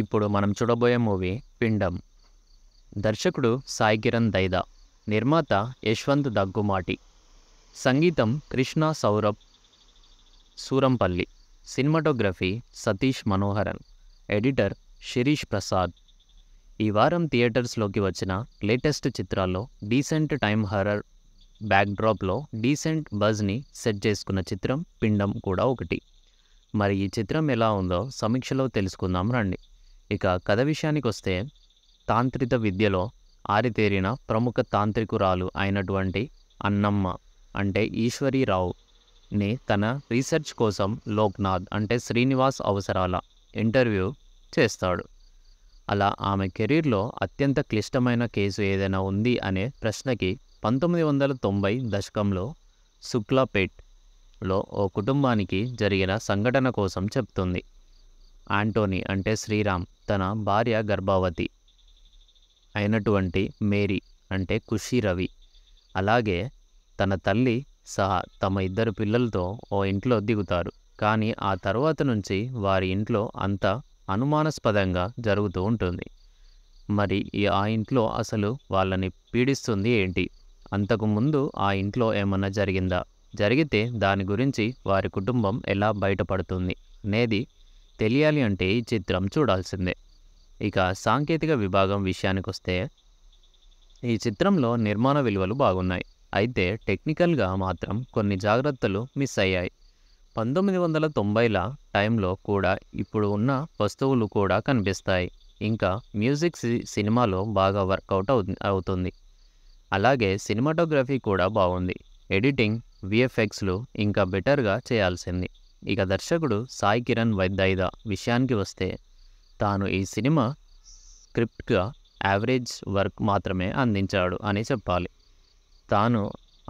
ఇప్పుడు మనం చూడబోయే మూవీ పిండం దర్శకుడు సాయి కిరణ్ దైదా నిర్మాత యశ్వంత్ దగ్గుమాటి సంగీతం కృష్ణ సౌరభ్ సూరంపల్లి సినిమాటోగ్రఫీ సతీష్ మనోహరన్ ఎడిటర్ శిరీష్ ప్రసాద్ ఈ వారం థియేటర్స్లోకి వచ్చిన లేటెస్ట్ చిత్రాల్లో డీసెంట్ టైం హర్రర్ బ్యాక్డ్రాప్లో డీసెంట్ బజ్ని సెట్ చేసుకున్న చిత్రం పిండం కూడా ఒకటి మరి ఈ చిత్రం ఎలా ఉందో సమీక్షలో తెలుసుకుందాం రండి ఇక కథ విషయానికొస్తే తాంత్రిక విద్యలో ఆరితేరిన ప్రముఖ తాంత్రికురాలు అయినటువంటి అన్నమ్మ అంటే ఈశ్వరీరావుని తన రీసెర్చ్ కోసం లోక్నాథ్ అంటే శ్రీనివాస్ అవసరాల ఇంటర్వ్యూ చేస్తాడు అలా ఆమె కెరీర్లో అత్యంత క్లిష్టమైన కేసు ఏదైనా ఉంది అనే ప్రశ్నకి పంతొమ్మిది వందల తొంభై దశకంలో శుక్లాపేట్లో ఓ కుటుంబానికి జరిగిన సంఘటన కోసం చెప్తుంది ఆంటోనీ అంటే శ్రీరామ్ తన భార్య గర్భవతి అయినటువంటి మేరీ అంటే ఖుషి రవి అలాగే తన తల్లి సహా తమ ఇద్దరు పిల్లలతో ఓ ఇంట్లో దిగుతారు కానీ ఆ తర్వాత నుంచి వారి ఇంట్లో అంత అనుమానాస్పదంగా జరుగుతూ ఉంటుంది మరి ఆ ఇంట్లో అసలు వాళ్ళని పీడిస్తుంది ఏంటి అంతకుముందు ఆ ఇంట్లో ఏమన్నా జరిగిందా జరిగితే దాని గురించి వారి కుటుంబం ఎలా బయటపడుతుంది అనేది తెలియాలి అంటే ఈ చిత్రం చూడాల్సిందే ఇక సాంకేతిక విభాగం విషయానికి వస్తే ఈ చిత్రంలో నిర్మాణ విలువలు బాగున్నాయి అయితే టెక్నికల్గా మాత్రం కొన్ని జాగ్రత్తలు మిస్ అయ్యాయి పంతొమ్మిది వందల తొంభైల టైంలో కూడా ఇప్పుడు ఉన్న వస్తువులు కూడా కనిపిస్తాయి ఇంకా మ్యూజిక్ సినిమాలో బాగా వర్కౌట్ అవుతుంది అలాగే సినిమాటోగ్రఫీ కూడా బాగుంది ఎడిటింగ్ విఎఫ్ఎక్స్లు ఇంకా బెటర్గా చేయాల్సింది ఇక దర్శకుడు సాయి కిరణ్ వైద్యద విషయానికి వస్తే తాను ఈ సినిమా స్క్రిప్ట్గా యావరేజ్ వర్క్ మాత్రమే అందించాడు అని చెప్పాలి తాను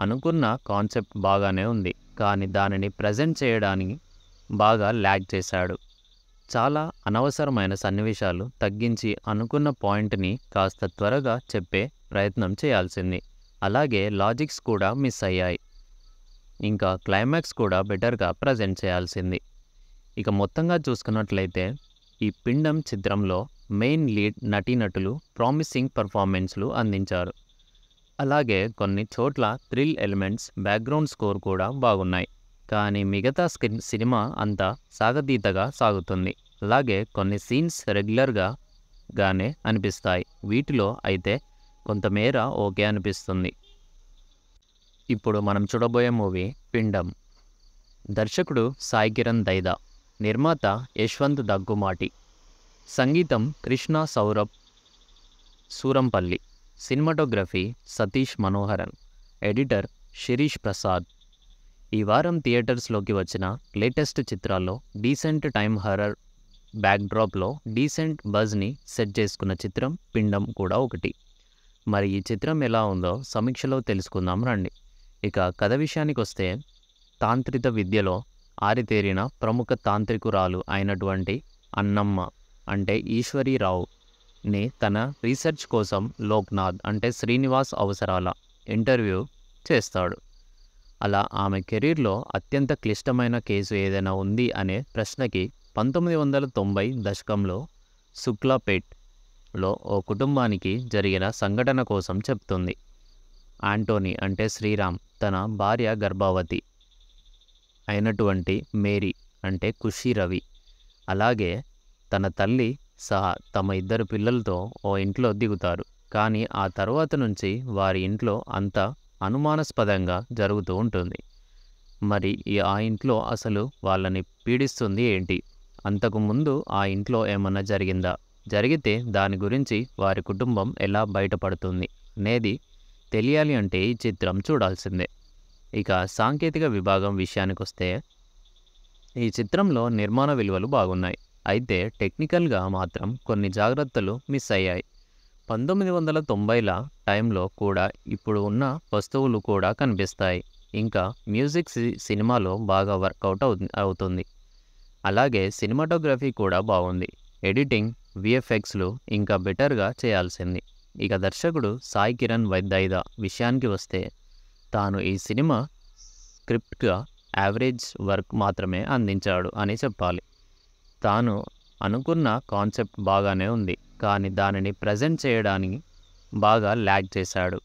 అనుకున్న కాన్సెప్ట్ బాగానే ఉంది కానీ దానిని ప్రజెంట్ చేయడానికి బాగా ల్యాగ్ చేశాడు చాలా అనవసరమైన సన్నివేశాలు తగ్గించి అనుకున్న పాయింట్ని కాస్త త్వరగా చెప్పే ప్రయత్నం చేయాల్సింది అలాగే లాజిక్స్ కూడా మిస్ అయ్యాయి ఇంకా క్లైమాక్స్ కూడా బెటర్గా ప్రజెంట్ చేయాల్సింది ఇక మొత్తంగా చూసుకున్నట్లయితే ఈ పిండం చిత్రంలో మెయిన్ లీడ్ నటీనటులు ప్రామిసింగ్ పర్ఫార్మెన్స్లు అందించారు అలాగే కొన్ని చోట్ల థ్రిల్ ఎలిమెంట్స్ బ్యాక్గ్రౌండ్ స్కోర్ కూడా బాగున్నాయి కానీ మిగతా సినిమా అంతా సాగతీతగా సాగుతుంది అలాగే కొన్ని సీన్స్ రెగ్యులర్గా గానే అనిపిస్తాయి వీటిలో అయితే కొంతమేర ఓకే అనిపిస్తుంది ఇప్పుడు మనం చూడబోయే మూవీ పిండం దర్శకుడు సాయి కిరణ్ దైదా నిర్మాత యశ్వంత్ దగ్గుమాటి సంగీతం కృష్ణ సౌరభ్ సూరంపల్లి సినిమాటోగ్రఫీ సతీష్ మనోహరన్ ఎడిటర్ శిరీష్ ప్రసాద్ ఈ వారం థియేటర్స్లోకి వచ్చిన లేటెస్ట్ చిత్రాల్లో డీసెంట్ టైం హర్రర్ బ్యాక్డ్రాప్లో డీసెంట్ బజ్ని సెట్ చేసుకున్న చిత్రం పిండం కూడా ఒకటి మరి ఈ చిత్రం ఎలా ఉందో సమీక్షలో తెలుసుకుందాం రండి ఇక కథ విషయానికి వస్తే తాంత్రిక విద్యలో ఆరితేరిన ప్రముఖ తాంత్రికురాలు అయినటువంటి అన్నమ్మ అంటే ఈశ్వరీరావు ని తన రీసెర్చ్ కోసం లోక్నాథ్ అంటే శ్రీనివాస్ అవసరాల ఇంటర్వ్యూ చేస్తాడు అలా ఆమె కెరీర్లో అత్యంత క్లిష్టమైన కేసు ఏదైనా ఉంది అనే ప్రశ్నకి పంతొమ్మిది వందల తొంభై దశకంలో శుక్లాపేట్లో ఓ కుటుంబానికి జరిగిన సంఘటన కోసం చెప్తుంది ఆంటోనీ అంటే శ్రీరామ్ తన భార్య గర్భవతి అయినటువంటి మేరీ అంటే ఖుషి రవి అలాగే తన తల్లి సహా తమ ఇద్దరు పిల్లలతో ఓ ఇంట్లో దిగుతారు కానీ ఆ తర్వాత నుంచి వారి ఇంట్లో అంత అనుమానాస్పదంగా జరుగుతూ ఉంటుంది మరి ఆ ఇంట్లో అసలు వాళ్ళని పీడిస్తుంది ఏంటి అంతకుముందు ఆ ఇంట్లో ఏమన్నా జరిగిందా జరిగితే దాని గురించి వారి కుటుంబం ఎలా బయటపడుతుంది అనేది తెలియాలి అంటే ఈ చిత్రం చూడాల్సిందే ఇక సాంకేతిక విభాగం విషయానికి వస్తే ఈ చిత్రంలో నిర్మాణ విలువలు బాగున్నాయి అయితే టెక్నికల్గా మాత్రం కొన్ని జాగ్రత్తలు మిస్ అయ్యాయి పంతొమ్మిది వందల తొంభైల టైంలో కూడా ఇప్పుడు ఉన్న వస్తువులు కూడా కనిపిస్తాయి ఇంకా మ్యూజిక్ సినిమాలో బాగా వర్కౌట్ అవు అవుతుంది అలాగే సినిమాటోగ్రఫీ కూడా బాగుంది ఎడిటింగ్ విఎఫ్ఎక్స్లు ఇంకా బెటర్గా చేయాల్సింది ఇక దర్శకుడు సాయి కిరణ్ వైద్యద విషయానికి వస్తే తాను ఈ సినిమా స్క్రిప్ట్గా యావరేజ్ వర్క్ మాత్రమే అందించాడు అని చెప్పాలి తాను అనుకున్న కాన్సెప్ట్ బాగానే ఉంది కానీ దానిని ప్రజెంట్ చేయడానికి బాగా ల్యాగ్ చేశాడు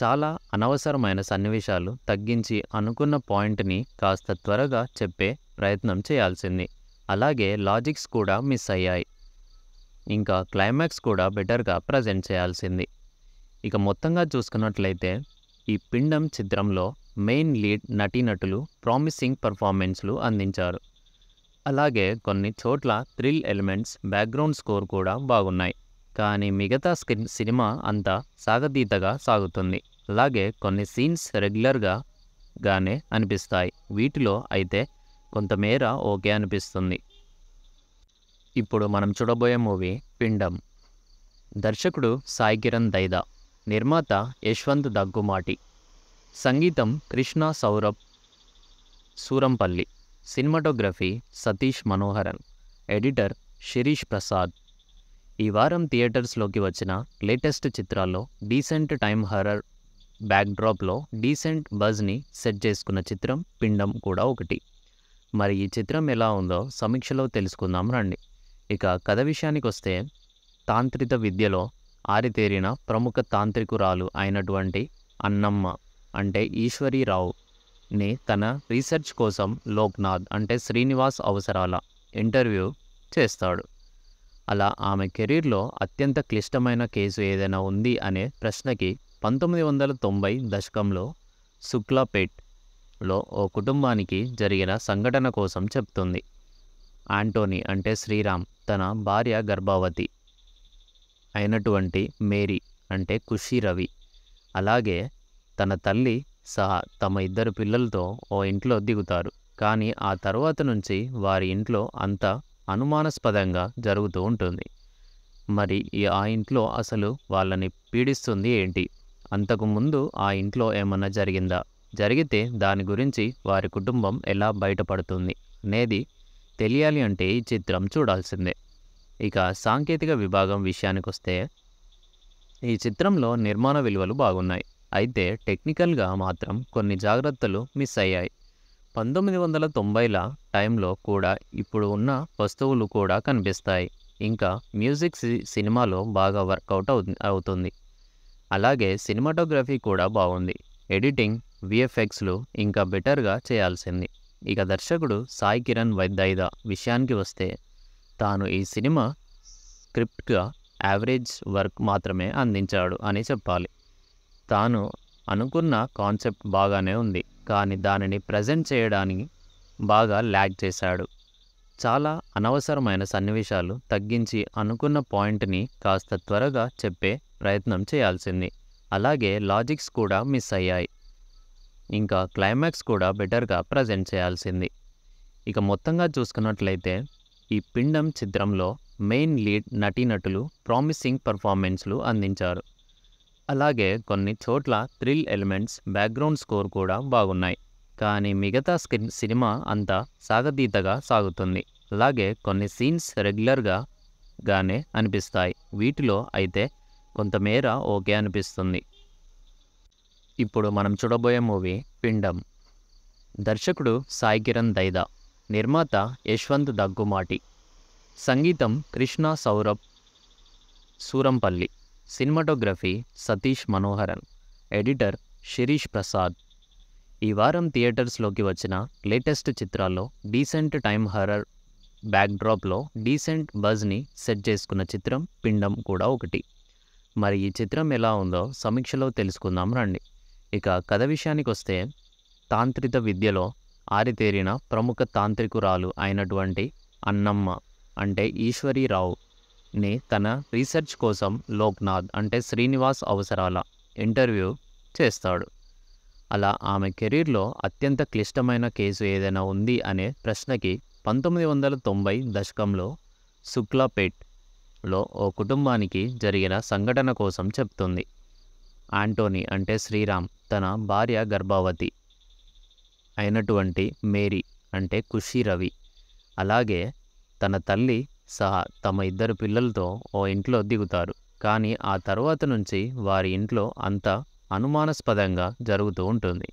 చాలా అనవసరమైన సన్నివేశాలు తగ్గించి అనుకున్న పాయింట్ని కాస్త త్వరగా చెప్పే ప్రయత్నం చేయాల్సింది అలాగే లాజిక్స్ కూడా మిస్ అయ్యాయి ఇంకా క్లైమాక్స్ కూడా బెటర్గా ప్రజెంట్ చేయాల్సింది ఇక మొత్తంగా చూసుకున్నట్లయితే ఈ పిండం చిత్రంలో మెయిన్ లీడ్ నటీనటులు ప్రామిసింగ్ పర్ఫార్మెన్స్లు అందించారు అలాగే కొన్ని చోట్ల థ్రిల్ ఎలిమెంట్స్ బ్యాక్గ్రౌండ్ స్కోర్ కూడా బాగున్నాయి కానీ మిగతా స్క్రీన్ సినిమా అంతా సాగతీతగా సాగుతుంది అలాగే కొన్ని సీన్స్ రెగ్యులర్గా గానే అనిపిస్తాయి వీటిలో అయితే కొంతమేర ఓకే అనిపిస్తుంది ఇప్పుడు మనం చూడబోయే మూవీ పిండం దర్శకుడు సాయి కిరణ్ దైదా నిర్మాత యశ్వంత్ దగ్గుమాటి సంగీతం కృష్ణ సౌరభ్ సూరంపల్లి సినిమాటోగ్రఫీ సతీష్ మనోహరన్ ఎడిటర్ శిరీష్ ప్రసాద్ ఈ వారం థియేటర్స్లోకి వచ్చిన లేటెస్ట్ చిత్రాల్లో డీసెంట్ టైం హర్రర్ బ్యాక్డ్రాప్లో డీసెంట్ బజ్ని సెట్ చేసుకున్న చిత్రం పిండం కూడా ఒకటి మరి ఈ చిత్రం ఎలా ఉందో సమీక్షలో తెలుసుకుందాం రండి ఇక కథ విషయానికి వస్తే తాంత్రిక విద్యలో ఆరితేరిన ప్రముఖ తాంత్రికురాలు అయినటువంటి అన్నమ్మ అంటే ఈశ్వరీరావుని తన రీసెర్చ్ కోసం లోక్నాథ్ అంటే శ్రీనివాస్ అవసరాల ఇంటర్వ్యూ చేస్తాడు అలా ఆమె కెరీర్లో అత్యంత క్లిష్టమైన కేసు ఏదైనా ఉంది అనే ప్రశ్నకి పంతొమ్మిది వందల తొంభై దశకంలో శుక్లాపేట్లో ఓ కుటుంబానికి జరిగిన సంఘటన కోసం చెప్తుంది ఆంటోనీ అంటే శ్రీరామ్ తన భార్య గర్భవతి అయినటువంటి మేరీ అంటే ఖుషి రవి అలాగే తన తల్లి సహా తమ ఇద్దరు పిల్లలతో ఓ ఇంట్లో దిగుతారు కానీ ఆ తర్వాత నుంచి వారి ఇంట్లో అంత అనుమానాస్పదంగా జరుగుతూ ఉంటుంది మరి ఆ ఇంట్లో అసలు వాళ్ళని పీడిస్తుంది ఏంటి అంతకుముందు ఆ ఇంట్లో ఏమన్నా జరిగిందా జరిగితే దాని గురించి వారి కుటుంబం ఎలా బయటపడుతుంది అనేది తెలియాలి అంటే ఈ చిత్రం చూడాల్సిందే ఇక సాంకేతిక విభాగం విషయానికొస్తే ఈ చిత్రంలో నిర్మాణ విలువలు బాగున్నాయి అయితే టెక్నికల్గా మాత్రం కొన్ని జాగ్రత్తలు మిస్ అయ్యాయి పంతొమ్మిది వందల తొంభైల టైంలో కూడా ఇప్పుడు ఉన్న వస్తువులు కూడా కనిపిస్తాయి ఇంకా మ్యూజిక్ సినిమాలో బాగా వర్కౌట్ అవుతుంది అలాగే సినిమాటోగ్రఫీ కూడా బాగుంది ఎడిటింగ్ విఎఫ్ఎక్స్లు ఇంకా బెటర్గా చేయాల్సింది ఇక దర్శకుడు సాయి కిరణ్ వైద్యద విషయానికి వస్తే తాను ఈ సినిమా స్క్రిప్ట్గా యావరేజ్ వర్క్ మాత్రమే అందించాడు అని చెప్పాలి తాను అనుకున్న కాన్సెప్ట్ బాగానే ఉంది కానీ దానిని ప్రజెంట్ చేయడానికి బాగా ల్యాగ్ చేశాడు చాలా అనవసరమైన సన్నివేశాలు తగ్గించి అనుకున్న పాయింట్ని కాస్త త్వరగా చెప్పే ప్రయత్నం చేయాల్సింది అలాగే లాజిక్స్ కూడా మిస్ అయ్యాయి ఇంకా క్లైమాక్స్ కూడా బెటర్గా ప్రజెంట్ చేయాల్సింది ఇక మొత్తంగా చూసుకున్నట్లయితే ఈ పిండం చిత్రంలో మెయిన్ లీడ్ నటీనటులు ప్రామిసింగ్ పర్ఫార్మెన్స్లు అందించారు అలాగే కొన్ని చోట్ల థ్రిల్ ఎలిమెంట్స్ బ్యాక్గ్రౌండ్ స్కోర్ కూడా బాగున్నాయి కానీ మిగతా స్క్రీన్ సినిమా అంతా సాగతీతగా సాగుతుంది అలాగే కొన్ని సీన్స్ రెగ్యులర్గా గానే అనిపిస్తాయి వీటిలో అయితే కొంతమేర ఓకే అనిపిస్తుంది ఇప్పుడు మనం చూడబోయే మూవీ పిండం దర్శకుడు సాయి కిరణ్ దైదా నిర్మాత యశ్వంత్ దగ్గుమాటి సంగీతం కృష్ణ సౌరభ్ సూరంపల్లి సినిమాటోగ్రఫీ సతీష్ మనోహరన్ ఎడిటర్ శిరీష్ ప్రసాద్ ఈ వారం థియేటర్స్లోకి వచ్చిన లేటెస్ట్ చిత్రాల్లో డీసెంట్ టైం హర్రర్ బ్యాక్డ్రాప్లో డీసెంట్ బజ్ని సెట్ చేసుకున్న చిత్రం పిండం కూడా ఒకటి మరి ఈ చిత్రం ఎలా ఉందో సమీక్షలో తెలుసుకుందాం రండి ఇక కథ విషయానికి వస్తే తాంత్రిక విద్యలో ఆరితేరిన ప్రముఖ తాంత్రికురాలు అయినటువంటి అన్నమ్మ అంటే ఈశ్వరీరావుని తన రీసెర్చ్ కోసం లోక్నాథ్ అంటే శ్రీనివాస్ అవసరాల ఇంటర్వ్యూ చేస్తాడు అలా ఆమె కెరీర్లో అత్యంత క్లిష్టమైన కేసు ఏదైనా ఉంది అనే ప్రశ్నకి పంతొమ్మిది వందల తొంభై దశకంలో శుక్లాపేట్లో ఓ కుటుంబానికి జరిగిన సంఘటన కోసం చెప్తుంది ఆంటోనీ అంటే శ్రీరామ్ తన భార్య గర్భవతి అయినటువంటి మేరీ అంటే ఖుషి రవి అలాగే తన తల్లి సహా తమ ఇద్దరు పిల్లలతో ఓ ఇంట్లో దిగుతారు కానీ ఆ తర్వాత నుంచి వారి ఇంట్లో అంత అనుమానాస్పదంగా జరుగుతూ ఉంటుంది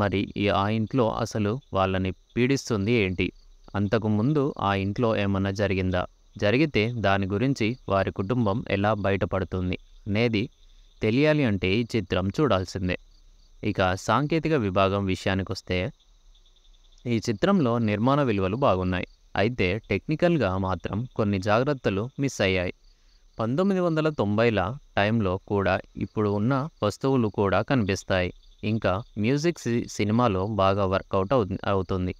మరి ఆ ఇంట్లో అసలు వాళ్ళని పీడిస్తుంది ఏంటి అంతకుముందు ఆ ఇంట్లో ఏమన్నా జరిగిందా జరిగితే దాని గురించి వారి కుటుంబం ఎలా బయటపడుతుంది అనేది తెలియాలి అంటే ఈ చిత్రం చూడాల్సిందే ఇక సాంకేతిక విభాగం విషయానికొస్తే ఈ చిత్రంలో నిర్మాణ విలువలు బాగున్నాయి అయితే టెక్నికల్గా మాత్రం కొన్ని జాగ్రత్తలు మిస్ అయ్యాయి పంతొమ్మిది వందల తొంభైల టైంలో కూడా ఇప్పుడు ఉన్న వస్తువులు కూడా కనిపిస్తాయి ఇంకా మ్యూజిక్ సినిమాలో బాగా వర్కౌట్ అవుతుంది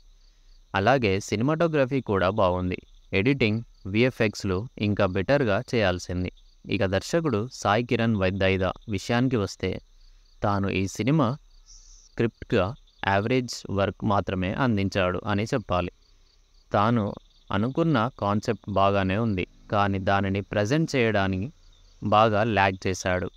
అలాగే సినిమాటోగ్రఫీ కూడా బాగుంది ఎడిటింగ్ విఎఫ్ఎక్స్లు ఇంకా బెటర్గా చేయాల్సింది ఇక దర్శకుడు సాయి కిరణ్ వైద్యద విషయానికి వస్తే తాను ఈ సినిమా స్క్రిప్ట్గా యావరేజ్ వర్క్ మాత్రమే అందించాడు అని చెప్పాలి తాను అనుకున్న కాన్సెప్ట్ బాగానే ఉంది కానీ దానిని ప్రజెంట్ చేయడానికి బాగా ల్యాగ్ చేశాడు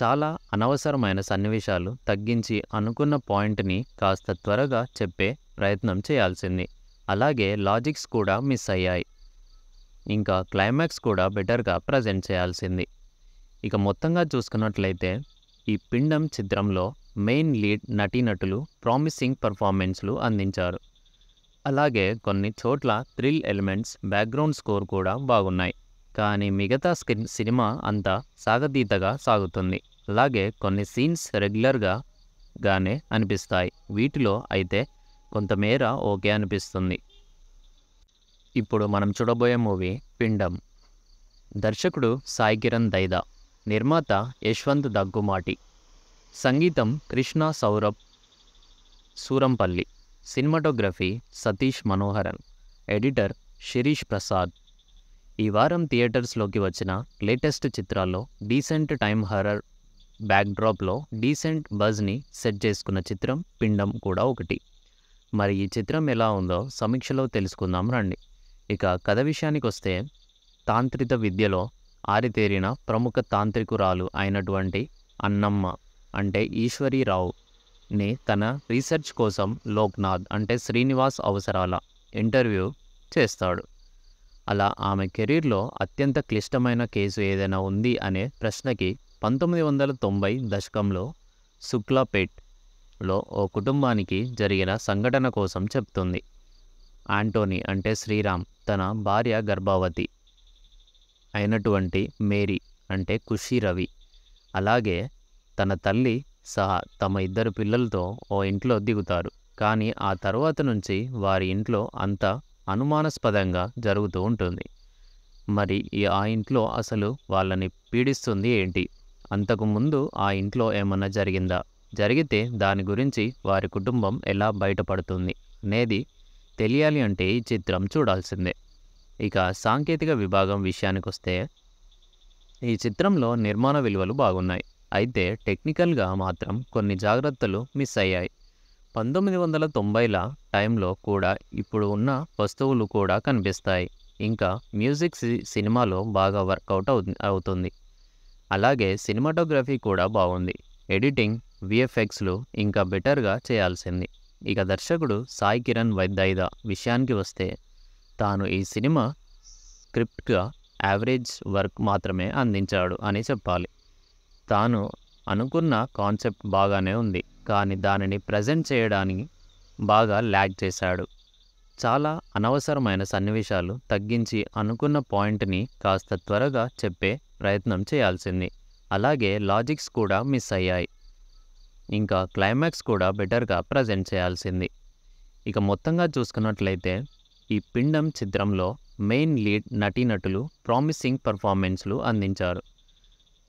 చాలా అనవసరమైన సన్నివేశాలు తగ్గించి అనుకున్న పాయింట్ని కాస్త త్వరగా చెప్పే ప్రయత్నం చేయాల్సింది అలాగే లాజిక్స్ కూడా మిస్ అయ్యాయి ఇంకా క్లైమాక్స్ కూడా బెటర్గా ప్రజెంట్ చేయాల్సింది ఇక మొత్తంగా చూసుకున్నట్లయితే ఈ పిండం చిత్రంలో మెయిన్ లీడ్ నటీనటులు ప్రామిసింగ్ పర్ఫార్మెన్స్లు అందించారు అలాగే కొన్ని చోట్ల థ్రిల్ ఎలిమెంట్స్ బ్యాక్గ్రౌండ్ స్కోర్ కూడా బాగున్నాయి కానీ మిగతా స్క్రీన్ సినిమా అంతా సాగతీతగా సాగుతుంది అలాగే కొన్ని సీన్స్ రెగ్యులర్గా గానే అనిపిస్తాయి వీటిలో అయితే కొంతమేర ఓకే అనిపిస్తుంది ఇప్పుడు మనం చూడబోయే మూవీ పిండం దర్శకుడు సాయి కిరణ్ దైదా నిర్మాత యశ్వంత్ దగ్గుమాటి సంగీతం కృష్ణ సౌరభ్ సూరంపల్లి సినిమాటోగ్రఫీ సతీష్ మనోహరన్ ఎడిటర్ శిరీష్ ప్రసాద్ ఈ వారం థియేటర్స్లోకి వచ్చిన లేటెస్ట్ చిత్రాల్లో డీసెంట్ టైం హర్రర్ బ్యాక్డ్రాప్లో డీసెంట్ బజ్ని సెట్ చేసుకున్న చిత్రం పిండం కూడా ఒకటి మరి ఈ చిత్రం ఎలా ఉందో సమీక్షలో తెలుసుకుందాం రండి ఇక కథ విషయానికొస్తే తాంత్రిక విద్యలో ఆరితేరిన ప్రముఖ తాంత్రికురాలు అయినటువంటి అన్నమ్మ అంటే ఈశ్వరీరావుని తన రీసెర్చ్ కోసం లోక్నాథ్ అంటే శ్రీనివాస్ అవసరాల ఇంటర్వ్యూ చేస్తాడు అలా ఆమె కెరీర్లో అత్యంత క్లిష్టమైన కేసు ఏదైనా ఉంది అనే ప్రశ్నకి పంతొమ్మిది వందల తొంభై దశకంలో శుక్లాపేట్లో ఓ కుటుంబానికి జరిగిన సంఘటన కోసం చెప్తుంది ఆంటోనీ అంటే శ్రీరామ్ తన భార్య గర్భవతి అయినటువంటి మేరీ అంటే ఖుషి రవి అలాగే తన తల్లి సహా తమ ఇద్దరు పిల్లలతో ఓ ఇంట్లో దిగుతారు కానీ ఆ తర్వాత నుంచి వారి ఇంట్లో అంత అనుమానాస్పదంగా జరుగుతూ ఉంటుంది మరి ఆ ఇంట్లో అసలు వాళ్ళని పీడిస్తుంది ఏంటి అంతకుముందు ఆ ఇంట్లో ఏమన్నా జరిగిందా జరిగితే దాని గురించి వారి కుటుంబం ఎలా బయటపడుతుంది అనేది తెలియాలి అంటే ఈ చిత్రం చూడాల్సిందే ఇక సాంకేతిక విభాగం విషయానికి వస్తే ఈ చిత్రంలో నిర్మాణ విలువలు బాగున్నాయి అయితే టెక్నికల్గా మాత్రం కొన్ని జాగ్రత్తలు మిస్ అయ్యాయి పంతొమ్మిది వందల తొంభైల టైంలో కూడా ఇప్పుడు ఉన్న వస్తువులు కూడా కనిపిస్తాయి ఇంకా మ్యూజిక్ సినిమాలో బాగా వర్కౌట్ అవుతుంది అలాగే సినిమాటోగ్రఫీ కూడా బాగుంది ఎడిటింగ్ విఎఫ్ఎక్స్లు ఇంకా బెటర్గా చేయాల్సింది ఇక దర్శకుడు సాయి కిరణ్ వైద్యద విషయానికి వస్తే తాను ఈ సినిమా స్క్రిప్ట్గా యావరేజ్ వర్క్ మాత్రమే అందించాడు అని చెప్పాలి తాను అనుకున్న కాన్సెప్ట్ బాగానే ఉంది కానీ దానిని ప్రజెంట్ చేయడానికి బాగా ల్యాగ్ చేశాడు చాలా అనవసరమైన సన్నివేశాలు తగ్గించి అనుకున్న పాయింట్ని కాస్త త్వరగా చెప్పే ప్రయత్నం చేయాల్సింది అలాగే లాజిక్స్ కూడా మిస్ అయ్యాయి ఇంకా క్లైమాక్స్ కూడా బెటర్గా ప్రజెంట్ చేయాల్సింది ఇక మొత్తంగా చూసుకున్నట్లయితే ఈ పిండం చిత్రంలో మెయిన్ లీడ్ నటీనటులు ప్రామిసింగ్ పర్ఫార్మెన్స్లు అందించారు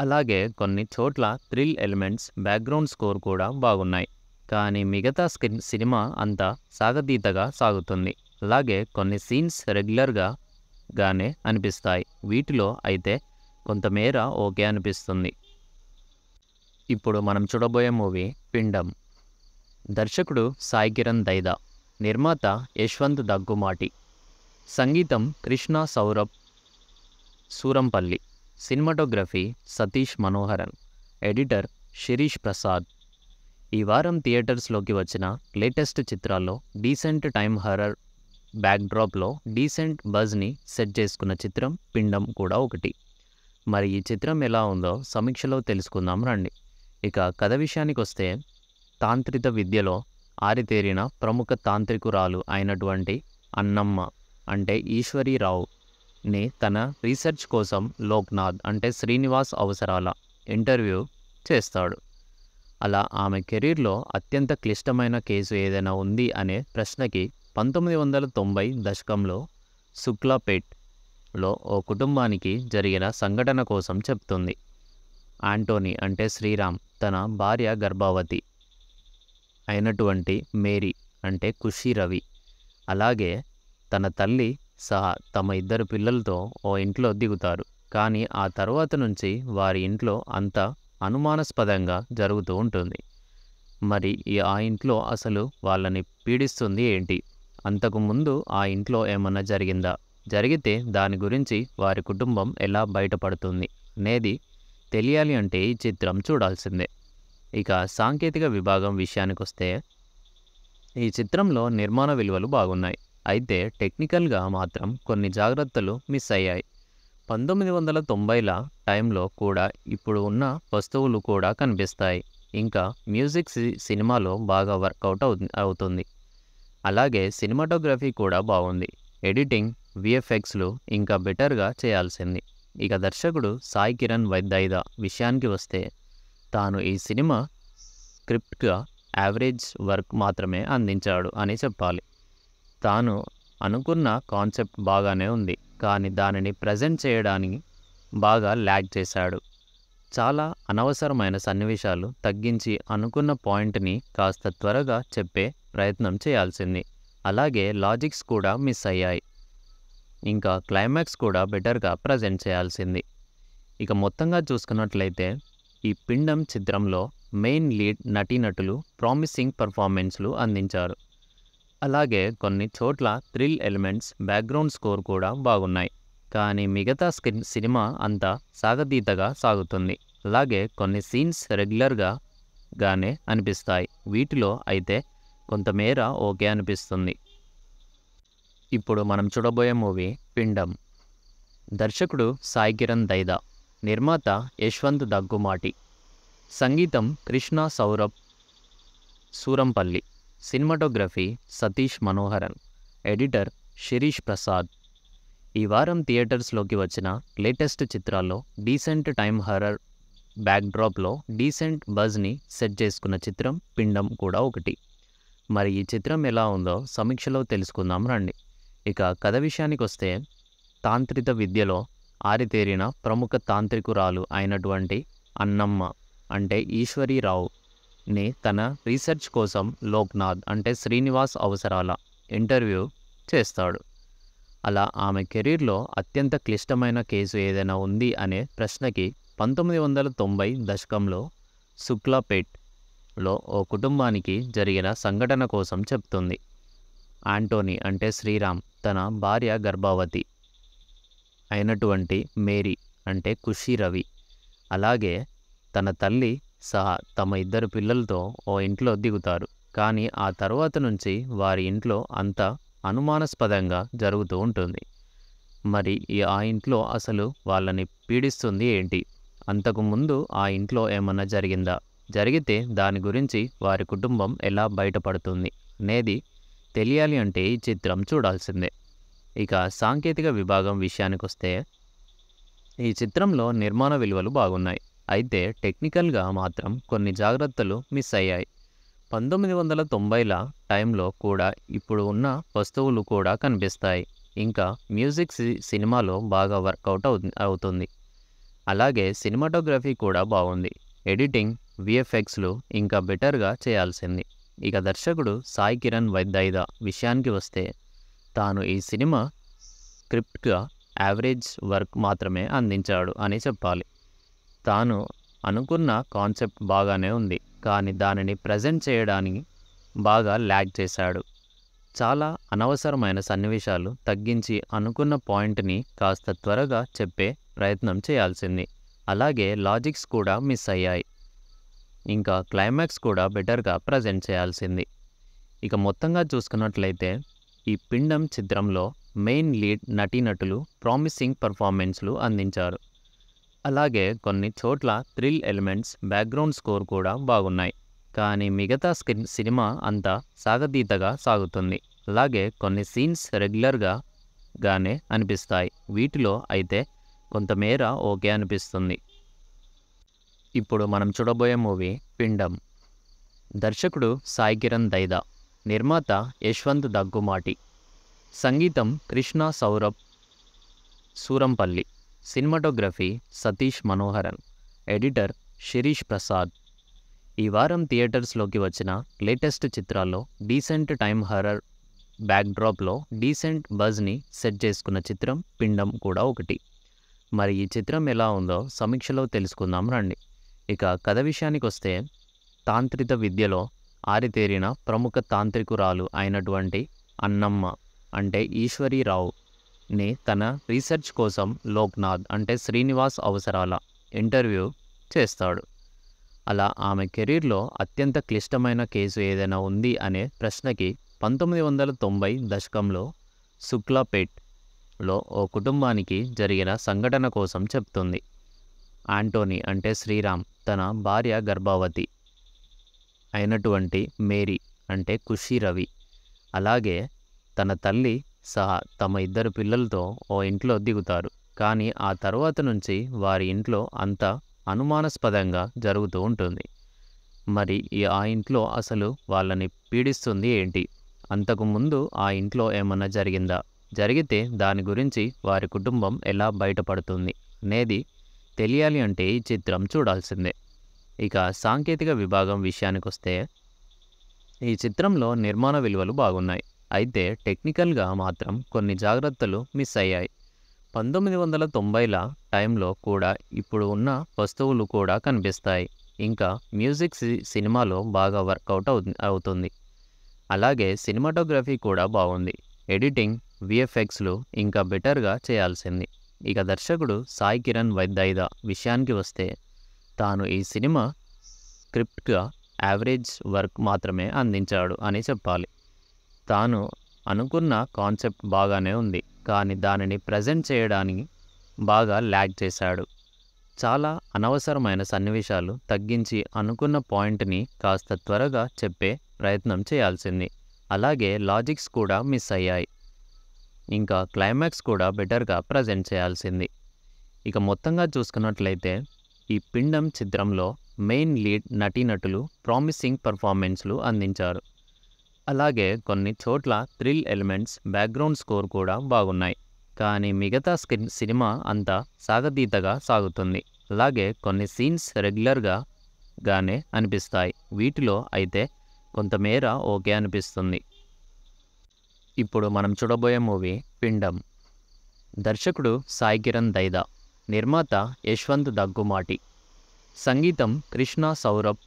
అలాగే కొన్ని చోట్ల థ్రిల్ ఎలిమెంట్స్ బ్యాక్గ్రౌండ్ స్కోర్ కూడా బాగున్నాయి కానీ మిగతా స్క్రీన్ సినిమా అంతా సాగతీతగా సాగుతుంది అలాగే కొన్ని సీన్స్ రెగ్యులర్గా గానే అనిపిస్తాయి వీటిలో అయితే కొంతమేర ఓకే అనిపిస్తుంది ఇప్పుడు మనం చూడబోయే మూవీ పిండం దర్శకుడు సాయి కిరణ్ దైదా నిర్మాత యశ్వంత్ దగ్గుమాటి సంగీతం కృష్ణ సౌరభ్ సూరంపల్లి సినిమాటోగ్రఫీ సతీష్ మనోహరన్ ఎడిటర్ శిరీష్ ప్రసాద్ ఈ వారం థియేటర్స్లోకి వచ్చిన లేటెస్ట్ చిత్రాల్లో డీసెంట్ టైం హర్రర్ బ్యాక్డ్రాప్లో డీసెంట్ బజ్ని సెట్ చేసుకున్న చిత్రం పిండం కూడా ఒకటి మరి ఈ చిత్రం ఎలా ఉందో సమీక్షలో తెలుసుకుందాం రండి ఇక కథ విషయానికి వస్తే తాంత్రిక విద్యలో ఆరితేరిన ప్రముఖ తాంత్రికురాలు అయినటువంటి అన్నమ్మ అంటే ఈశ్వరీరావు ని తన రీసెర్చ్ కోసం లోక్నాథ్ అంటే శ్రీనివాస్ అవసరాల ఇంటర్వ్యూ చేస్తాడు అలా ఆమె కెరీర్లో అత్యంత క్లిష్టమైన కేసు ఏదైనా ఉంది అనే ప్రశ్నకి పంతొమ్మిది వందల తొంభై దశకంలో శుక్లాపేట్లో ఓ కుటుంబానికి జరిగిన సంఘటన కోసం చెప్తుంది ఆంటోనీ అంటే శ్రీరామ్ తన భార్య గర్భావతి అయినటువంటి మేరీ అంటే ఖుషి రవి అలాగే తన తల్లి సహా తమ ఇద్దరు పిల్లలతో ఓ ఇంట్లో దిగుతారు కానీ ఆ తర్వాత నుంచి వారి ఇంట్లో అంత అనుమానాస్పదంగా జరుగుతూ ఉంటుంది మరి ఆ ఇంట్లో అసలు వాళ్ళని పీడిస్తుంది ఏంటి అంతకుముందు ఆ ఇంట్లో ఏమన్నా జరిగిందా జరిగితే దాని గురించి వారి కుటుంబం ఎలా బయటపడుతుంది అనేది తెలియాలి అంటే ఈ చిత్రం చూడాల్సిందే ఇక సాంకేతిక విభాగం విషయానికొస్తే ఈ చిత్రంలో నిర్మాణ విలువలు బాగున్నాయి అయితే టెక్నికల్గా మాత్రం కొన్ని జాగ్రత్తలు మిస్ అయ్యాయి పంతొమ్మిది వందల తొంభైల టైంలో కూడా ఇప్పుడు ఉన్న వస్తువులు కూడా కనిపిస్తాయి ఇంకా మ్యూజిక్ సినిమాలో బాగా వర్కౌట్ అవు అవుతుంది అలాగే సినిమాటోగ్రఫీ కూడా బాగుంది ఎడిటింగ్ విఎఫ్ఎక్స్లు ఇంకా బెటర్గా చేయాల్సింది ఇక దర్శకుడు సాయి కిరణ్ వైద్యద విషయానికి వస్తే తాను ఈ సినిమా స్క్రిప్ట్గా యావరేజ్ వర్క్ మాత్రమే అందించాడు అని చెప్పాలి తాను అనుకున్న కాన్సెప్ట్ బాగానే ఉంది కానీ దానిని ప్రజెంట్ చేయడానికి బాగా ల్యాగ్ చేశాడు చాలా అనవసరమైన సన్నివేశాలు తగ్గించి అనుకున్న పాయింట్ని కాస్త త్వరగా చెప్పే ప్రయత్నం చేయాల్సింది అలాగే లాజిక్స్ కూడా మిస్ అయ్యాయి ఇంకా క్లైమాక్స్ కూడా బెటర్గా ప్రజెంట్ చేయాల్సింది ఇక మొత్తంగా చూసుకున్నట్లయితే ఈ పిండం చిత్రంలో మెయిన్ లీడ్ నటీనటులు ప్రామిసింగ్ పర్ఫార్మెన్స్లు అందించారు అలాగే కొన్ని చోట్ల థ్రిల్ ఎలిమెంట్స్ బ్యాక్గ్రౌండ్ స్కోర్ కూడా బాగున్నాయి కానీ మిగతా స్క్రీన్ సినిమా అంతా సాగతీతగా సాగుతుంది అలాగే కొన్ని సీన్స్ రెగ్యులర్గా గానే అనిపిస్తాయి వీటిలో అయితే కొంతమేర ఓకే అనిపిస్తుంది ఇప్పుడు మనం చూడబోయే మూవీ పిండం దర్శకుడు సాయి కిరణ్ దైదా నిర్మాత యశ్వంత్ దగ్గుమాటి సంగీతం కృష్ణ సౌరభ్ సూరంపల్లి సినిమాటోగ్రఫీ సతీష్ మనోహరన్ ఎడిటర్ శిరీష్ ప్రసాద్ ఈ వారం థియేటర్స్లోకి వచ్చిన లేటెస్ట్ చిత్రాల్లో డీసెంట్ టైమ్ హర్రర్ బ్యాక్డ్రాప్లో డీసెంట్ బజ్ని సెట్ చేసుకున్న చిత్రం పిండం కూడా ఒకటి మరి ఈ చిత్రం ఎలా ఉందో సమీక్షలో తెలుసుకుందాం రండి ఇక కథ విషయానికి వస్తే తాంత్రిక విద్యలో ఆరితేరిన ప్రముఖ తాంత్రికురాలు అయినటువంటి అన్నమ్మ అంటే ఈశ్వరీరావుని తన రీసెర్చ్ కోసం లోక్నాథ్ అంటే శ్రీనివాస్ అవసరాల ఇంటర్వ్యూ చేస్తాడు అలా ఆమె కెరీర్లో అత్యంత క్లిష్టమైన కేసు ఏదైనా ఉంది అనే ప్రశ్నకి పంతొమ్మిది వందల తొంభై దశకంలో శుక్లాపేట్లో ఓ కుటుంబానికి జరిగిన సంఘటన కోసం చెప్తుంది ఆంటోనీ అంటే శ్రీరామ్ తన భార్య గర్భవతి అయినటువంటి మేరీ అంటే ఖుషి రవి అలాగే తన తల్లి సహా తమ ఇద్దరు పిల్లలతో ఓ ఇంట్లో దిగుతారు కానీ ఆ తర్వాత నుంచి వారి ఇంట్లో అంత అనుమానాస్పదంగా జరుగుతూ ఉంటుంది మరి ఆ ఇంట్లో అసలు వాళ్ళని పీడిస్తుంది ఏంటి అంతకుముందు ఆ ఇంట్లో ఏమన్నా జరిగిందా జరిగితే దాని గురించి వారి కుటుంబం ఎలా బయటపడుతుంది అనేది తెలియాలి అంటే ఈ చిత్రం చూడాల్సిందే ఇక సాంకేతిక విభాగం విషయానికొస్తే ఈ చిత్రంలో నిర్మాణ విలువలు బాగున్నాయి అయితే టెక్నికల్గా మాత్రం కొన్ని జాగ్రత్తలు మిస్ అయ్యాయి పంతొమ్మిది వందల తొంభైల టైంలో కూడా ఇప్పుడు ఉన్న వస్తువులు కూడా కనిపిస్తాయి ఇంకా మ్యూజిక్ సినిమాలో బాగా వర్కౌట్ అవుతుంది అలాగే సినిమాటోగ్రఫీ కూడా బాగుంది ఎడిటింగ్ విఎఫ్ఎక్స్లు ఇంకా బెటర్గా చేయాల్సింది ఇక దర్శకుడు సాయి కిరణ్ వైద్యద విషయానికి వస్తే తాను ఈ సినిమా స్క్రిప్ట్గా యావరేజ్ వర్క్ మాత్రమే అందించాడు అని చెప్పాలి తాను అనుకున్న కాన్సెప్ట్ బాగానే ఉంది కానీ దానిని ప్రజెంట్ చేయడానికి బాగా ల్యాగ్ చేశాడు చాలా అనవసరమైన సన్నివేశాలు తగ్గించి అనుకున్న పాయింట్ని కాస్త త్వరగా చెప్పే ప్రయత్నం చేయాల్సింది అలాగే లాజిక్స్ కూడా మిస్ అయ్యాయి ఇంకా క్లైమాక్స్ కూడా బెటర్గా ప్రజెంట్ చేయాల్సింది ఇక మొత్తంగా చూసుకున్నట్లయితే ఈ పిండం చిత్రంలో మెయిన్ లీడ్ నటీనటులు ప్రామిసింగ్ పర్ఫార్మెన్స్లు అందించారు అలాగే కొన్ని చోట్ల థ్రిల్ ఎలిమెంట్స్ బ్యాక్గ్రౌండ్ స్కోర్ కూడా బాగున్నాయి కానీ మిగతా స్క్రీన్ సినిమా అంతా సాగతీతగా సాగుతుంది అలాగే కొన్ని సీన్స్ రెగ్యులర్గా గానే అనిపిస్తాయి వీటిలో అయితే కొంతమేర ఓకే అనిపిస్తుంది ఇప్పుడు మనం చూడబోయే మూవీ పిండం దర్శకుడు సాయి కిరణ్ దైదా నిర్మాత యశ్వంత్ దగ్గుమాటి సంగీతం కృష్ణ సౌరభ్ సూరంపల్లి సినిమాటోగ్రఫీ సతీష్ మనోహరన్ ఎడిటర్ శిరీష్ ప్రసాద్ ఈ వారం థియేటర్స్లోకి వచ్చిన లేటెస్ట్ చిత్రాల్లో డీసెంట్ టైం హర్రర్ బ్యాక్డ్రాప్లో డీసెంట్ బజ్ని సెట్ చేసుకున్న చిత్రం పిండం కూడా ఒకటి మరి ఈ చిత్రం ఎలా ఉందో సమీక్షలో తెలుసుకుందాం రండి ఇక కథ విషయానికొస్తే తాంత్రిక విద్యలో ఆరితేరిన ప్రముఖ తాంత్రికురాలు అయినటువంటి అన్నమ్మ అంటే ఈశ్వరీరావుని తన రీసెర్చ్ కోసం లోక్నాథ్ అంటే శ్రీనివాస్ అవసరాల ఇంటర్వ్యూ చేస్తాడు అలా ఆమె కెరీర్లో అత్యంత క్లిష్టమైన కేసు ఏదైనా ఉంది అనే ప్రశ్నకి పంతొమ్మిది వందల తొంభై దశకంలో శుక్లాపేట్లో ఓ కుటుంబానికి జరిగిన సంఘటన కోసం చెప్తుంది ఆంటోనీ అంటే శ్రీరామ్ తన భార్య గర్భవతి అయినటువంటి మేరీ అంటే ఖుషి రవి అలాగే తన తల్లి సహా తమ ఇద్దరు పిల్లలతో ఓ ఇంట్లో దిగుతారు కానీ ఆ తర్వాత నుంచి వారి ఇంట్లో అంత అనుమానాస్పదంగా జరుగుతూ ఉంటుంది మరి ఆ ఇంట్లో అసలు వాళ్ళని పీడిస్తుంది ఏంటి అంతకుముందు ఆ ఇంట్లో ఏమన్నా జరిగిందా జరిగితే దాని గురించి వారి కుటుంబం ఎలా బయటపడుతుంది అనేది తెలియాలి అంటే ఈ చిత్రం చూడాల్సిందే ఇక సాంకేతిక విభాగం విషయానికొస్తే ఈ చిత్రంలో నిర్మాణ విలువలు బాగున్నాయి అయితే టెక్నికల్గా మాత్రం కొన్ని జాగ్రత్తలు మిస్ అయ్యాయి పంతొమ్మిది వందల తొంభైల టైంలో కూడా ఇప్పుడు ఉన్న వస్తువులు కూడా కనిపిస్తాయి ఇంకా మ్యూజిక్ సినిమాలో బాగా వర్కౌట్ అవుతుంది అలాగే సినిమాటోగ్రఫీ కూడా బాగుంది ఎడిటింగ్ విఎఫ్ఎక్స్లు ఇంకా బెటర్గా చేయాల్సింది ఇక దర్శకుడు సాయి కిరణ్ వైద్యద విషయానికి వస్తే తాను ఈ సినిమా స్క్రిప్ట్గా యావరేజ్ వర్క్ మాత్రమే అందించాడు అని చెప్పాలి తాను అనుకున్న కాన్సెప్ట్ బాగానే ఉంది కానీ దానిని ప్రజెంట్ చేయడానికి బాగా ల్యాక్ చేశాడు చాలా అనవసరమైన సన్నివేశాలు తగ్గించి అనుకున్న పాయింట్ని కాస్త త్వరగా చెప్పే ప్రయత్నం చేయాల్సింది అలాగే లాజిక్స్ కూడా మిస్ అయ్యాయి ఇంకా క్లైమాక్స్ కూడా బెటర్గా ప్రజెంట్ చేయాల్సింది ఇక మొత్తంగా చూసుకున్నట్లయితే ఈ పిండం చిత్రంలో మెయిన్ లీడ్ నటీనటులు ప్రామిసింగ్ పర్ఫార్మెన్స్లు అందించారు అలాగే కొన్ని చోట్ల థ్రిల్ ఎలిమెంట్స్ బ్యాక్గ్రౌండ్ స్కోర్ కూడా బాగున్నాయి కానీ మిగతా సినిమా అంతా సాగతీతగా సాగుతుంది అలాగే కొన్ని సీన్స్ రెగ్యులర్గా గానే అనిపిస్తాయి వీటిలో అయితే కొంతమేర ఓకే అనిపిస్తుంది ఇప్పుడు మనం చూడబోయే మూవీ పిండం దర్శకుడు సాయి కిరణ్ దైదా నిర్మాత యశ్వంత్ దగ్గుమాటి సంగీతం కృష్ణ సౌరభ్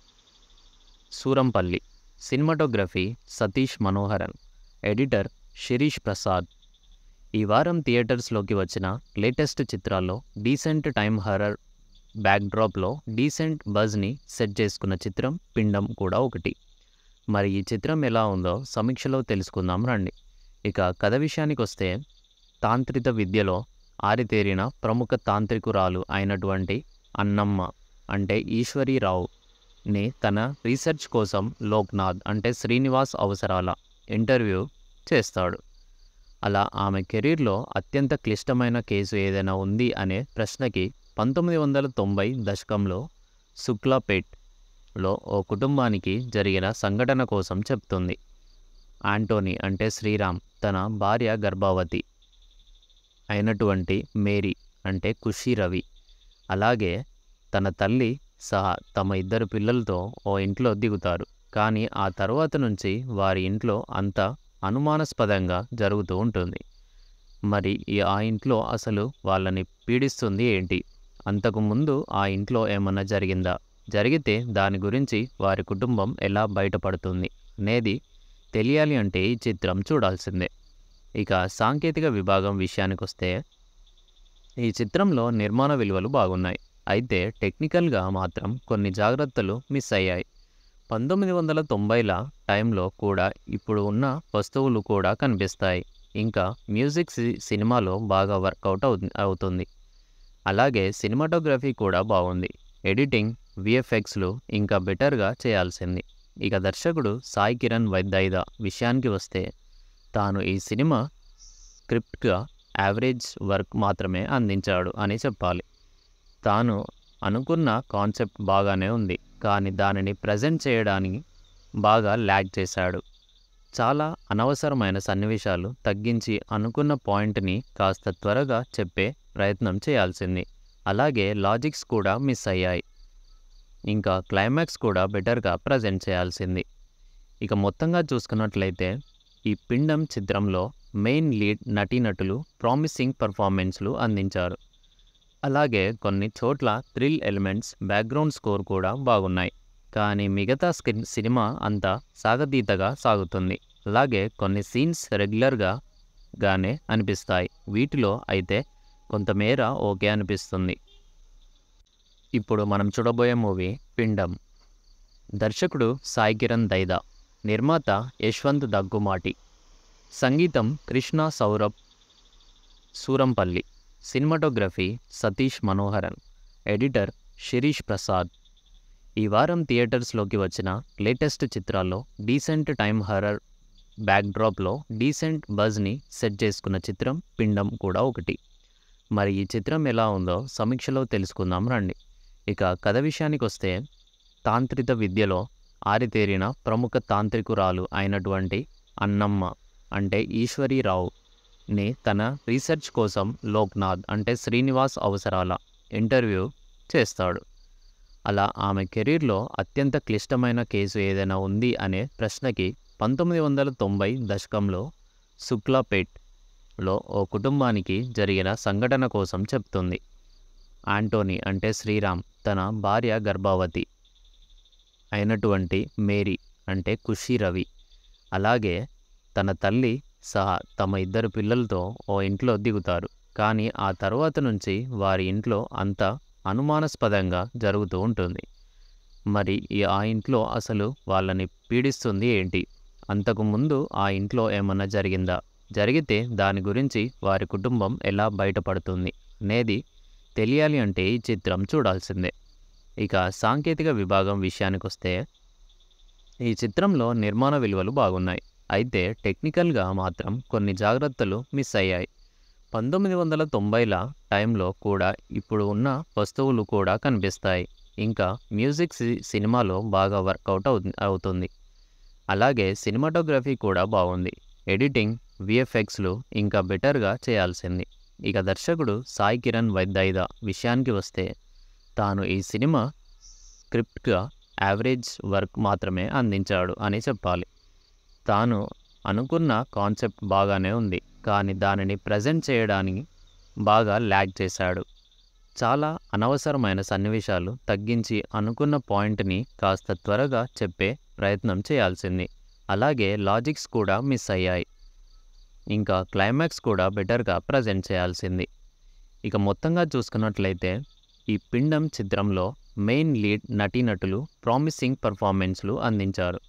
సూరంపల్లి సినిమాటోగ్రఫీ సతీష్ మనోహరన్ ఎడిటర్ శిరీష్ ప్రసాద్ ఈ వారం థియేటర్స్లోకి వచ్చిన లేటెస్ట్ చిత్రాల్లో డీసెంట్ టైం హర్రర్ బ్యాక్డ్రాప్లో డీసెంట్ బజ్ని సెట్ చేసుకున్న చిత్రం పిండం కూడా ఒకటి మరి ఈ చిత్రం ఎలా ఉందో సమీక్షలో తెలుసుకుందాం రండి ఇక కథ విషయానికి వస్తే తాంత్రిక విద్యలో ఆరితేరిన ప్రముఖ తాంత్రికురాలు అయినటువంటి అన్నమ్మ అంటే ఈశ్వరీరావు ని తన రీసెర్చ్ కోసం లోక్నాథ్ అంటే శ్రీనివాస్ అవసరాల ఇంటర్వ్యూ చేస్తాడు అలా ఆమె కెరీర్లో అత్యంత క్లిష్టమైన కేసు ఏదైనా ఉంది అనే ప్రశ్నకి పంతొమ్మిది వందల తొంభై దశకంలో శుక్లాపేట్లో ఓ కుటుంబానికి జరిగిన సంఘటన కోసం చెప్తుంది ఆంటోనీ అంటే శ్రీరామ్ తన భార్య గర్భవతి అయినటువంటి మేరీ అంటే ఖుషి రవి అలాగే తన తల్లి సహా తమ ఇద్దరు పిల్లలతో ఓ ఇంట్లో దిగుతారు కానీ ఆ తర్వాత నుంచి వారి ఇంట్లో అంత అనుమానాస్పదంగా జరుగుతూ ఉంటుంది మరి ఆ ఇంట్లో అసలు వాళ్ళని పీడిస్తుంది ఏంటి అంతకుముందు ఆ ఇంట్లో ఏమన్నా జరిగిందా జరిగితే దాని గురించి వారి కుటుంబం ఎలా బయటపడుతుంది అనేది తెలియాలి అంటే ఈ చిత్రం చూడాల్సిందే ఇక సాంకేతిక విభాగం విషయానికి వస్తే ఈ చిత్రంలో నిర్మాణ విలువలు బాగున్నాయి అయితే టెక్నికల్గా మాత్రం కొన్ని జాగ్రత్తలు మిస్ అయ్యాయి పంతొమ్మిది వందల తొంభైల టైంలో కూడా ఇప్పుడు ఉన్న వస్తువులు కూడా కనిపిస్తాయి ఇంకా మ్యూజిక్ సినిమాలో బాగా వర్కౌట్ అవు అవుతుంది అలాగే సినిమాటోగ్రఫీ కూడా బాగుంది ఎడిటింగ్ విఎఫ్ఎక్స్లు ఇంకా బెటర్గా చేయాల్సింది ఇక దర్శకుడు సాయి కిరణ్ వైద్యద విషయానికి వస్తే తాను ఈ సినిమా స్క్రిప్ట్గా యావరేజ్ వర్క్ మాత్రమే అందించాడు అని చెప్పాలి తాను అనుకున్న కాన్సెప్ట్ బాగానే ఉంది కానీ దానిని ప్రజెంట్ చేయడానికి బాగా ల్యాగ్ చేశాడు చాలా అనవసరమైన సన్నివేశాలు తగ్గించి అనుకున్న పాయింట్ని కాస్త త్వరగా చెప్పే ప్రయత్నం చేయాల్సింది అలాగే లాజిక్స్ కూడా మిస్ అయ్యాయి ఇంకా క్లైమాక్స్ కూడా బెటర్గా ప్రజెంట్ చేయాల్సింది ఇక మొత్తంగా చూసుకున్నట్లయితే ఈ పిండం చిత్రంలో మెయిన్ లీడ్ నటీనటులు ప్రామిసింగ్ పర్ఫార్మెన్స్లు అందించారు అలాగే కొన్ని చోట్ల థ్రిల్ ఎలిమెంట్స్ బ్యాక్గ్రౌండ్ స్కోర్ కూడా బాగున్నాయి కానీ మిగతా స్క్రీన్ సినిమా అంతా సాగతీతగా సాగుతుంది అలాగే కొన్ని సీన్స్ రెగ్యులర్గా గానే అనిపిస్తాయి వీటిలో అయితే కొంతమేర ఓకే అనిపిస్తుంది ఇప్పుడు మనం చూడబోయే మూవీ పిండం దర్శకుడు సాయి కిరణ్ దైదా నిర్మాత యశ్వంత్ దగ్గుమాటి సంగీతం కృష్ణ సౌరభ్ సూరంపల్లి సినిమాటోగ్రఫీ సతీష్ మనోహరన్ ఎడిటర్ శిరీష్ ప్రసాద్ ఈ వారం థియేటర్స్లోకి వచ్చిన లేటెస్ట్ చిత్రాల్లో డీసెంట్ టైం హర్రర్ బ్యాక్డ్రాప్లో డీసెంట్ బజ్ని సెట్ చేసుకున్న చిత్రం పిండం కూడా ఒకటి మరి ఈ చిత్రం ఎలా ఉందో సమీక్షలో తెలుసుకుందాం రండి ఇక కథ విషయానికొస్తే తాంత్రిక విద్యలో ఆరితేరిన ప్రముఖ తాంత్రికురాలు అయినటువంటి అన్నమ్మ అంటే ఈశ్వరీరావుని తన రీసెర్చ్ కోసం లోక్నాథ్ అంటే శ్రీనివాస్ అవసరాల ఇంటర్వ్యూ చేస్తాడు అలా ఆమె కెరీర్లో అత్యంత క్లిష్టమైన కేసు ఏదైనా ఉంది అనే ప్రశ్నకి పంతొమ్మిది వందల తొంభై దశకంలో శుక్లాపేట్లో ఓ కుటుంబానికి జరిగిన సంఘటన కోసం చెప్తుంది ఆంటోనీ అంటే శ్రీరామ్ తన భార్య గర్భావతి అయినటువంటి మేరీ అంటే ఖుషి రవి అలాగే తన తల్లి సహా తమ ఇద్దరు పిల్లలతో ఓ ఇంట్లో దిగుతారు కానీ ఆ తర్వాత నుంచి వారి ఇంట్లో అంత అనుమానాస్పదంగా జరుగుతూ ఉంటుంది మరి ఆ ఇంట్లో అసలు వాళ్ళని పీడిస్తుంది ఏంటి అంతకుముందు ఆ ఇంట్లో ఏమన్నా జరిగిందా జరిగితే దాని గురించి వారి కుటుంబం ఎలా బయటపడుతుంది అనేది తెలియాలి అంటే ఈ చిత్రం చూడాల్సిందే ఇక సాంకేతిక విభాగం విషయానికొస్తే ఈ చిత్రంలో నిర్మాణ విలువలు బాగున్నాయి అయితే టెక్నికల్గా మాత్రం కొన్ని జాగ్రత్తలు మిస్ అయ్యాయి పంతొమ్మిది వందల తొంభైల టైంలో కూడా ఇప్పుడు ఉన్న వస్తువులు కూడా కనిపిస్తాయి ఇంకా మ్యూజిక్ సినిమాలో బాగా వర్కౌట్ అవుతుంది అలాగే సినిమాటోగ్రఫీ కూడా బాగుంది ఎడిటింగ్ విఎఫ్ఎక్స్లు ఇంకా బెటర్గా చేయాల్సింది ఇక దర్శకుడు సాయి కిరణ్ వైద్యాయిదా విషయానికి వస్తే తాను ఈ సినిమా స్క్రిప్ట్గా యావరేజ్ వర్క్ మాత్రమే అందించాడు అని చెప్పాలి తాను అనుకున్న కాన్సెప్ట్ బాగానే ఉంది కానీ దానిని ప్రజెంట్ చేయడానికి బాగా ల్యాగ్ చేశాడు చాలా అనవసరమైన సన్నివేశాలు తగ్గించి అనుకున్న పాయింట్ని కాస్త త్వరగా చెప్పే ప్రయత్నం చేయాల్సింది అలాగే లాజిక్స్ కూడా మిస్ అయ్యాయి ఇంకా క్లైమాక్స్ కూడా బెటర్గా ప్రజెంట్ చేయాల్సింది ఇక మొత్తంగా చూసుకున్నట్లయితే ఈ పిండం చిత్రంలో మెయిన్ లీడ్ నటీనటులు ప్రామిసింగ్ పర్ఫార్మెన్స్లు అందించారు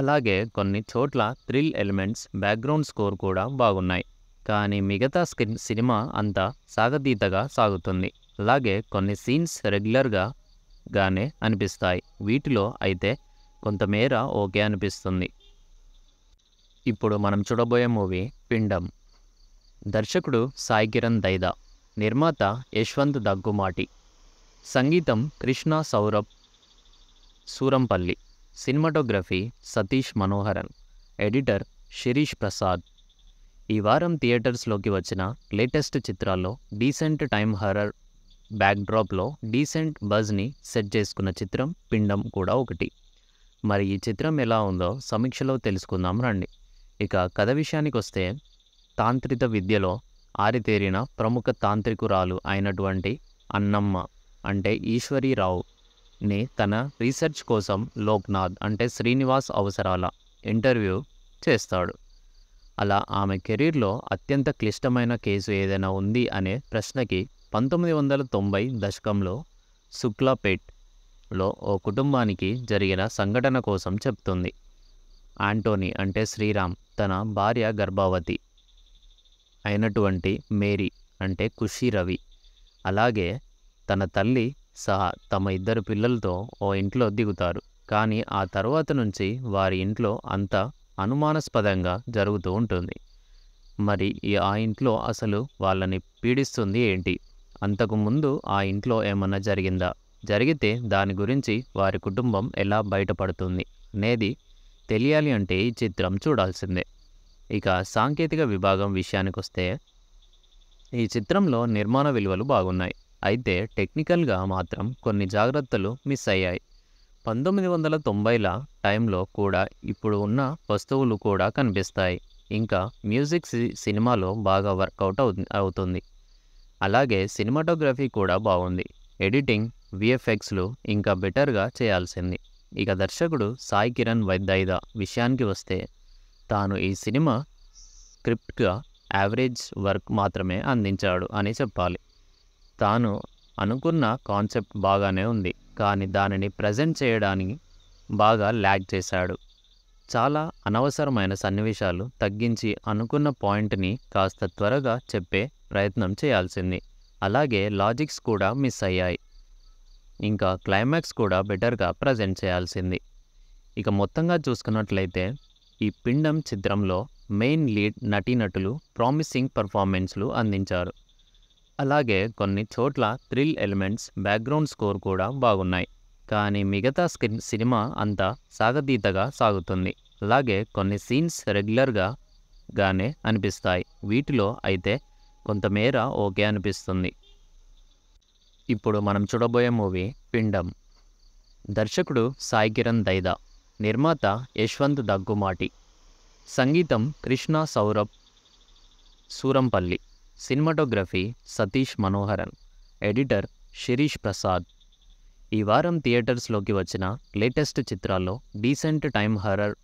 అలాగే కొన్ని చోట్ల థ్రిల్ ఎలిమెంట్స్ బ్యాక్గ్రౌండ్ స్కోర్ కూడా బాగున్నాయి కానీ మిగతా స్క్రీన్ సినిమా అంతా సాగతీతగా సాగుతుంది అలాగే కొన్ని సీన్స్ రెగ్యులర్గా గానే అనిపిస్తాయి వీటిలో అయితే కొంతమేర ఓకే అనిపిస్తుంది ఇప్పుడు మనం చూడబోయే మూవీ పిండం దర్శకుడు సాయి కిరణ్ దైదా నిర్మాత యశ్వంత్ దగ్గుమాటి సంగీతం కృష్ణ సౌరభ్ సూరంపల్లి సినిమాటోగ్రఫీ సతీష్ మనోహరన్ ఎడిటర్ శిరీష్ ప్రసాద్ ఈ వారం థియేటర్స్లోకి వచ్చిన లేటెస్ట్ చిత్రాల్లో డీసెంట్ టైం హర్రర్ బ్యాక్డ్రాప్లో డీసెంట్ బజ్ని సెట్ చేసుకున్న చిత్రం పిండం కూడా ఒకటి మరి ఈ చిత్రం ఎలా ఉందో సమీక్షలో తెలుసుకుందాం రండి ఇక కథ విషయానికొస్తే తాంత్రిక విద్యలో ఆరితేరిన ప్రముఖ తాంత్రికురాలు అయినటువంటి అన్నమ్మ అంటే ఈశ్వరీరావు ని తన రీసెర్చ్ కోసం లోక్నాథ్ అంటే శ్రీనివాస్ అవసరాల ఇంటర్వ్యూ చేస్తాడు అలా ఆమె కెరీర్లో అత్యంత క్లిష్టమైన కేసు ఏదైనా ఉంది అనే ప్రశ్నకి పంతొమ్మిది వందల తొంభై దశకంలో శుక్లాపేట్లో ఓ కుటుంబానికి జరిగిన సంఘటన కోసం చెప్తుంది ఆంటోనీ అంటే శ్రీరామ్ తన భార్య గర్భవతి అయినటువంటి మేరీ అంటే ఖుషి రవి అలాగే తన తల్లి సహా తమ ఇద్దరు పిల్లలతో ఓ ఇంట్లో దిగుతారు కానీ ఆ తర్వాత నుంచి వారి ఇంట్లో అంత అనుమానాస్పదంగా జరుగుతూ ఉంటుంది మరి ఆ ఇంట్లో అసలు వాళ్ళని పీడిస్తుంది ఏంటి అంతకుముందు ఆ ఇంట్లో ఏమన్నా జరిగిందా జరిగితే దాని గురించి వారి కుటుంబం ఎలా బయటపడుతుంది అనేది తెలియాలి అంటే ఈ చిత్రం చూడాల్సిందే ఇక సాంకేతిక విభాగం విషయానికొస్తే ఈ చిత్రంలో నిర్మాణ విలువలు బాగున్నాయి అయితే టెక్నికల్గా మాత్రం కొన్ని జాగ్రత్తలు మిస్ అయ్యాయి పంతొమ్మిది వందల తొంభైల టైంలో కూడా ఇప్పుడు ఉన్న వస్తువులు కూడా కనిపిస్తాయి ఇంకా మ్యూజిక్ సినిమాలో బాగా వర్కౌట్ అవుతుంది అలాగే సినిమాటోగ్రఫీ కూడా బాగుంది ఎడిటింగ్ విఎఫ్ఎక్స్లు ఇంకా బెటర్గా చేయాల్సింది ఇక దర్శకుడు సాయి కిరణ్ వైద్యద విషయానికి వస్తే తాను ఈ సినిమా స్క్రిప్ట్గా యావరేజ్ వర్క్ మాత్రమే అందించాడు అని చెప్పాలి తాను అనుకున్న కాన్సెప్ట్ బాగానే ఉంది కానీ దానిని ప్రజెంట్ చేయడానికి బాగా ల్యాగ్ చేశాడు చాలా అనవసరమైన సన్నివేశాలు తగ్గించి అనుకున్న పాయింట్ని కాస్త త్వరగా చెప్పే ప్రయత్నం చేయాల్సింది అలాగే లాజిక్స్ కూడా మిస్ అయ్యాయి ఇంకా క్లైమాక్స్ కూడా బెటర్గా ప్రజెంట్ చేయాల్సింది ఇక మొత్తంగా చూసుకున్నట్లయితే ఈ పిండం చిత్రంలో మెయిన్ లీడ్ నటీనటులు ప్రామిసింగ్ పర్ఫార్మెన్స్లు అందించారు అలాగే కొన్ని చోట్ల థ్రిల్ ఎలిమెంట్స్ బ్యాక్గ్రౌండ్ స్కోర్ కూడా బాగున్నాయి కానీ మిగతా స్క్రీన్ సినిమా అంతా సాగతీతగా సాగుతుంది అలాగే కొన్ని సీన్స్ రెగ్యులర్గా గానే అనిపిస్తాయి వీటిలో అయితే కొంతమేర ఓకే అనిపిస్తుంది ఇప్పుడు మనం చూడబోయే మూవీ పిండం దర్శకుడు సాయి కిరణ్ దైదా నిర్మాత యశ్వంత్ దగ్గుమాటి సంగీతం కృష్ణ సౌరభ్ సూరంపల్లి సినిమాటోగ్రఫీ సతీష్ మనోహరన్ ఎడిటర్ శిరీష్ ప్రసాద్ ఈ వారం థియేటర్స్లోకి వచ్చిన లేటెస్ట్ చిత్రాల్లో డీసెంట్ టైం హర్రర్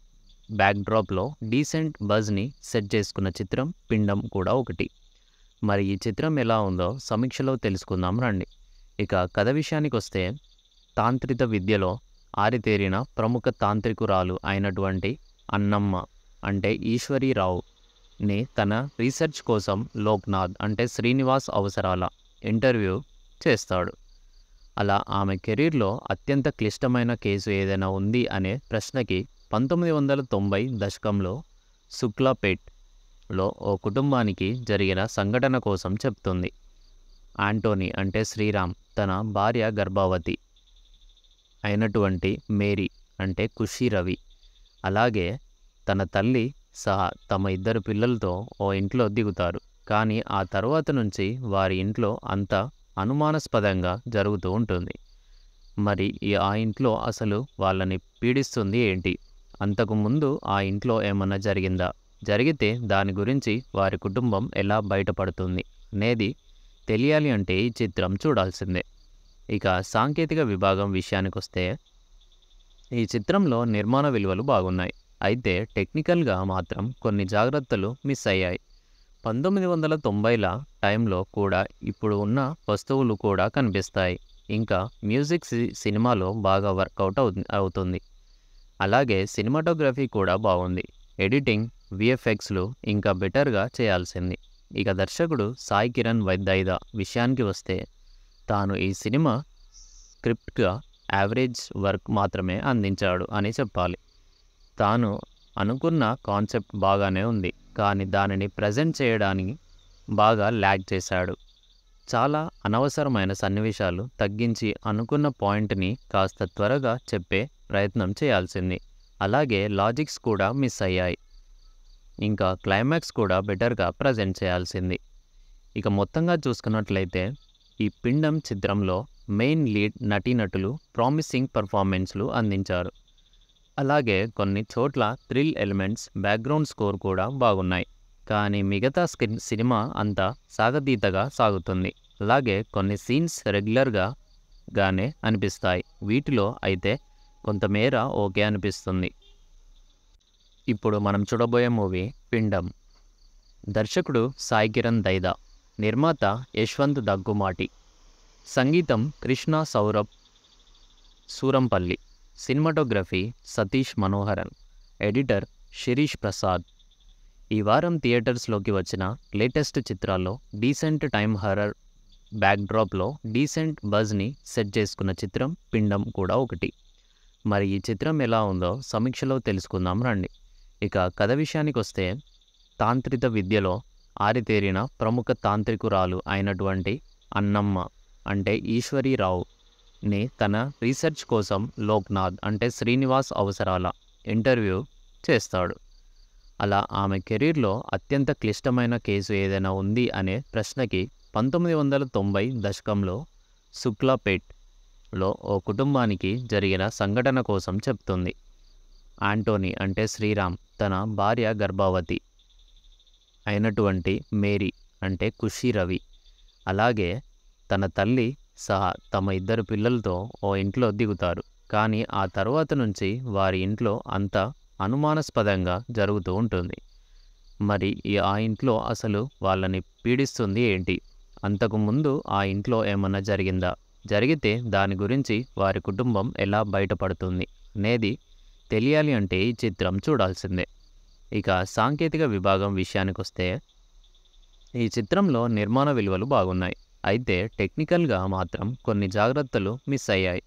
బ్యాక్డ్రాప్లో డీసెంట్ బజ్ని సెట్ చేసుకున్న చిత్రం పిండం కూడా ఒకటి మరి ఈ చిత్రం ఎలా ఉందో సమీక్షలో తెలుసుకుందాం రండి ఇక కథ విషయానికొస్తే తాంత్రిక విద్యలో ఆరితేరిన ప్రముఖ తాంత్రికురాలు అయినటువంటి అన్నమ్మ అంటే ఈశ్వరీరావుని తన రీసెర్చ్ కోసం లోక్నాథ్ అంటే శ్రీనివాస్ అవసరాల ఇంటర్వ్యూ చేస్తాడు అలా ఆమె కెరీర్లో అత్యంత క్లిష్టమైన కేసు ఏదైనా ఉంది అనే ప్రశ్నకి పంతొమ్మిది వందల తొంభై దశకంలో శుక్లాపేట్లో ఓ కుటుంబానికి జరిగిన సంఘటన కోసం చెప్తుంది ఆంటోనీ అంటే శ్రీరామ్ తన భార్య గర్భవతి అయినటువంటి మేరీ అంటే ఖుషి రవి అలాగే తన తల్లి సహా తమ ఇద్దరు పిల్లలతో ఓ ఇంట్లో దిగుతారు కానీ ఆ తర్వాత నుంచి వారి ఇంట్లో అంత అనుమానాస్పదంగా జరుగుతూ ఉంటుంది మరి ఆ ఇంట్లో అసలు వాళ్ళని పీడిస్తుంది ఏంటి అంతకుముందు ఆ ఇంట్లో ఏమన్నా జరిగిందా జరిగితే దాని గురించి వారి కుటుంబం ఎలా బయటపడుతుంది అనేది తెలియాలి అంటే ఈ చిత్రం చూడాల్సిందే ఇక సాంకేతిక విభాగం విషయానికి వస్తే ఈ చిత్రంలో నిర్మాణ విలువలు బాగున్నాయి అయితే టెక్నికల్గా మాత్రం కొన్ని జాగ్రత్తలు మిస్ అయ్యాయి పంతొమ్మిది వందల తొంభైల టైంలో కూడా ఇప్పుడు ఉన్న వస్తువులు కూడా కనిపిస్తాయి ఇంకా మ్యూజిక్ సినిమాలో బాగా వర్కౌట్ అవు అవుతుంది అలాగే సినిమాటోగ్రఫీ కూడా బాగుంది ఎడిటింగ్ విఎఫ్ఎక్స్లు ఇంకా బెటర్గా చేయాల్సింది ఇక దర్శకుడు సాయి కిరణ్ వైద్యద విషయానికి వస్తే తాను ఈ సినిమా స్క్రిప్ట్గా యావరేజ్ వర్క్ మాత్రమే అందించాడు అని చెప్పాలి తాను అనుకున్న కాన్సెప్ట్ బాగానే ఉంది కానీ దానిని ప్రజెంట్ చేయడానికి బాగా ల్యాగ్ చేశాడు చాలా అనవసరమైన సన్నివేశాలు తగ్గించి అనుకున్న పాయింట్ని కాస్త త్వరగా చెప్పే ప్రయత్నం చేయాల్సింది అలాగే లాజిక్స్ కూడా మిస్ అయ్యాయి ఇంకా క్లైమాక్స్ కూడా బెటర్గా ప్రజెంట్ చేయాల్సింది ఇక మొత్తంగా చూసుకున్నట్లయితే ఈ పిండం చిత్రంలో మెయిన్ లీడ్ నటీనటులు ప్రామిసింగ్ పర్ఫార్మెన్స్లు అందించారు అలాగే కొన్ని చోట్ల థ్రిల్ ఎలిమెంట్స్ బ్యాక్గ్రౌండ్ స్కోర్ కూడా బాగున్నాయి కానీ మిగతా స్క్రీన్ సినిమా అంతా సాగతీతగా సాగుతుంది అలాగే కొన్ని సీన్స్ రెగ్యులర్గా గానే అనిపిస్తాయి వీటిలో అయితే కొంతమేర ఓకే అనిపిస్తుంది ఇప్పుడు మనం చూడబోయే మూవీ పిండం దర్శకుడు సాయి కిరణ్ దైదా నిర్మాత యశ్వంత్ దగ్గుమాటి సంగీతం కృష్ణ సౌరభ్ సూరంపల్లి సినిమాటోగ్రఫీ సతీష్ మనోహరన్ ఎడిటర్ శిరీష్ ప్రసాద్ ఈ వారం థియేటర్స్లోకి వచ్చిన లేటెస్ట్ చిత్రాల్లో డీసెంట్ టైం హర్రర్ బ్యాక్డ్రాప్లో డీసెంట్ బజ్ని సెట్ చేసుకున్న చిత్రం పిండం కూడా ఒకటి మరి ఈ చిత్రం ఎలా ఉందో సమీక్షలో తెలుసుకుందాం రండి ఇక కథ విషయానికి వస్తే తాంత్రిక విద్యలో ఆరితేరిన ప్రముఖ తాంత్రికురాలు అయినటువంటి అన్నమ్మ అంటే ఈశ్వరీరావు ని తన రీసెర్చ్ కోసం లోక్నాథ్ అంటే శ్రీనివాస్ అవసరాల ఇంటర్వ్యూ చేస్తాడు అలా ఆమె కెరీర్లో అత్యంత క్లిష్టమైన కేసు ఏదైనా ఉంది అనే ప్రశ్నకి పంతొమ్మిది వందల తొంభై దశకంలో శుక్లాపేట్లో ఓ కుటుంబానికి జరిగిన సంఘటన కోసం చెప్తుంది ఆంటోనీ అంటే శ్రీరామ్ తన భార్య గర్భవతి అయినటువంటి మేరీ అంటే ఖుషి రవి అలాగే తన తల్లి సహా తమ ఇద్దరు పిల్లలతో ఓ ఇంట్లో దిగుతారు కానీ ఆ తర్వాత నుంచి వారి ఇంట్లో అంత అనుమానాస్పదంగా జరుగుతూ ఉంటుంది మరి ఆ ఇంట్లో అసలు వాళ్ళని పీడిస్తుంది ఏంటి అంతకుముందు ఆ ఇంట్లో ఏమన్నా జరిగిందా జరిగితే దాని గురించి వారి కుటుంబం ఎలా బయటపడుతుంది అనేది తెలియాలి అంటే ఈ చిత్రం చూడాల్సిందే ఇక సాంకేతిక విభాగం విషయానికొస్తే ఈ చిత్రంలో నిర్మాణ విలువలు బాగున్నాయి అయితే టెక్నికల్గా మాత్రం కొన్ని జాగ్రత్తలు మిస్ అయ్యాయి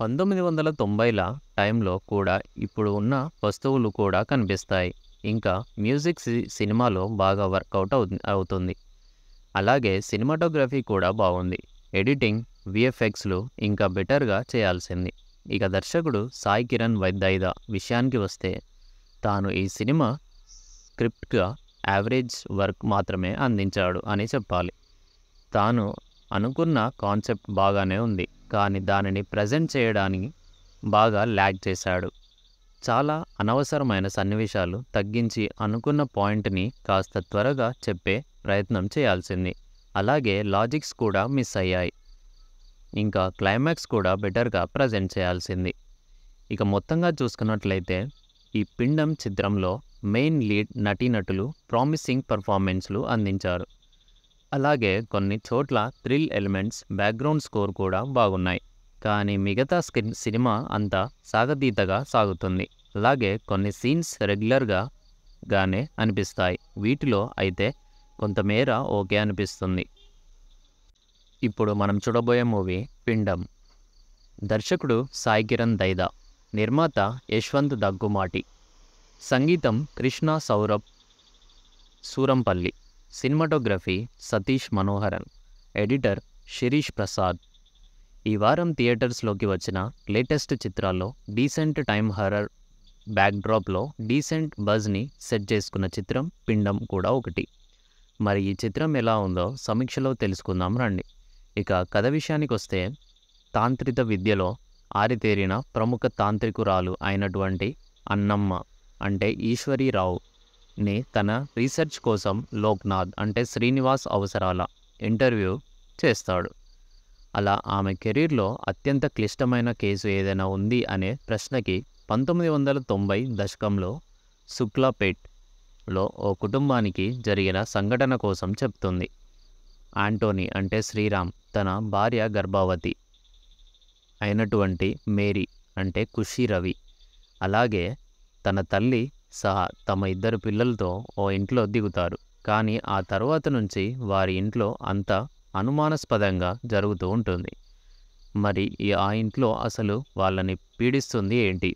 పంతొమ్మిది వందల తొంభైల టైంలో కూడా ఇప్పుడు ఉన్న వస్తువులు కూడా కనిపిస్తాయి ఇంకా మ్యూజిక్ సినిమాలో బాగా వర్కౌట్ అవు అవుతుంది అలాగే సినిమాటోగ్రఫీ కూడా బాగుంది ఎడిటింగ్ విఎఫ్ఎక్స్లు ఇంకా బెటర్గా చేయాల్సింది ఇక దర్శకుడు సాయి కిరణ్ వైద్యద విషయానికి వస్తే తాను ఈ సినిమా స్క్రిప్ట్గా యావరేజ్ వర్క్ మాత్రమే అందించాడు అని చెప్పాలి తాను అనుకున్న కాన్సెప్ట్ బాగానే ఉంది కానీ దానిని ప్రజెంట్ చేయడానికి బాగా ల్యాగ్ చేశాడు చాలా అనవసరమైన సన్నివేశాలు తగ్గించి అనుకున్న పాయింట్ని కాస్త త్వరగా చెప్పే ప్రయత్నం చేయాల్సింది అలాగే లాజిక్స్ కూడా మిస్ అయ్యాయి ఇంకా క్లైమాక్స్ కూడా బెటర్గా ప్రజెంట్ చేయాల్సింది ఇక మొత్తంగా చూసుకున్నట్లయితే ఈ పిండం చిత్రంలో మెయిన్ లీడ్ నటీనటులు ప్రామిసింగ్ పర్ఫార్మెన్స్లు అందించారు అలాగే కొన్ని చోట్ల థ్రిల్ ఎలిమెంట్స్ బ్యాక్గ్రౌండ్ స్కోర్ కూడా బాగున్నాయి కానీ మిగతా స్క్రీన్ సినిమా అంతా సాగతీతగా సాగుతుంది అలాగే కొన్ని సీన్స్ రెగ్యులర్గా గానే అనిపిస్తాయి వీటిలో అయితే కొంతమేర ఓకే అనిపిస్తుంది ఇప్పుడు మనం చూడబోయే మూవీ పిండం దర్శకుడు సాయి కిరణ్ దైదా నిర్మాత యశ్వంత్ దగ్గుమాటి సంగీతం కృష్ణ సౌరభ్ సూరంపల్లి సినిమాటోగ్రఫీ సతీష్ మనోహరన్ ఎడిటర్ శిరీష్ ప్రసాద్ ఈ వారం థియేటర్స్లోకి వచ్చిన లేటెస్ట్ చిత్రాల్లో డీసెంట్ టైం హర్రర్ బ్యాక్డ్రాప్లో డీసెంట్ బజ్ని సెట్ చేసుకున్న చిత్రం పిండం కూడా ఒకటి మరి ఈ చిత్రం ఎలా ఉందో సమీక్షలో తెలుసుకుందాం రండి ఇక కథ విషయానికి వస్తే తాంత్రిక విద్యలో ఆరితేరిన ప్రముఖ తాంత్రికురాలు అయినటువంటి అన్నమ్మ అంటే ఈశ్వరీరావుని తన రీసెర్చ్ కోసం లోక్నాథ్ అంటే శ్రీనివాస్ అవసరాల ఇంటర్వ్యూ చేస్తాడు అలా ఆమె కెరీర్లో అత్యంత క్లిష్టమైన కేసు ఏదైనా ఉంది అనే ప్రశ్నకి పంతొమ్మిది వందల తొంభై దశకంలో శుక్లాపేట్లో ఓ కుటుంబానికి జరిగిన సంఘటన కోసం చెప్తుంది ఆంటోనీ అంటే శ్రీరామ్ తన భార్య గర్భవతి అయినటువంటి మేరీ అంటే ఖుషి రవి అలాగే తన తల్లి సహా తమ ఇద్దరు పిల్లలతో ఓ ఇంట్లో దిగుతారు కానీ ఆ తర్వాత నుంచి వారి ఇంట్లో అంత అనుమానాస్పదంగా జరుగుతూ ఉంటుంది మరి ఆ ఇంట్లో అసలు వాళ్ళని పీడిస్తుంది ఏంటి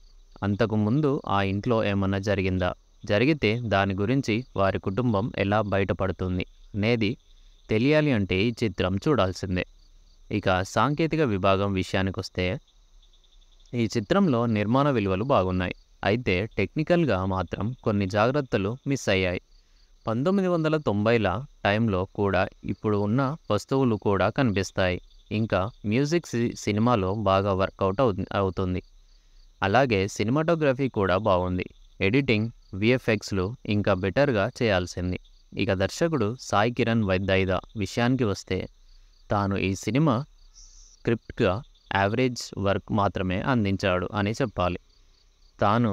అంతకుముందు ఆ ఇంట్లో ఏమన్నా జరిగిందా జరిగితే దాని గురించి వారి కుటుంబం ఎలా బయటపడుతుంది అనేది తెలియాలి అంటే ఈ చిత్రం చూడాల్సిందే ఇక సాంకేతిక విభాగం విషయానికొస్తే ఈ చిత్రంలో నిర్మాణ విలువలు బాగున్నాయి అయితే టెక్నికల్గా మాత్రం కొన్ని జాగ్రత్తలు మిస్ అయ్యాయి పంతొమ్మిది వందల తొంభైల టైంలో కూడా ఇప్పుడు ఉన్న వస్తువులు కూడా కనిపిస్తాయి ఇంకా మ్యూజిక్ సినిమాలో బాగా వర్కౌట్ అవుతుంది అలాగే సినిమాటోగ్రఫీ కూడా బాగుంది ఎడిటింగ్ విఎఫ్ఎక్స్లు ఇంకా బెటర్గా చేయాల్సింది ఇక దర్శకుడు సాయి కిరణ్ వైద్యద విషయానికి వస్తే తాను ఈ సినిమా స్క్రిప్ట్గా యావరేజ్ వర్క్ మాత్రమే అందించాడు అని చెప్పాలి తాను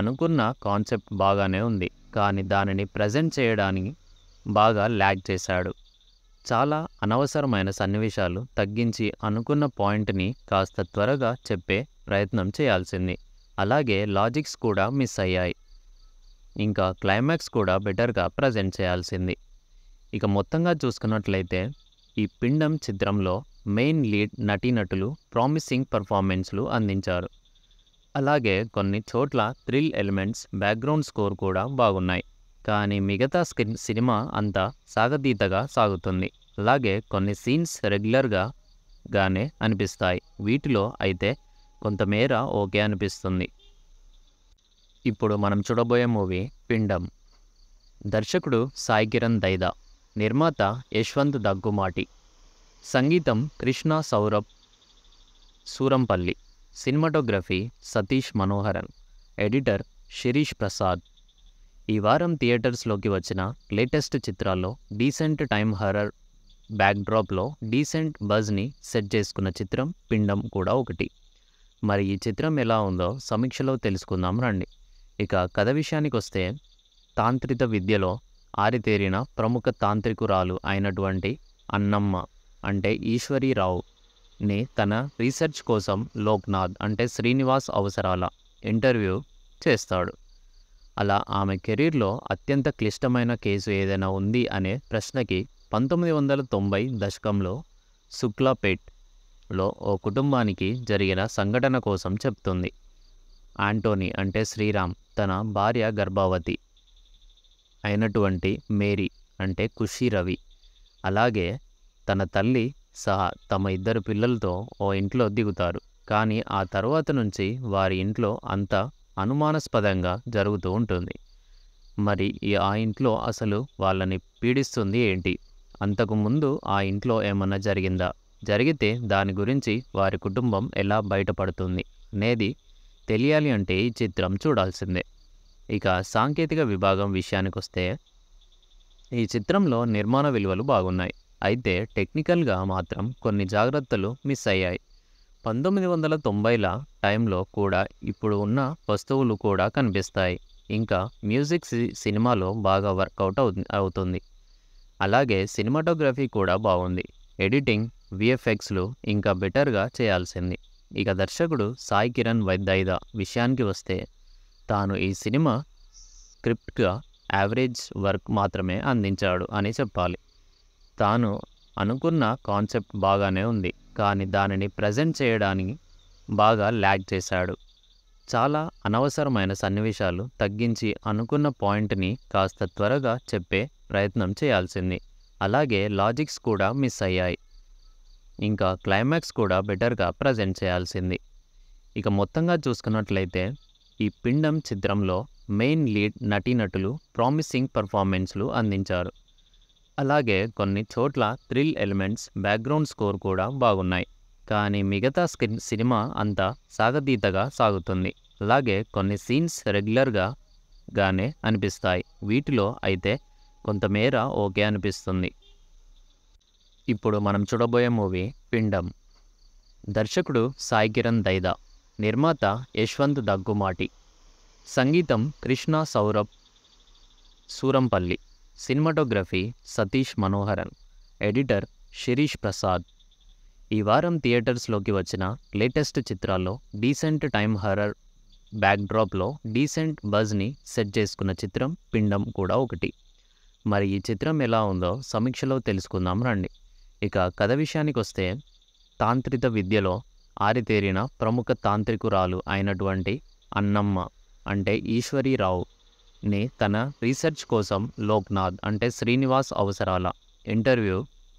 అనుకున్న కాన్సెప్ట్ బాగానే ఉంది కానీ దానిని ప్రజెంట్ చేయడానికి బాగా ల్యాగ్ చేశాడు చాలా అనవసరమైన సన్నివేశాలు తగ్గించి అనుకున్న పాయింట్ని కాస్త త్వరగా చెప్పే ప్రయత్నం చేయాల్సింది అలాగే లాజిక్స్ కూడా మిస్ అయ్యాయి ఇంకా క్లైమాక్స్ కూడా బెటర్గా ప్రజెంట్ చేయాల్సింది ఇక మొత్తంగా చూసుకున్నట్లయితే ఈ పిండం చిత్రంలో మెయిన్ లీడ్ నటీనటులు ప్రామిసింగ్ పర్ఫార్మెన్స్లు అందించారు అలాగే కొన్ని చోట్ల థ్రిల్ ఎలిమెంట్స్ బ్యాక్గ్రౌండ్ స్కోర్ కూడా బాగున్నాయి కానీ మిగతా స్క్రీన్ సినిమా అంతా సాగతీతగా సాగుతుంది అలాగే కొన్ని సీన్స్ రెగ్యులర్గా గానే అనిపిస్తాయి వీటిలో అయితే కొంతమేర ఓకే అనిపిస్తుంది ఇప్పుడు మనం చూడబోయే మూవీ పిండం దర్శకుడు సాయి కిరణ్ దైదా నిర్మాత యశ్వంత్ దగ్గుమాటి సంగీతం కృష్ణ సౌరభ్ సూరంపల్లి సినిమాటోగ్రఫీ సతీష్ మనోహరన్ ఎడిటర్ శిరీష్ ప్రసాద్ ఈ వారం థియేటర్స్లోకి వచ్చిన లేటెస్ట్ చిత్రాల్లో డీసెంట్ టైం హర్రర్ బ్యాక్డ్రాప్లో డీసెంట్ బజ్ని సెట్ చేసుకున్న చిత్రం పిండం కూడా ఒకటి మరి ఈ చిత్రం ఎలా ఉందో సమీక్షలో తెలుసుకుందాం రండి ఇక కథ విషయానికొస్తే తాంత్రిక విద్యలో ఆరితేరిన ప్రముఖ తాంత్రికురాలు అయినటువంటి అన్నమ్మ అంటే ఈశ్వరీరావుని తన రీసెర్చ్ కోసం లోక్నాథ్ అంటే శ్రీనివాస్ అవసరాల ఇంటర్వ్యూ చేస్తాడు అలా ఆమె కెరీర్లో అత్యంత క్లిష్టమైన కేసు ఏదైనా ఉంది అనే ప్రశ్నకి పంతొమ్మిది వందల తొంభై దశకంలో శుక్లాపేట్లో ఓ కుటుంబానికి జరిగిన సంఘటన కోసం చెప్తుంది ఆంటోనీ అంటే శ్రీరామ్ తన భార్య గర్భవతి అయినటువంటి మేరీ అంటే ఖుషి రవి అలాగే తన తల్లి సహా తమ ఇద్దరు పిల్లలతో ఓ ఇంట్లో దిగుతారు కానీ ఆ తర్వాత నుంచి వారి ఇంట్లో అంత అనుమానాస్పదంగా జరుగుతూ ఉంటుంది మరి ఆ ఇంట్లో అసలు వాళ్ళని పీడిస్తుంది ఏంటి అంతకుముందు ఆ ఇంట్లో ఏమన్నా జరిగిందా జరిగితే దాని గురించి వారి కుటుంబం ఎలా బయటపడుతుంది అనేది తెలియాలి అంటే ఈ చిత్రం చూడాల్సిందే ఇక సాంకేతిక విభాగం విషయానికి వస్తే ఈ చిత్రంలో నిర్మాణ విలువలు బాగున్నాయి అయితే టెక్నికల్గా మాత్రం కొన్ని జాగ్రత్తలు మిస్ అయ్యాయి పంతొమ్మిది వందల తొంభైల టైంలో కూడా ఇప్పుడు ఉన్న వస్తువులు కూడా కనిపిస్తాయి ఇంకా మ్యూజిక్ సినిమాలో బాగా వర్కౌట్ అవుతుంది అలాగే సినిమాటోగ్రఫీ కూడా బాగుంది ఎడిటింగ్ విఎఫ్ఎక్స్లు ఇంకా బెటర్గా చేయాల్సింది ఇక దర్శకుడు సాయి కిరణ్ వైద్యద విషయానికి వస్తే తాను ఈ సినిమా స్క్రిప్ట్గా యావరేజ్ వర్క్ మాత్రమే అందించాడు అని చెప్పాలి తాను అనుకున్న కాన్సెప్ట్ బాగానే ఉంది కానీ దానిని ప్రజెంట్ చేయడానికి బాగా ల్యాగ్ చేశాడు చాలా అనవసరమైన సన్నివేశాలు తగ్గించి అనుకున్న పాయింట్ని కాస్త త్వరగా చెప్పే ప్రయత్నం చేయాల్సింది అలాగే లాజిక్స్ కూడా మిస్ అయ్యాయి ఇంకా క్లైమాక్స్ కూడా బెటర్గా ప్రజెంట్ చేయాల్సింది ఇక మొత్తంగా చూసుకున్నట్లయితే ఈ పిండం చిత్రంలో మెయిన్ లీడ్ నటీనటులు ప్రామిసింగ్ పర్ఫార్మెన్స్లు అందించారు అలాగే కొన్ని చోట్ల థ్రిల్ ఎలిమెంట్స్ బ్యాక్గ్రౌండ్ స్కోర్ కూడా బాగున్నాయి కానీ మిగతా స్క్రీన్ సినిమా అంతా సాగతీతగా సాగుతుంది అలాగే కొన్ని సీన్స్ రెగ్యులర్గా గానే అనిపిస్తాయి వీటిలో అయితే కొంతమేర ఓకే అనిపిస్తుంది ఇప్పుడు మనం చూడబోయే మూవీ పిండం దర్శకుడు సాయి కిరణ్ దైదా నిర్మాత యశ్వంత్ దగ్గుమాటి సంగీతం కృష్ణ సౌరభ్ సూరంపల్లి సినిమాటోగ్రఫీ సతీష్ మనోహరన్ ఎడిటర్ శిరీష్ ప్రసాద్ ఈ వారం థియేటర్స్లోకి వచ్చిన లేటెస్ట్ చిత్రాల్లో డీసెంట్ టైం హర్రర్ బ్యాక్డ్రాప్లో డీసెంట్ బజ్ని సెట్ చేసుకున్న చిత్రం పిండం కూడా ఒకటి మరి ఈ చిత్రం ఎలా ఉందో సమీక్షలో తెలుసుకుందాం రండి ఇక కథ విషయానికి వస్తే తాంత్రిక విద్యలో ఆరితేరిన ప్రముఖ తాంత్రికురాలు అయినటువంటి అన్నమ్మ అంటే ఈశ్వరీరావుని తన రీసెర్చ్ కోసం లోక్నాథ్ అంటే శ్రీనివాస్ అవసరాల ఇంటర్వ్యూ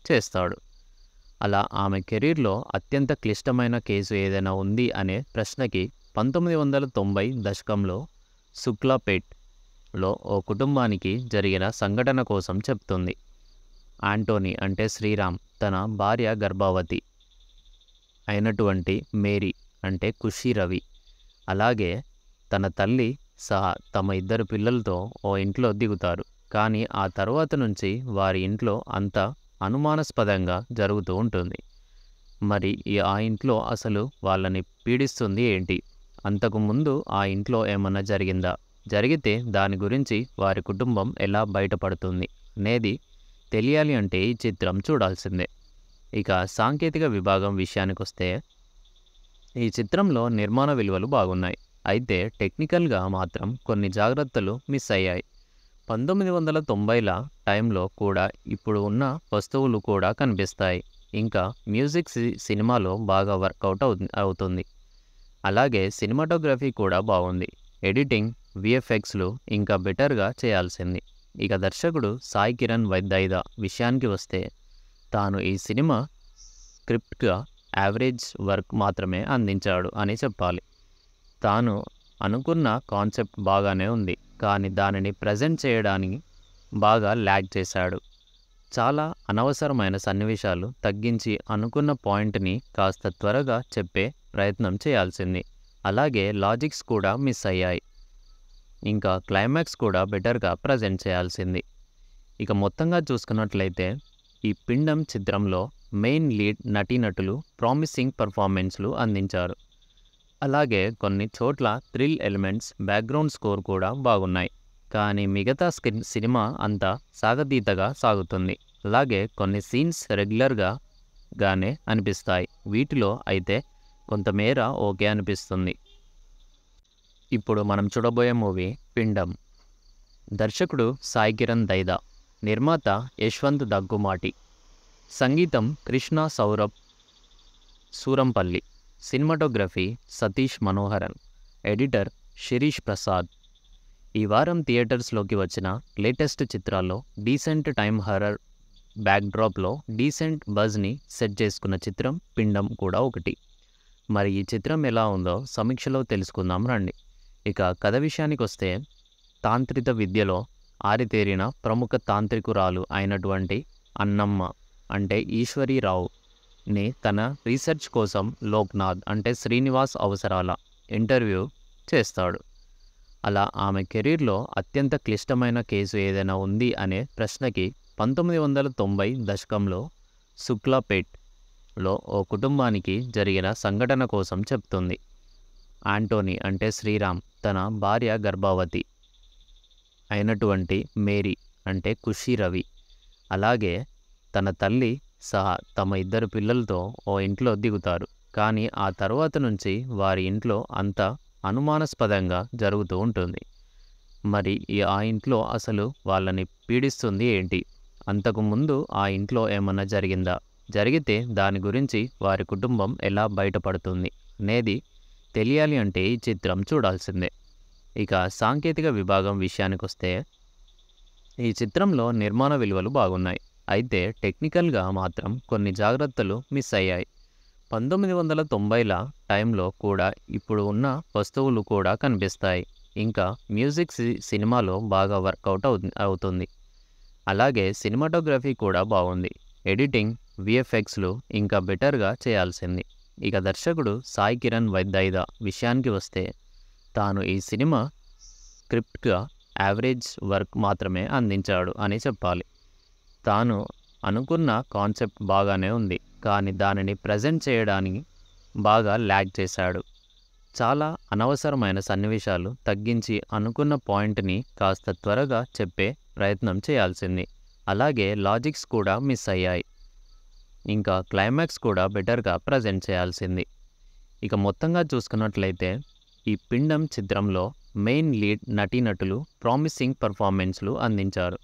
చేస్తాడు అలా ఆమె కెరీర్లో అత్యంత క్లిష్టమైన కేసు ఏదైనా ఉంది అనే ప్రశ్నకి పంతొమ్మిది వందల తొంభై దశకంలో శుక్లాపేట్లో ఓ కుటుంబానికి జరిగిన సంఘటన కోసం చెప్తుంది ఆంటోనీ అంటే శ్రీరామ్ తన భార్య గర్భవతి అయినటువంటి మేరీ అంటే ఖుషి రవి అలాగే తన తల్లి సహా తమ ఇద్దరు పిల్లలతో ఓ ఇంట్లో దిగుతారు కానీ ఆ తర్వాత నుంచి వారి ఇంట్లో అంత అనుమానాస్పదంగా జరుగుతూ ఉంటుంది మరి ఆ ఇంట్లో అసలు వాళ్ళని పీడిస్తుంది ఏంటి అంతకుముందు ఆ ఇంట్లో ఏమన్నా జరిగిందా జరిగితే దాని గురించి వారి కుటుంబం ఎలా బయటపడుతుంది అనేది తెలియాలి అంటే ఈ చిత్రం చూడాల్సిందే ఇక సాంకేతిక విభాగం విషయానికి వస్తే ఈ చిత్రంలో నిర్మాణ విలువలు బాగున్నాయి అయితే టెక్నికల్గా మాత్రం కొన్ని జాగ్రత్తలు మిస్ అయ్యాయి పంతొమ్మిది వందల తొంభైల టైంలో కూడా ఇప్పుడు ఉన్న వస్తువులు కూడా కనిపిస్తాయి ఇంకా మ్యూజిక్ సినిమాలో బాగా వర్కౌట్ అవు అవుతుంది అలాగే సినిమాటోగ్రఫీ కూడా బాగుంది ఎడిటింగ్ విఎఫ్ఎక్స్లు ఇంకా బెటర్గా చేయాల్సింది ఇక దర్శకుడు సాయి కిరణ్ వైద్యద విషయానికి వస్తే తాను ఈ సినిమా స్క్రిప్ట్గా యావరేజ్ వర్క్ మాత్రమే అందించాడు అని చెప్పాలి తాను అనుకున్న కాన్సెప్ట్ బాగానే ఉంది కానీ దానిని ప్రజెంట్ చేయడానికి బాగా ల్యాగ్ చేశాడు చాలా అనవసరమైన సన్నివేశాలు తగ్గించి అనుకున్న పాయింట్ని కాస్త త్వరగా చెప్పే ప్రయత్నం చేయాల్సింది అలాగే లాజిక్స్ కూడా మిస్ అయ్యాయి ఇంకా క్లైమాక్స్ కూడా బెటర్గా ప్రజెంట్ చేయాల్సింది ఇక మొత్తంగా చూసుకున్నట్లయితే ఈ పిండం చిత్రంలో మెయిన్ లీడ్ నటీనటులు ప్రామిసింగ్ పర్ఫార్మెన్స్లు అందించారు అలాగే కొన్ని చోట్ల థ్రిల్ ఎలిమెంట్స్ బ్యాక్గ్రౌండ్ స్కోర్ కూడా బాగున్నాయి కానీ మిగతా స్క్రీన్ సినిమా అంతా సాగతీతగా సాగుతుంది అలాగే కొన్ని సీన్స్ రెగ్యులర్గా గానే అనిపిస్తాయి వీటిలో అయితే కొంతమేర ఓకే అనిపిస్తుంది ఇప్పుడు మనం చూడబోయే మూవీ పిండం దర్శకుడు సాయి కిరణ్ దైదా నిర్మాత యశ్వంత్ దగ్గుమాటి సంగీతం కృష్ణ సౌరభ్ సూరంపల్లి సినిమాటోగ్రఫీ సతీష్ మనోహరన్ ఎడిటర్ శిరీష్ ప్రసాద్ ఈ వారం థియేటర్స్లోకి వచ్చిన లేటెస్ట్ చిత్రాల్లో డీసెంట్ టైం హర్రర్ బ్యాక్డ్రాప్లో డీసెంట్ బజ్ని సెట్ చేసుకున్న చిత్రం పిండం కూడా ఒకటి మరి ఈ చిత్రం ఎలా ఉందో సమీక్షలో తెలుసుకుందాం రండి ఇక కథ విషయానికి వస్తే తాంత్రిక విద్యలో ఆరితేరిన ప్రముఖ తాంత్రికురాలు అయినటువంటి అన్నమ్మ అంటే ఈశ్వరీరావుని తన రీసెర్చ్ కోసం లోక్నాథ్ అంటే శ్రీనివాస్ అవసరాల ఇంటర్వ్యూ చేస్తాడు అలా ఆమె కెరీర్లో అత్యంత క్లిష్టమైన కేసు ఏదైనా ఉంది అనే ప్రశ్నకి పంతొమ్మిది వందల తొంభై దశకంలో శుక్లాపేట్లో ఓ కుటుంబానికి జరిగిన సంఘటన కోసం చెప్తుంది ఆంటోనీ అంటే శ్రీరామ్ తన భార్య గర్భవతి అయినటువంటి మేరీ అంటే ఖుషి రవి అలాగే తన తల్లి సహా తమ ఇద్దరు పిల్లలతో ఓ ఇంట్లో దిగుతారు కానీ ఆ తర్వాత నుంచి వారి ఇంట్లో అంత అనుమానాస్పదంగా జరుగుతూ ఉంటుంది మరి ఆ ఇంట్లో అసలు వాళ్ళని పీడిస్తుంది ఏంటి అంతకుముందు ఆ ఇంట్లో ఏమన్నా జరిగిందా జరిగితే దాని గురించి వారి కుటుంబం ఎలా బయటపడుతుంది అనేది తెలియాలి అంటే ఈ చిత్రం చూడాల్సిందే ఇక సాంకేతిక విభాగం విషయానికొస్తే ఈ చిత్రంలో నిర్మాణ విలువలు బాగున్నాయి అయితే టెక్నికల్గా మాత్రం కొన్ని జాగ్రత్తలు మిస్ అయ్యాయి పంతొమ్మిది వందల తొంభైల టైంలో కూడా ఇప్పుడు ఉన్న వస్తువులు కూడా కనిపిస్తాయి ఇంకా మ్యూజిక్ సినిమాలో బాగా వర్కౌట్ అవుతుంది అలాగే సినిమాటోగ్రఫీ కూడా బాగుంది ఎడిటింగ్ విఎఫ్ఎక్స్లు ఇంకా బెటర్గా చేయాల్సింది ఇక దర్శకుడు సాయి కిరణ్ వైద్యద విషయానికి వస్తే తాను ఈ సినిమా స్క్రిప్ట్గా యావరేజ్ వర్క్ మాత్రమే అందించాడు అని చెప్పాలి తాను అనుకున్న కాన్సెప్ట్ బాగానే ఉంది కానీ దానిని ప్రజెంట్ చేయడానికి బాగా ల్యాగ్ చేశాడు చాలా అనవసరమైన సన్నివేశాలు తగ్గించి అనుకున్న పాయింట్ని కాస్త త్వరగా చెప్పే ప్రయత్నం చేయాల్సింది అలాగే లాజిక్స్ కూడా మిస్ అయ్యాయి ఇంకా క్లైమాక్స్ కూడా బెటర్గా ప్రజెంట్ చేయాల్సింది ఇక మొత్తంగా చూసుకున్నట్లయితే ఈ పిండం చిత్రంలో మెయిన్ లీడ్ నటీనటులు ప్రామిసింగ్ పర్ఫార్మెన్స్లు అందించారు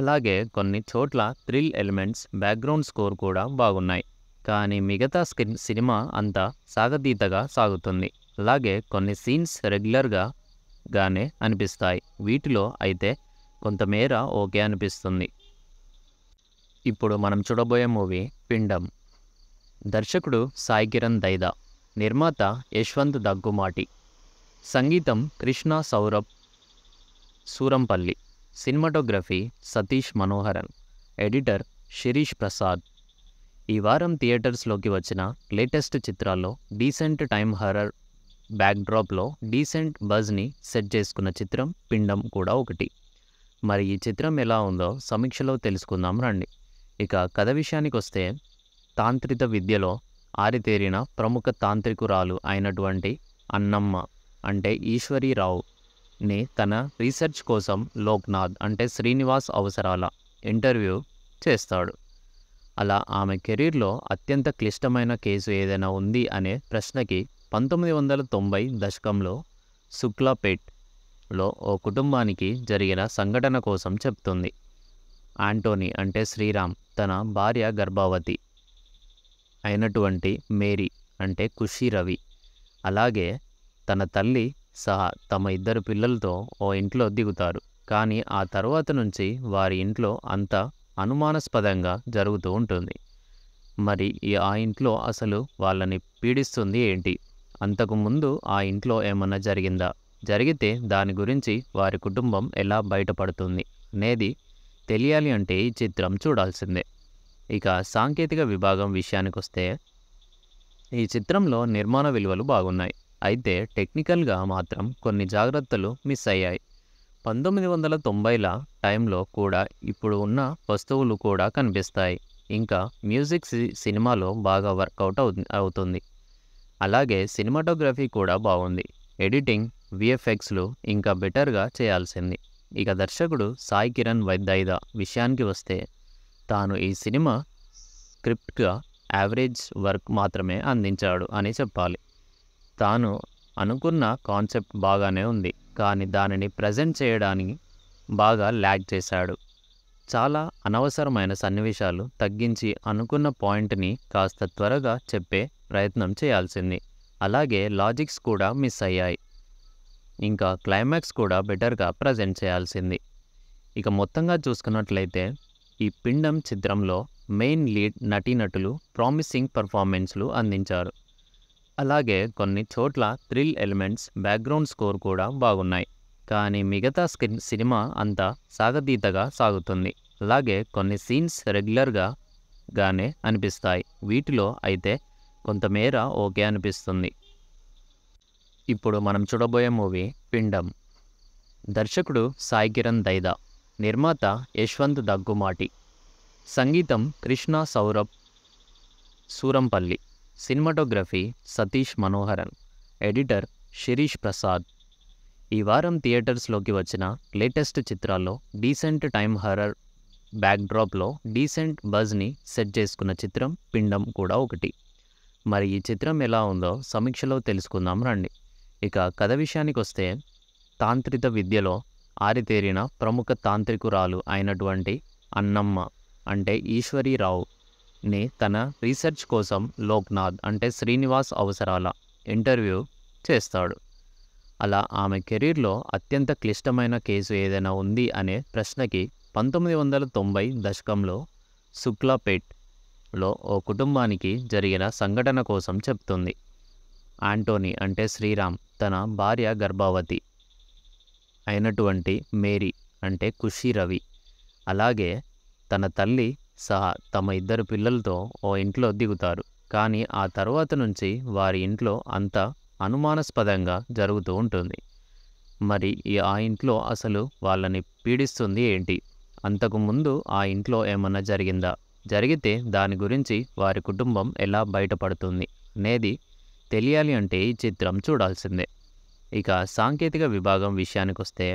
అలాగే కొన్ని చోట్ల థ్రిల్ ఎలిమెంట్స్ బ్యాక్గ్రౌండ్ స్కోర్ కూడా బాగున్నాయి కానీ మిగతా స్క్రీన్ సినిమా అంతా సాగతీతగా సాగుతుంది అలాగే కొన్ని సీన్స్ రెగ్యులర్గా గానే అనిపిస్తాయి వీటిలో అయితే కొంతమేర ఓకే అనిపిస్తుంది ఇప్పుడు మనం చూడబోయే మూవీ పిండం దర్శకుడు సాయి కిరణ్ దైదా నిర్మాత యశ్వంత్ దగ్గుమాటి సంగీతం కృష్ణ సౌరభ్ సూరంపల్లి సినిమాటోగ్రఫీ సతీష్ మనోహరన్ ఎడిటర్ శిరీష్ ప్రసాద్ ఈ వారం థియేటర్స్లోకి వచ్చిన లేటెస్ట్ చిత్రాల్లో డీసెంట్ టైం హర్రర్ బ్యాక్డ్రాప్లో డీసెంట్ బజ్ని సెట్ చేసుకున్న చిత్రం పిండం కూడా ఒకటి మరి ఈ చిత్రం ఎలా ఉందో సమీక్షలో తెలుసుకుందాం రండి ఇక కథ విషయానికొస్తే తాంత్రిక విద్యలో ఆరితేరిన ప్రముఖ తాంత్రికురాలు అయినటువంటి అన్నమ్మ అంటే ఈశ్వరీరావుని తన రీసెర్చ్ కోసం లోక్నాథ్ అంటే శ్రీనివాస్ అవసరాల ఇంటర్వ్యూ చేస్తాడు అలా ఆమె కెరీర్లో అత్యంత క్లిష్టమైన కేసు ఏదైనా ఉంది అనే ప్రశ్నకి పంతొమ్మిది వందల తొంభై దశకంలో శుక్లాపేట్లో ఓ కుటుంబానికి జరిగిన సంఘటన కోసం చెప్తుంది ఆంటోనీ అంటే శ్రీరామ్ తన భార్య గర్భవతి అయినటువంటి మేరీ అంటే ఖుషి రవి అలాగే తన తల్లి సహా తమ ఇద్దరు పిల్లలతో ఓ ఇంట్లో దిగుతారు కానీ ఆ తర్వాత నుంచి వారి ఇంట్లో అంత అనుమానాస్పదంగా జరుగుతూ ఉంటుంది మరి ఆ ఇంట్లో అసలు వాళ్ళని పీడిస్తుంది ఏంటి అంతకుముందు ఆ ఇంట్లో ఏమన్నా జరిగిందా జరిగితే దాని గురించి వారి కుటుంబం ఎలా బయటపడుతుంది అనేది తెలియాలి అంటే ఈ చిత్రం చూడాల్సిందే ఇక సాంకేతిక విభాగం విషయానికొస్తే ఈ చిత్రంలో నిర్మాణ విలువలు బాగున్నాయి అయితే టెక్నికల్గా మాత్రం కొన్ని జాగ్రత్తలు మిస్ అయ్యాయి పంతొమ్మిది వందల తొంభైల టైంలో కూడా ఇప్పుడు ఉన్న వస్తువులు కూడా కనిపిస్తాయి ఇంకా మ్యూజిక్ సినిమాలో బాగా వర్కౌట్ అవుతుంది అలాగే సినిమాటోగ్రఫీ కూడా బాగుంది ఎడిటింగ్ విఎఫ్ఎక్స్లు ఇంకా బెటర్గా చేయాల్సింది ఇక దర్శకుడు సాయి కిరణ్ వైద్యద విషయానికి వస్తే తాను ఈ సినిమా స్క్రిప్ట్గా యావరేజ్ వర్క్ మాత్రమే అందించాడు అని చెప్పాలి తాను అనుకున్న కాన్సెప్ట్ బాగానే ఉంది కానీ దానిని ప్రజెంట్ చేయడానికి బాగా ల్యాగ్ చేశాడు చాలా అనవసరమైన సన్నివేశాలు తగ్గించి అనుకున్న పాయింట్ని కాస్త త్వరగా చెప్పే ప్రయత్నం చేయాల్సింది అలాగే లాజిక్స్ కూడా మిస్ అయ్యాయి ఇంకా క్లైమాక్స్ కూడా బెటర్గా ప్రజెంట్ చేయాల్సింది ఇక మొత్తంగా చూసుకున్నట్లయితే ఈ పిండం చిత్రంలో మెయిన్ లీడ్ నటీనటులు ప్రామిసింగ్ పర్ఫార్మెన్స్లు అందించారు అలాగే కొన్ని చోట్ల థ్రిల్ ఎలిమెంట్స్ బ్యాక్గ్రౌండ్ స్కోర్ కూడా బాగున్నాయి కానీ మిగతా స్క్రీన్ సినిమా అంతా సాగతీతగా సాగుతుంది అలాగే కొన్ని సీన్స్ రెగ్యులర్గా గానే అనిపిస్తాయి వీటిలో అయితే కొంతమేర ఓకే అనిపిస్తుంది ఇప్పుడు మనం చూడబోయే మూవీ పిండం దర్శకుడు సాయి కిరణ్ దైదా నిర్మాత యశ్వంత్ దగ్గుమాటి సంగీతం కృష్ణ సౌరభ్ సూరంపల్లి సినిమాటోగ్రఫీ సతీష్ మనోహరన్ ఎడిటర్ శిరీష్ ప్రసాద్ ఈ వారం థియేటర్స్లోకి వచ్చిన లేటెస్ట్ చిత్రాల్లో డీసెంట్ టైం హర్రర్ బ్యాక్డ్రాప్లో డీసెంట్ బజ్ని సెట్ చేసుకున్న చిత్రం పిండం కూడా ఒకటి మరి ఈ చిత్రం ఎలా ఉందో సమీక్షలో తెలుసుకుందాం రండి ఇక కథ విషయానికొస్తే తాంత్రిక విద్యలో ఆరితేరిన ప్రముఖ తాంత్రికురాలు అయినటువంటి అన్నమ్మ అంటే ఈశ్వరీరావుని తన రీసెర్చ్ కోసం లోక్నాథ్ అంటే శ్రీనివాస్ అవసరాల ఇంటర్వ్యూ చేస్తాడు అలా ఆమె కెరీర్లో అత్యంత క్లిష్టమైన కేసు ఏదైనా ఉంది అనే ప్రశ్నకి పంతొమ్మిది వందల తొంభై దశకంలో శుక్లాపేట్లో ఓ కుటుంబానికి జరిగిన సంఘటన కోసం చెప్తుంది ఆంటోనీ అంటే శ్రీరామ్ తన భార్య గర్భవతి అయినటువంటి మేరీ అంటే ఖుషి రవి అలాగే తన తల్లి సహా తమ ఇద్దరు పిల్లలతో ఓ ఇంట్లో దిగుతారు కానీ ఆ తర్వాత నుంచి వారి ఇంట్లో అంత అనుమానాస్పదంగా జరుగుతూ ఉంటుంది మరి ఆ ఇంట్లో అసలు వాళ్ళని పీడిస్తుంది ఏంటి అంతకుముందు ఆ ఇంట్లో ఏమన్నా జరిగిందా జరిగితే దాని గురించి వారి కుటుంబం ఎలా బయటపడుతుంది అనేది తెలియాలి అంటే ఈ చిత్రం చూడాల్సిందే ఇక సాంకేతిక విభాగం విషయానికి వస్తే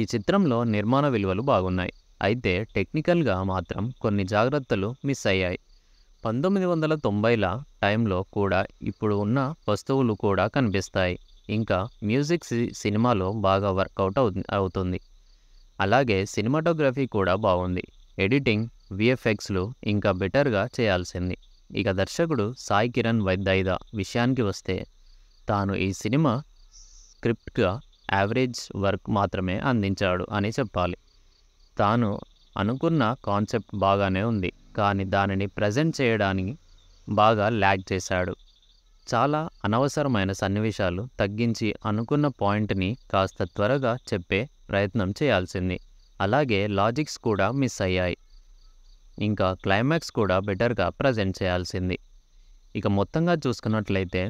ఈ చిత్రంలో నిర్మాణ విలువలు బాగున్నాయి అయితే టెక్నికల్గా మాత్రం కొన్ని జాగ్రత్తలు మిస్ అయ్యాయి పంతొమ్మిది వందల తొంభైల టైంలో కూడా ఇప్పుడు ఉన్న వస్తువులు కూడా కనిపిస్తాయి ఇంకా మ్యూజిక్ సినిమాలో బాగా వర్కౌట్ అవుతుంది అలాగే సినిమాటోగ్రఫీ కూడా బాగుంది ఎడిటింగ్ విఎఫ్ఎక్స్లు ఇంకా బెటర్గా చేయాల్సింది ఇక దర్శకుడు సాయి కిరణ్ వైద్యద విషయానికి వస్తే తాను ఈ సినిమా స్క్రిప్ట్గా యావరేజ్ వర్క్ మాత్రమే అందించాడు అని చెప్పాలి తాను అనుకున్న కాన్సెప్ట్ బాగానే ఉంది కానీ దానిని ప్రజెంట్ చేయడానికి బాగా ల్యాక్ చేశాడు చాలా అనవసరమైన సన్నివేశాలు తగ్గించి అనుకున్న పాయింట్ని కాస్త త్వరగా చెప్పే ప్రయత్నం చేయాల్సింది అలాగే లాజిక్స్ కూడా మిస్ అయ్యాయి ఇంకా క్లైమాక్స్ కూడా బెటర్గా ప్రజెంట్ చేయాల్సింది ఇక మొత్తంగా చూసుకున్నట్లయితే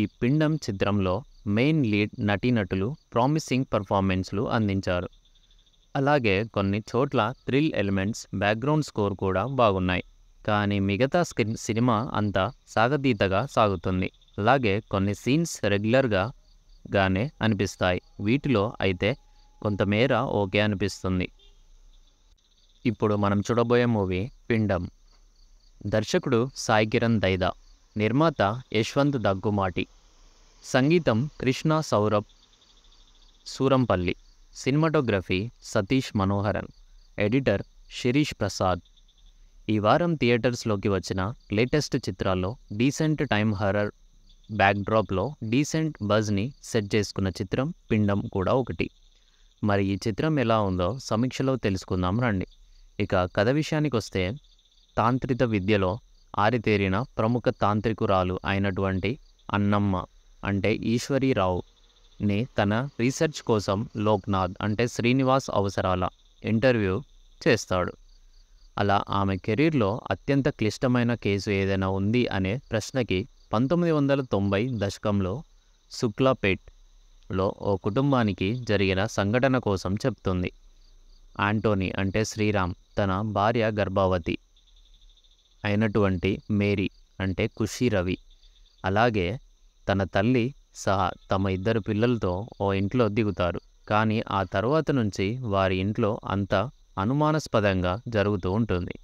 ఈ పిండం చిత్రంలో మెయిన్ లీడ్ నటీనటులు ప్రామిసింగ్ పర్ఫార్మెన్స్లు అందించారు అలాగే కొన్ని చోట్ల థ్రిల్ ఎలిమెంట్స్ బ్యాక్గ్రౌండ్ స్కోర్ కూడా బాగున్నాయి కానీ మిగతా సినిమా అంతా సాగతీతగా సాగుతుంది అలాగే కొన్ని సీన్స్ రెగ్యులర్గా గానే అనిపిస్తాయి వీటిలో అయితే కొంతమేర ఓకే అనిపిస్తుంది ఇప్పుడు మనం చూడబోయే మూవీ పిండం దర్శకుడు సాయి కిరణ్ దైదా నిర్మాత యశ్వంత్ దగ్గుమాటి సంగీతం కృష్ణ సౌరభ్ సూరంపల్లి సినిమాటోగ్రఫీ సతీష్ మనోహరన్ ఎడిటర్ శిరీష్ ప్రసాద్ ఈ వారం థియేటర్స్లోకి వచ్చిన లేటెస్ట్ చిత్రాల్లో డీసెంట్ టైం హర్రర్ బ్యాక్డ్రాప్లో డీసెంట్ బజ్ని సెట్ చేసుకున్న చిత్రం పిండం కూడా ఒకటి మరి ఈ చిత్రం ఎలా ఉందో సమీక్షలో తెలుసుకుందాం రండి ఇక కథ విషయానికి వస్తే తాంత్రిక విద్యలో ఆరితేరిన ప్రముఖ తాంత్రికురాలు అయినటువంటి అన్నమ్మ అంటే ఈశ్వరీరావు ని తన రీసెర్చ్ కోసం లోక్నాథ్ అంటే శ్రీనివాస్ అవసరాల ఇంటర్వ్యూ చేస్తాడు అలా ఆమె కెరీర్లో అత్యంత క్లిష్టమైన కేసు ఏదైనా ఉంది అనే ప్రశ్నకి పంతొమ్మిది వందల తొంభై దశకంలో శుక్లాపేట్లో ఓ కుటుంబానికి జరిగిన సంఘటన కోసం చెప్తుంది ఆంటోనీ అంటే శ్రీరామ్ తన భార్య గర్భవతి అయినటువంటి మేరీ అంటే ఖుషి రవి అలాగే తన తల్లి సహా తమ ఇద్దరు పిల్లలతో ఓ ఇంట్లో దిగుతారు కానీ ఆ తర్వాత నుంచి వారి ఇంట్లో అంత అనుమానాస్పదంగా జరుగుతూ ఉంటుంది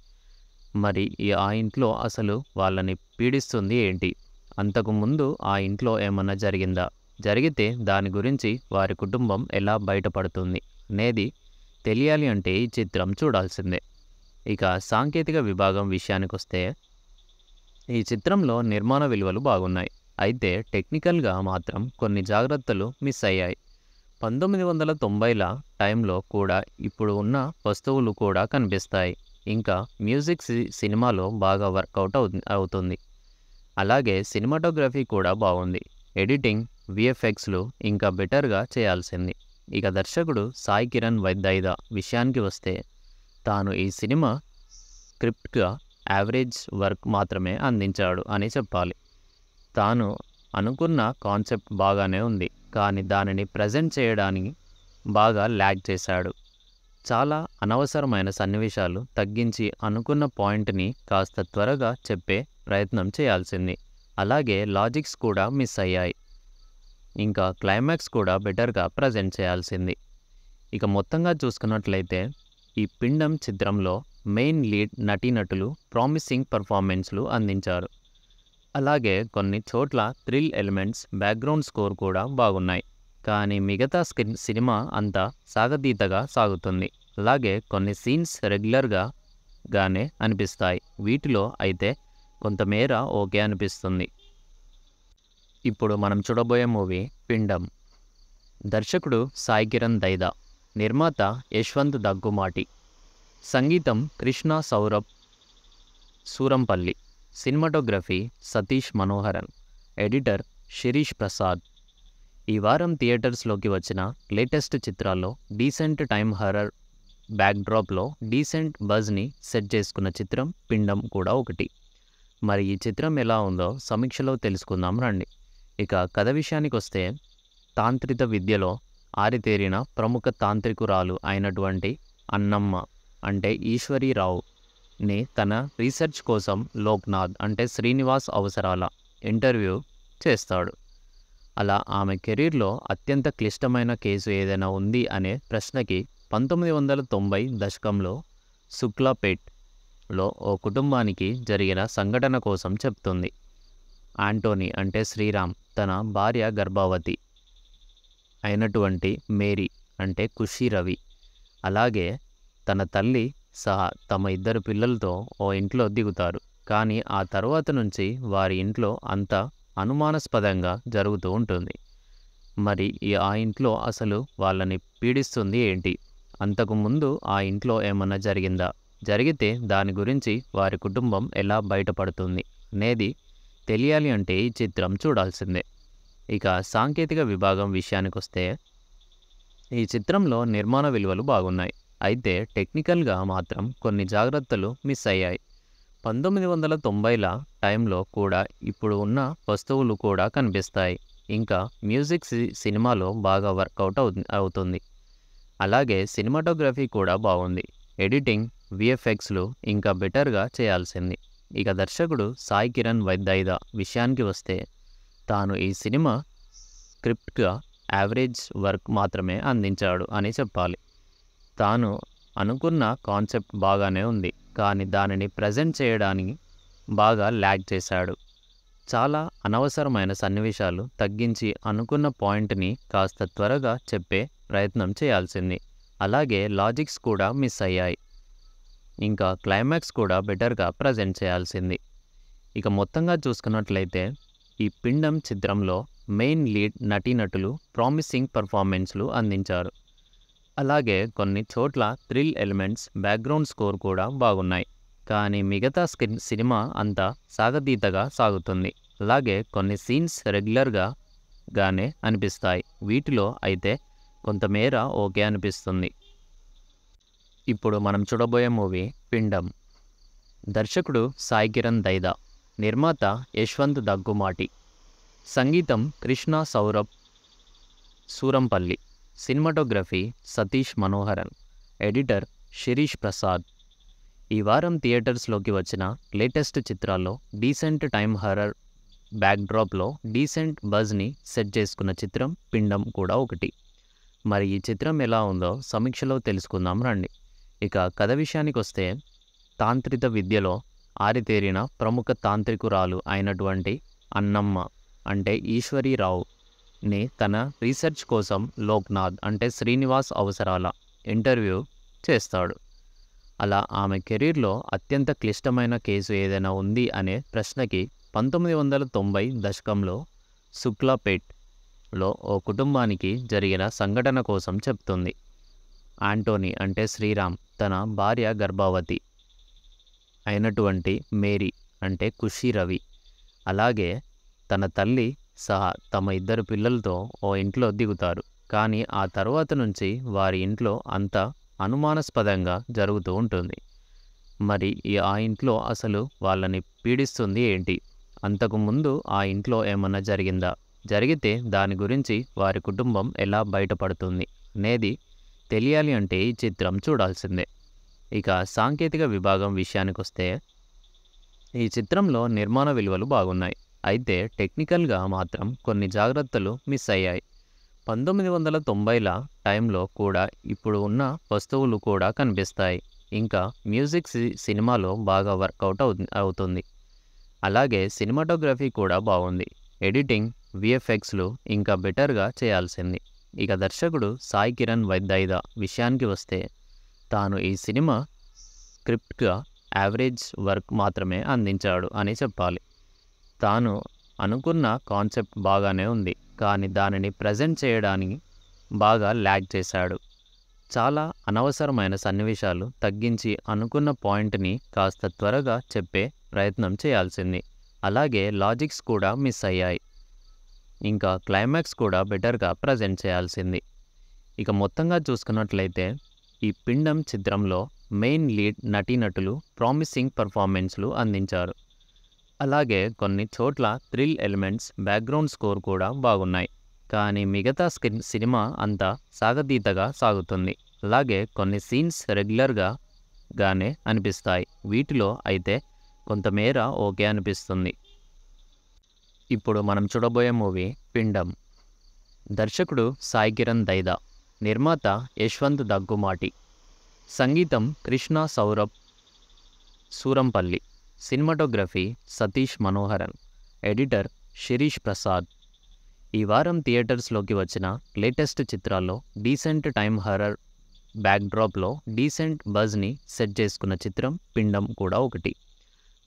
మరి ఆ ఇంట్లో అసలు వాళ్ళని పీడిస్తుంది ఏంటి అంతకుముందు ఆ ఇంట్లో ఏమన్నా జరిగిందా జరిగితే దాని గురించి వారి కుటుంబం ఎలా బయటపడుతుంది అనేది తెలియాలి అంటే ఈ చిత్రం చూడాల్సిందే ఇక సాంకేతిక విభాగం విషయానికి వస్తే ఈ చిత్రంలో నిర్మాణ విలువలు బాగున్నాయి అయితే టెక్నికల్గా మాత్రం కొన్ని జాగ్రత్తలు మిస్ అయ్యాయి పంతొమ్మిది వందల తొంభైల టైంలో కూడా ఇప్పుడు ఉన్న వస్తువులు కూడా కనిపిస్తాయి ఇంకా మ్యూజిక్ సినిమాలో బాగా వర్కౌట్ అవు అవుతుంది అలాగే సినిమాటోగ్రఫీ కూడా బాగుంది ఎడిటింగ్ విఎఫ్ఎక్స్లు ఇంకా బెటర్గా చేయాల్సింది ఇక దర్శకుడు సాయి కిరణ్ వైద్యద విషయానికి వస్తే తాను ఈ సినిమా స్క్రిప్ట్గా యావరేజ్ వర్క్ మాత్రమే అందించాడు అని చెప్పాలి తాను అనుకున్న కాన్సెప్ట్ బాగానే ఉంది కానీ దానిని ప్రజెంట్ చేయడానికి బాగా ల్యాగ్ చేశాడు చాలా అనవసరమైన సన్నివేశాలు తగ్గించి అనుకున్న పాయింట్ని కాస్త త్వరగా చెప్పే ప్రయత్నం చేయాల్సింది అలాగే లాజిక్స్ కూడా మిస్ అయ్యాయి ఇంకా క్లైమాక్స్ కూడా బెటర్గా ప్రజెంట్ చేయాల్సింది ఇక మొత్తంగా చూసుకున్నట్లయితే ఈ పిండం చిత్రంలో మెయిన్ లీడ్ నటీనటులు ప్రామిసింగ్ పర్ఫార్మెన్స్లు అందించారు అలాగే కొన్ని చోట్ల థ్రిల్ ఎలిమెంట్స్ బ్యాక్గ్రౌండ్ స్కోర్ కూడా బాగున్నాయి కానీ మిగతా స్క్రీన్ సినిమా అంతా సాగతీతగా సాగుతుంది అలాగే కొన్ని సీన్స్ రెగ్యులర్గా గానే అనిపిస్తాయి వీటిలో అయితే కొంతమేర ఓకే అనిపిస్తుంది ఇప్పుడు మనం చూడబోయే మూవీ పిండం దర్శకుడు సాయి కిరణ్ దైదా నిర్మాత యశ్వంత్ దగ్గుమాటి సంగీతం కృష్ణ సౌరభ్ సూరంపల్లి సినిమాటోగ్రఫీ సతీష్ మనోహరన్ ఎడిటర్ శిరీష్ ప్రసాద్ ఈ వారం థియేటర్స్లోకి వచ్చిన లేటెస్ట్ చిత్రాల్లో డీసెంట్ టైం హర్రర్ బ్యాక్డ్రాప్లో డీసెంట్ బజ్ని సెట్ చేసుకున్న చిత్రం పిండం కూడా ఒకటి మరి ఈ చిత్రం ఎలా ఉందో సమీక్షలో తెలుసుకుందాం రండి ఇక కథ విషయానికి వస్తే తాంత్రిక విద్యలో ఆరితేరిన ప్రముఖ తాంత్రికురాలు అయినటువంటి అన్నమ్మ అంటే ఈశ్వరీరావుని తన రీసెర్చ్ కోసం లోక్నాథ్ అంటే శ్రీనివాస్ అవసరాల ఇంటర్వ్యూ చేస్తాడు అలా ఆమె కెరీర్లో అత్యంత క్లిష్టమైన కేసు ఏదైనా ఉంది అనే ప్రశ్నకి పంతొమ్మిది వందల తొంభై దశకంలో శుక్లాపేట్లో ఓ కుటుంబానికి జరిగిన సంఘటన కోసం చెప్తుంది ఆంటోనీ అంటే శ్రీరామ్ తన భార్య గర్భావతి అయినటువంటి మేరీ అంటే ఖుషి రవి అలాగే తన తల్లి సహా తమ ఇద్దరు పిల్లలతో ఓ ఇంట్లో దిగుతారు కానీ ఆ తర్వాత నుంచి వారి ఇంట్లో అంత అనుమానాస్పదంగా జరుగుతూ ఉంటుంది మరి ఆ ఇంట్లో అసలు వాళ్ళని పీడిస్తుంది ఏంటి అంతకుముందు ఆ ఇంట్లో ఏమన్నా జరిగిందా జరిగితే దాని గురించి వారి కుటుంబం ఎలా బయటపడుతుంది అనేది తెలియాలి అంటే ఈ చిత్రం చూడాల్సిందే ఇక సాంకేతిక విభాగం విషయానికొస్తే ఈ చిత్రంలో నిర్మాణ విలువలు బాగున్నాయి అయితే టెక్నికల్గా మాత్రం కొన్ని జాగ్రత్తలు మిస్ అయ్యాయి పంతొమ్మిది వందల తొంభైల టైంలో కూడా ఇప్పుడు ఉన్న వస్తువులు కూడా కనిపిస్తాయి ఇంకా మ్యూజిక్ సినిమాలో బాగా వర్కౌట్ అవుతుంది అలాగే సినిమాటోగ్రఫీ కూడా బాగుంది ఎడిటింగ్ విఎఫ్ఎక్స్లు ఇంకా బెటర్గా చేయాల్సింది ఇక దర్శకుడు సాయి కిరణ్ వైద్యద విషయానికి వస్తే తాను ఈ సినిమా స్క్రిప్ట్గా యావరేజ్ వర్క్ మాత్రమే అందించాడు అని చెప్పాలి తాను అనుకున్న కాన్సెప్ట్ బాగానే ఉంది కానీ దానిని ప్రజెంట్ చేయడానికి బాగా ల్యాగ్ చేశాడు చాలా అనవసరమైన సన్నివేశాలు తగ్గించి అనుకున్న పాయింట్ని కాస్త త్వరగా చెప్పే ప్రయత్నం చేయాల్సింది అలాగే లాజిక్స్ కూడా మిస్ అయ్యాయి ఇంకా క్లైమాక్స్ కూడా బెటర్గా ప్రజెంట్ చేయాల్సింది ఇక మొత్తంగా చూసుకున్నట్లయితే ఈ పిండం చిత్రంలో మెయిన్ లీడ్ నటీనటులు ప్రామిసింగ్ పర్ఫార్మెన్స్లు అందించారు అలాగే కొన్ని చోట్ల థ్రిల్ ఎలిమెంట్స్ బ్యాక్గ్రౌండ్ స్కోర్ కూడా బాగున్నాయి కానీ మిగతా స్క్రీన్ సినిమా అంతా సాగతీతగా సాగుతుంది అలాగే కొన్ని సీన్స్ రెగ్యులర్గా గానే అనిపిస్తాయి వీటిలో అయితే కొంతమేర ఓకే అనిపిస్తుంది ఇప్పుడు మనం చూడబోయే మూవీ పిండం దర్శకుడు సాయి కిరణ్ దైదా నిర్మాత యశ్వంత్ దగ్గుమాటి సంగీతం కృష్ణ సౌరభ్ సూరంపల్లి సినిమాటోగ్రఫీ సతీష్ మనోహరన్ ఎడిటర్ శిరీష్ ప్రసాద్ ఈ వారం థియేటర్స్లోకి వచ్చిన లేటెస్ట్ చిత్రాల్లో డీసెంట్ టైం హర్రర్ బ్యాక్డ్రాప్లో డీసెంట్ బజ్ని సెట్ చేసుకున్న చిత్రం పిండం కూడా ఒకటి మరి ఈ చిత్రం ఎలా ఉందో సమీక్షలో తెలుసుకుందాం రండి ఇక కథ విషయానికి వస్తే తాంత్రిక విద్యలో ఆరితేరిన ప్రముఖ తాంత్రికురాలు అయినటువంటి అన్నమ్మ అంటే ఈశ్వరీరావుని తన రీసెర్చ్ కోసం లోక్నాథ్ అంటే శ్రీనివాస్ అవసరాల ఇంటర్వ్యూ చేస్తాడు అలా ఆమె కెరీర్లో అత్యంత క్లిష్టమైన కేసు ఏదైనా ఉంది అనే ప్రశ్నకి పంతొమ్మిది వందల తొంభై దశకంలో శుక్లాపేట్లో ఓ కుటుంబానికి జరిగిన సంఘటన కోసం చెప్తుంది ఆంటోనీ అంటే శ్రీరామ్ తన భార్య గర్భవతి అయినటువంటి మేరీ అంటే ఖుషి రవి అలాగే తన తల్లి సహా తమ ఇద్దరు పిల్లలతో ఓ ఇంట్లో దిగుతారు కానీ ఆ తర్వాత నుంచి వారి ఇంట్లో అంత అనుమానాస్పదంగా జరుగుతూ ఉంటుంది మరి ఆ ఇంట్లో అసలు వాళ్ళని పీడిస్తుంది ఏంటి అంతకుముందు ఆ ఇంట్లో ఏమన్నా జరిగిందా జరిగితే దాని గురించి వారి కుటుంబం ఎలా బయటపడుతుంది అనేది తెలియాలి అంటే ఈ చిత్రం చూడాల్సిందే ఇక సాంకేతిక విభాగం విషయానికొస్తే ఈ చిత్రంలో నిర్మాణ విలువలు బాగున్నాయి అయితే టెక్నికల్గా మాత్రం కొన్ని జాగ్రత్తలు మిస్ అయ్యాయి పంతొమ్మిది వందల తొంభైల టైంలో కూడా ఇప్పుడు ఉన్న వస్తువులు కూడా కనిపిస్తాయి ఇంకా మ్యూజిక్ సినిమాలో బాగా వర్కౌట్ అవు అవుతుంది అలాగే సినిమాటోగ్రఫీ కూడా బాగుంది ఎడిటింగ్ విఎఫ్ఎక్స్లు ఇంకా బెటర్గా చేయాల్సింది ఇక దర్శకుడు సాయి కిరణ్ వైద్యద విషయానికి వస్తే తాను ఈ సినిమా స్క్రిప్ట్గా యావరేజ్ వర్క్ మాత్రమే అందించాడు అని చెప్పాలి తాను అనుకున్న కాన్సెప్ట్ బాగానే ఉంది కానీ దానిని ప్రజెంట్ చేయడానికి బాగా ల్యాగ్ చేశాడు చాలా అనవసరమైన సన్నివేశాలు తగ్గించి అనుకున్న పాయింట్ని కాస్త త్వరగా చెప్పే ప్రయత్నం చేయాల్సింది అలాగే లాజిక్స్ కూడా మిస్ అయ్యాయి ఇంకా క్లైమాక్స్ కూడా బెటర్గా ప్రజెంట్ చేయాల్సింది ఇక మొత్తంగా చూసుకున్నట్లయితే ఈ పిండం చిత్రంలో మెయిన్ లీడ్ నటీనటులు ప్రామిసింగ్ పర్ఫార్మెన్స్లు అందించారు అలాగే కొన్ని చోట్ల థ్రిల్ ఎలిమెంట్స్ బ్యాక్గ్రౌండ్ స్కోర్ కూడా బాగున్నాయి కానీ మిగతా స్క్రీన్ సినిమా అంతా సాగతీతగా సాగుతుంది అలాగే కొన్ని సీన్స్ రెగ్యులర్గా గానే అనిపిస్తాయి వీటిలో అయితే కొంతమేర ఓకే అనిపిస్తుంది ఇప్పుడు మనం చూడబోయే మూవీ పిండం దర్శకుడు సాయి కిరణ్ దైదా నిర్మాత యశ్వంత్ దగ్గుమాటి సంగీతం కృష్ణ సౌరభ్ సూరంపల్లి సినిమాటోగ్రఫీ సతీష్ మనోహరన్ ఎడిటర్ శిరీష్ ప్రసాద్ ఈ వారం థియేటర్స్లోకి వచ్చిన లేటెస్ట్ చిత్రాల్లో డీసెంట్ టైం హర్రర్ బ్యాక్డ్రాప్లో డీసెంట్ బజ్ని సెట్ చేసుకున్న చిత్రం పిండం కూడా ఒకటి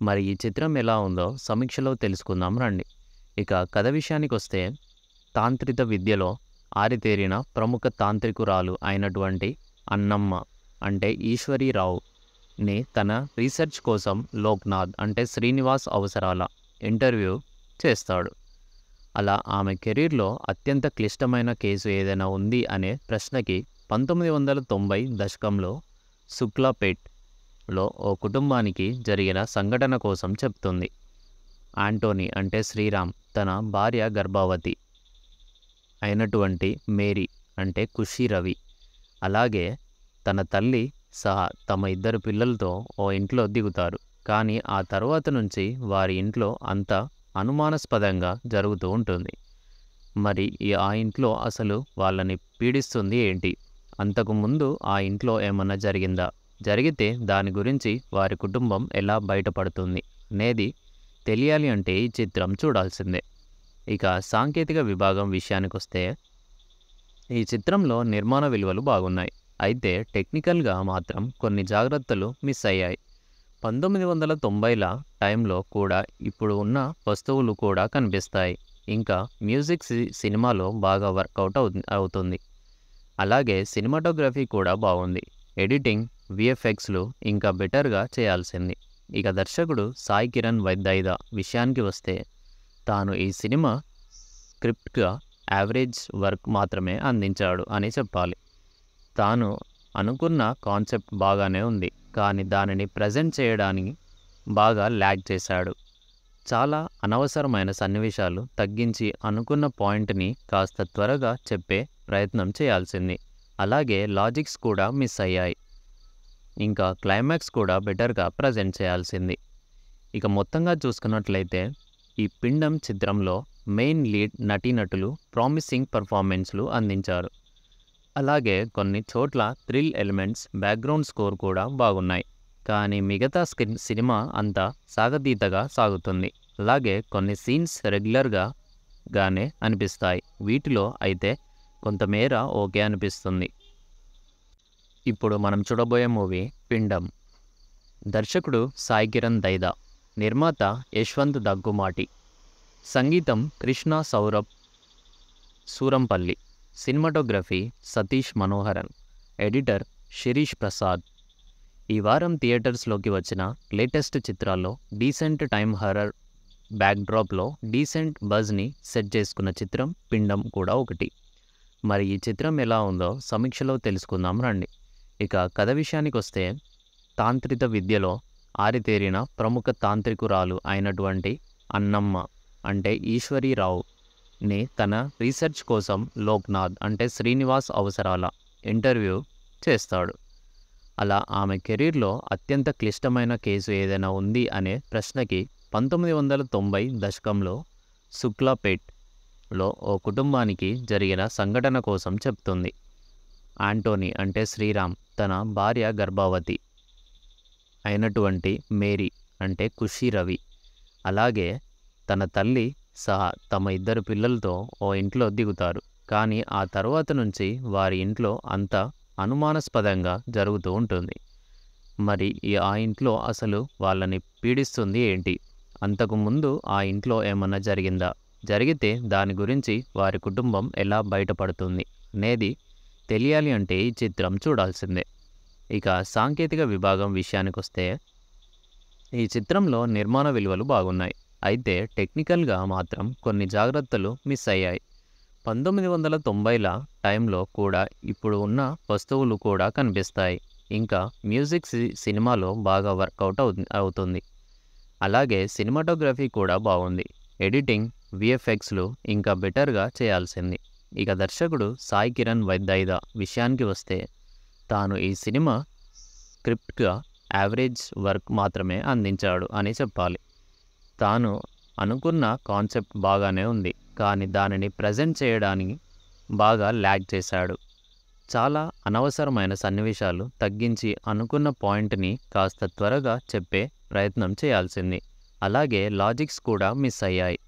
మరి ఈ చిత్రం ఎలా ఉందో సమీక్షలో తెలుసుకుందాం రండి ఇక కథ విషయానికొస్తే తాంత్రిక విద్యలో ఆరితేరిన ప్రముఖ తాంత్రికురాలు అయినటువంటి అన్నమ్మ అంటే ఈశ్వరీరావుని తన రీసెర్చ్ కోసం లోక్నాథ్ అంటే శ్రీనివాస్ అవసరాల ఇంటర్వ్యూ చేస్తాడు అలా ఆమె కెరీర్లో అత్యంత క్లిష్టమైన కేసు ఏదైనా ఉంది అనే ప్రశ్నకి పంతొమ్మిది వందల తొంభై దశకంలో శుక్లాపేట్లో ఓ కుటుంబానికి జరిగిన సంఘటన కోసం చెప్తుంది ఆంటోనీ అంటే శ్రీరామ్ తన భార్య గర్భవతి అయినటువంటి మేరీ అంటే ఖుషి రవి అలాగే తన తల్లి సహా తమ ఇద్దరు పిల్లలతో ఓ ఇంట్లో దిగుతారు కానీ ఆ తర్వాత నుంచి వారి ఇంట్లో అంత అనుమానాస్పదంగా జరుగుతూ ఉంటుంది మరి ఆ ఇంట్లో అసలు వాళ్ళని పీడిస్తుంది ఏంటి అంతకుముందు ఆ ఇంట్లో ఏమన్నా జరిగిందా జరిగితే దాని గురించి వారి కుటుంబం ఎలా బయటపడుతుంది అనేది తెలియాలి అంటే ఈ చిత్రం చూడాల్సిందే ఇక సాంకేతిక విభాగం విషయానికి వస్తే ఈ చిత్రంలో నిర్మాణ విలువలు బాగున్నాయి అయితే టెక్నికల్గా మాత్రం కొన్ని జాగ్రత్తలు మిస్ అయ్యాయి పంతొమ్మిది వందల తొంభైల టైంలో కూడా ఇప్పుడు ఉన్న వస్తువులు కూడా కనిపిస్తాయి ఇంకా మ్యూజిక్ సినిమాలో బాగా వర్కౌట్ అవు అవుతుంది అలాగే సినిమాటోగ్రఫీ కూడా బాగుంది ఎడిటింగ్ విఎఫ్ఎక్స్లు ఇంకా బెటర్గా చేయాల్సింది ఇక దర్శకుడు సాయి కిరణ్ వైద్యద విషయానికి వస్తే తాను ఈ సినిమా స్క్రిప్ట్గా యావరేజ్ వర్క్ మాత్రమే అందించాడు అని చెప్పాలి తాను అనుకున్న కాన్సెప్ట్ బాగానే ఉంది కానీ దానిని ప్రజెంట్ చేయడానికి బాగా ల్యాగ్ చేశాడు చాలా అనవసరమైన సన్నివేశాలు తగ్గించి అనుకున్న పాయింట్ని కాస్త త్వరగా చెప్పే ప్రయత్నం చేయాల్సింది అలాగే లాజిక్స్ కూడా మిస్ అయ్యాయి ఇంకా క్లైమాక్స్ కూడా బెటర్గా ప్రజెంట్ చేయాల్సింది ఇక మొత్తంగా చూసుకున్నట్లయితే ఈ పిండం చిత్రంలో మెయిన్ లీడ్ నటీనటులు ప్రామిసింగ్ పర్ఫార్మెన్స్లు అందించారు అలాగే కొన్ని చోట్ల థ్రిల్ ఎలిమెంట్స్ బ్యాక్గ్రౌండ్ స్కోర్ కూడా బాగున్నాయి కానీ మిగతా స్క్రీన్ సినిమా అంతా సాగతీతగా సాగుతుంది అలాగే కొన్ని సీన్స్ రెగ్యులర్గా గానే అనిపిస్తాయి వీటిలో అయితే కొంతమేర ఓకే అనిపిస్తుంది ఇప్పుడు మనం చూడబోయే మూవీ పిండం దర్శకుడు సాయి కిరణ్ దైదా నిర్మాత యశ్వంత్ దగ్గుమాటి సంగీతం కృష్ణ సౌరభ్ సూరంపల్లి సినిమాటోగ్రఫీ సతీష్ మనోహరన్ ఎడిటర్ శిరీష్ ప్రసాద్ ఈ వారం థియేటర్స్లోకి వచ్చిన లేటెస్ట్ చిత్రాల్లో డీసెంట్ టైం హర్రర్ బ్యాక్డ్రాప్లో డీసెంట్ బజ్ని సెట్ చేసుకున్న చిత్రం పిండం కూడా ఒకటి మరి ఈ చిత్రం ఎలా ఉందో సమీక్షలో తెలుసుకుందాం రండి ఇక కథ విషయానికి వస్తే తాంత్రిక విద్యలో ఆరితేరిన ప్రముఖ తాంత్రికురాలు అయినటువంటి అన్నమ్మ అంటే ఈశ్వరీరావు ని తన రీసెర్చ్ కోసం లోక్నాథ్ అంటే శ్రీనివాస్ అవసరాల ఇంటర్వ్యూ చేస్తాడు అలా ఆమె కెరీర్లో అత్యంత క్లిష్టమైన కేసు ఏదైనా ఉంది అనే ప్రశ్నకి పంతొమ్మిది వందల తొంభై దశకంలో శుక్లాపేట్లో ఓ కుటుంబానికి జరిగిన సంఘటన కోసం చెప్తుంది ఆంటోనీ అంటే శ్రీరామ్ తన భార్య గర్భవతి అయినటువంటి మేరీ అంటే ఖుషి రవి అలాగే తన తల్లి సహా తమ ఇద్దరు పిల్లలతో ఓ ఇంట్లో దిగుతారు కానీ ఆ తర్వాత నుంచి వారి ఇంట్లో అంత అనుమానాస్పదంగా జరుగుతూ ఉంటుంది మరి ఆ ఇంట్లో అసలు వాళ్ళని పీడిస్తుంది ఏంటి అంతకుముందు ఆ ఇంట్లో ఏమన్నా జరిగిందా జరిగితే దాని గురించి వారి కుటుంబం ఎలా బయటపడుతుంది అనేది తెలియాలి అంటే ఈ చిత్రం చూడాల్సిందే ఇక సాంకేతిక విభాగం విషయానికొస్తే ఈ చిత్రంలో నిర్మాణ విలువలు బాగున్నాయి అయితే టెక్నికల్గా మాత్రం కొన్ని జాగ్రత్తలు మిస్ అయ్యాయి పంతొమ్మిది వందల తొంభైల టైంలో కూడా ఇప్పుడు ఉన్న వస్తువులు కూడా కనిపిస్తాయి ఇంకా మ్యూజిక్ సినిమాలో బాగా వర్కౌట్ అవుతుంది అలాగే సినిమాటోగ్రఫీ కూడా బాగుంది ఎడిటింగ్ విఎఫ్ఎక్స్లు ఇంకా బెటర్గా చేయాల్సింది ఇక దర్శకుడు సాయి కిరణ్ వైద్యద విషయానికి వస్తే తాను ఈ సినిమా స్క్రిప్ట్గా యావరేజ్ వర్క్ మాత్రమే అందించాడు అని చెప్పాలి తాను అనుకున్న కాన్సెప్ట్ బాగానే ఉంది కానీ దానిని ప్రజెంట్ చేయడానికి బాగా ల్యాగ్ చేశాడు చాలా అనవసరమైన సన్నివేశాలు తగ్గించి అనుకున్న పాయింట్ని కాస్త త్వరగా చెప్పే ప్రయత్నం చేయాల్సింది అలాగే లాజిక్స్ కూడా మిస్ అయ్యాయి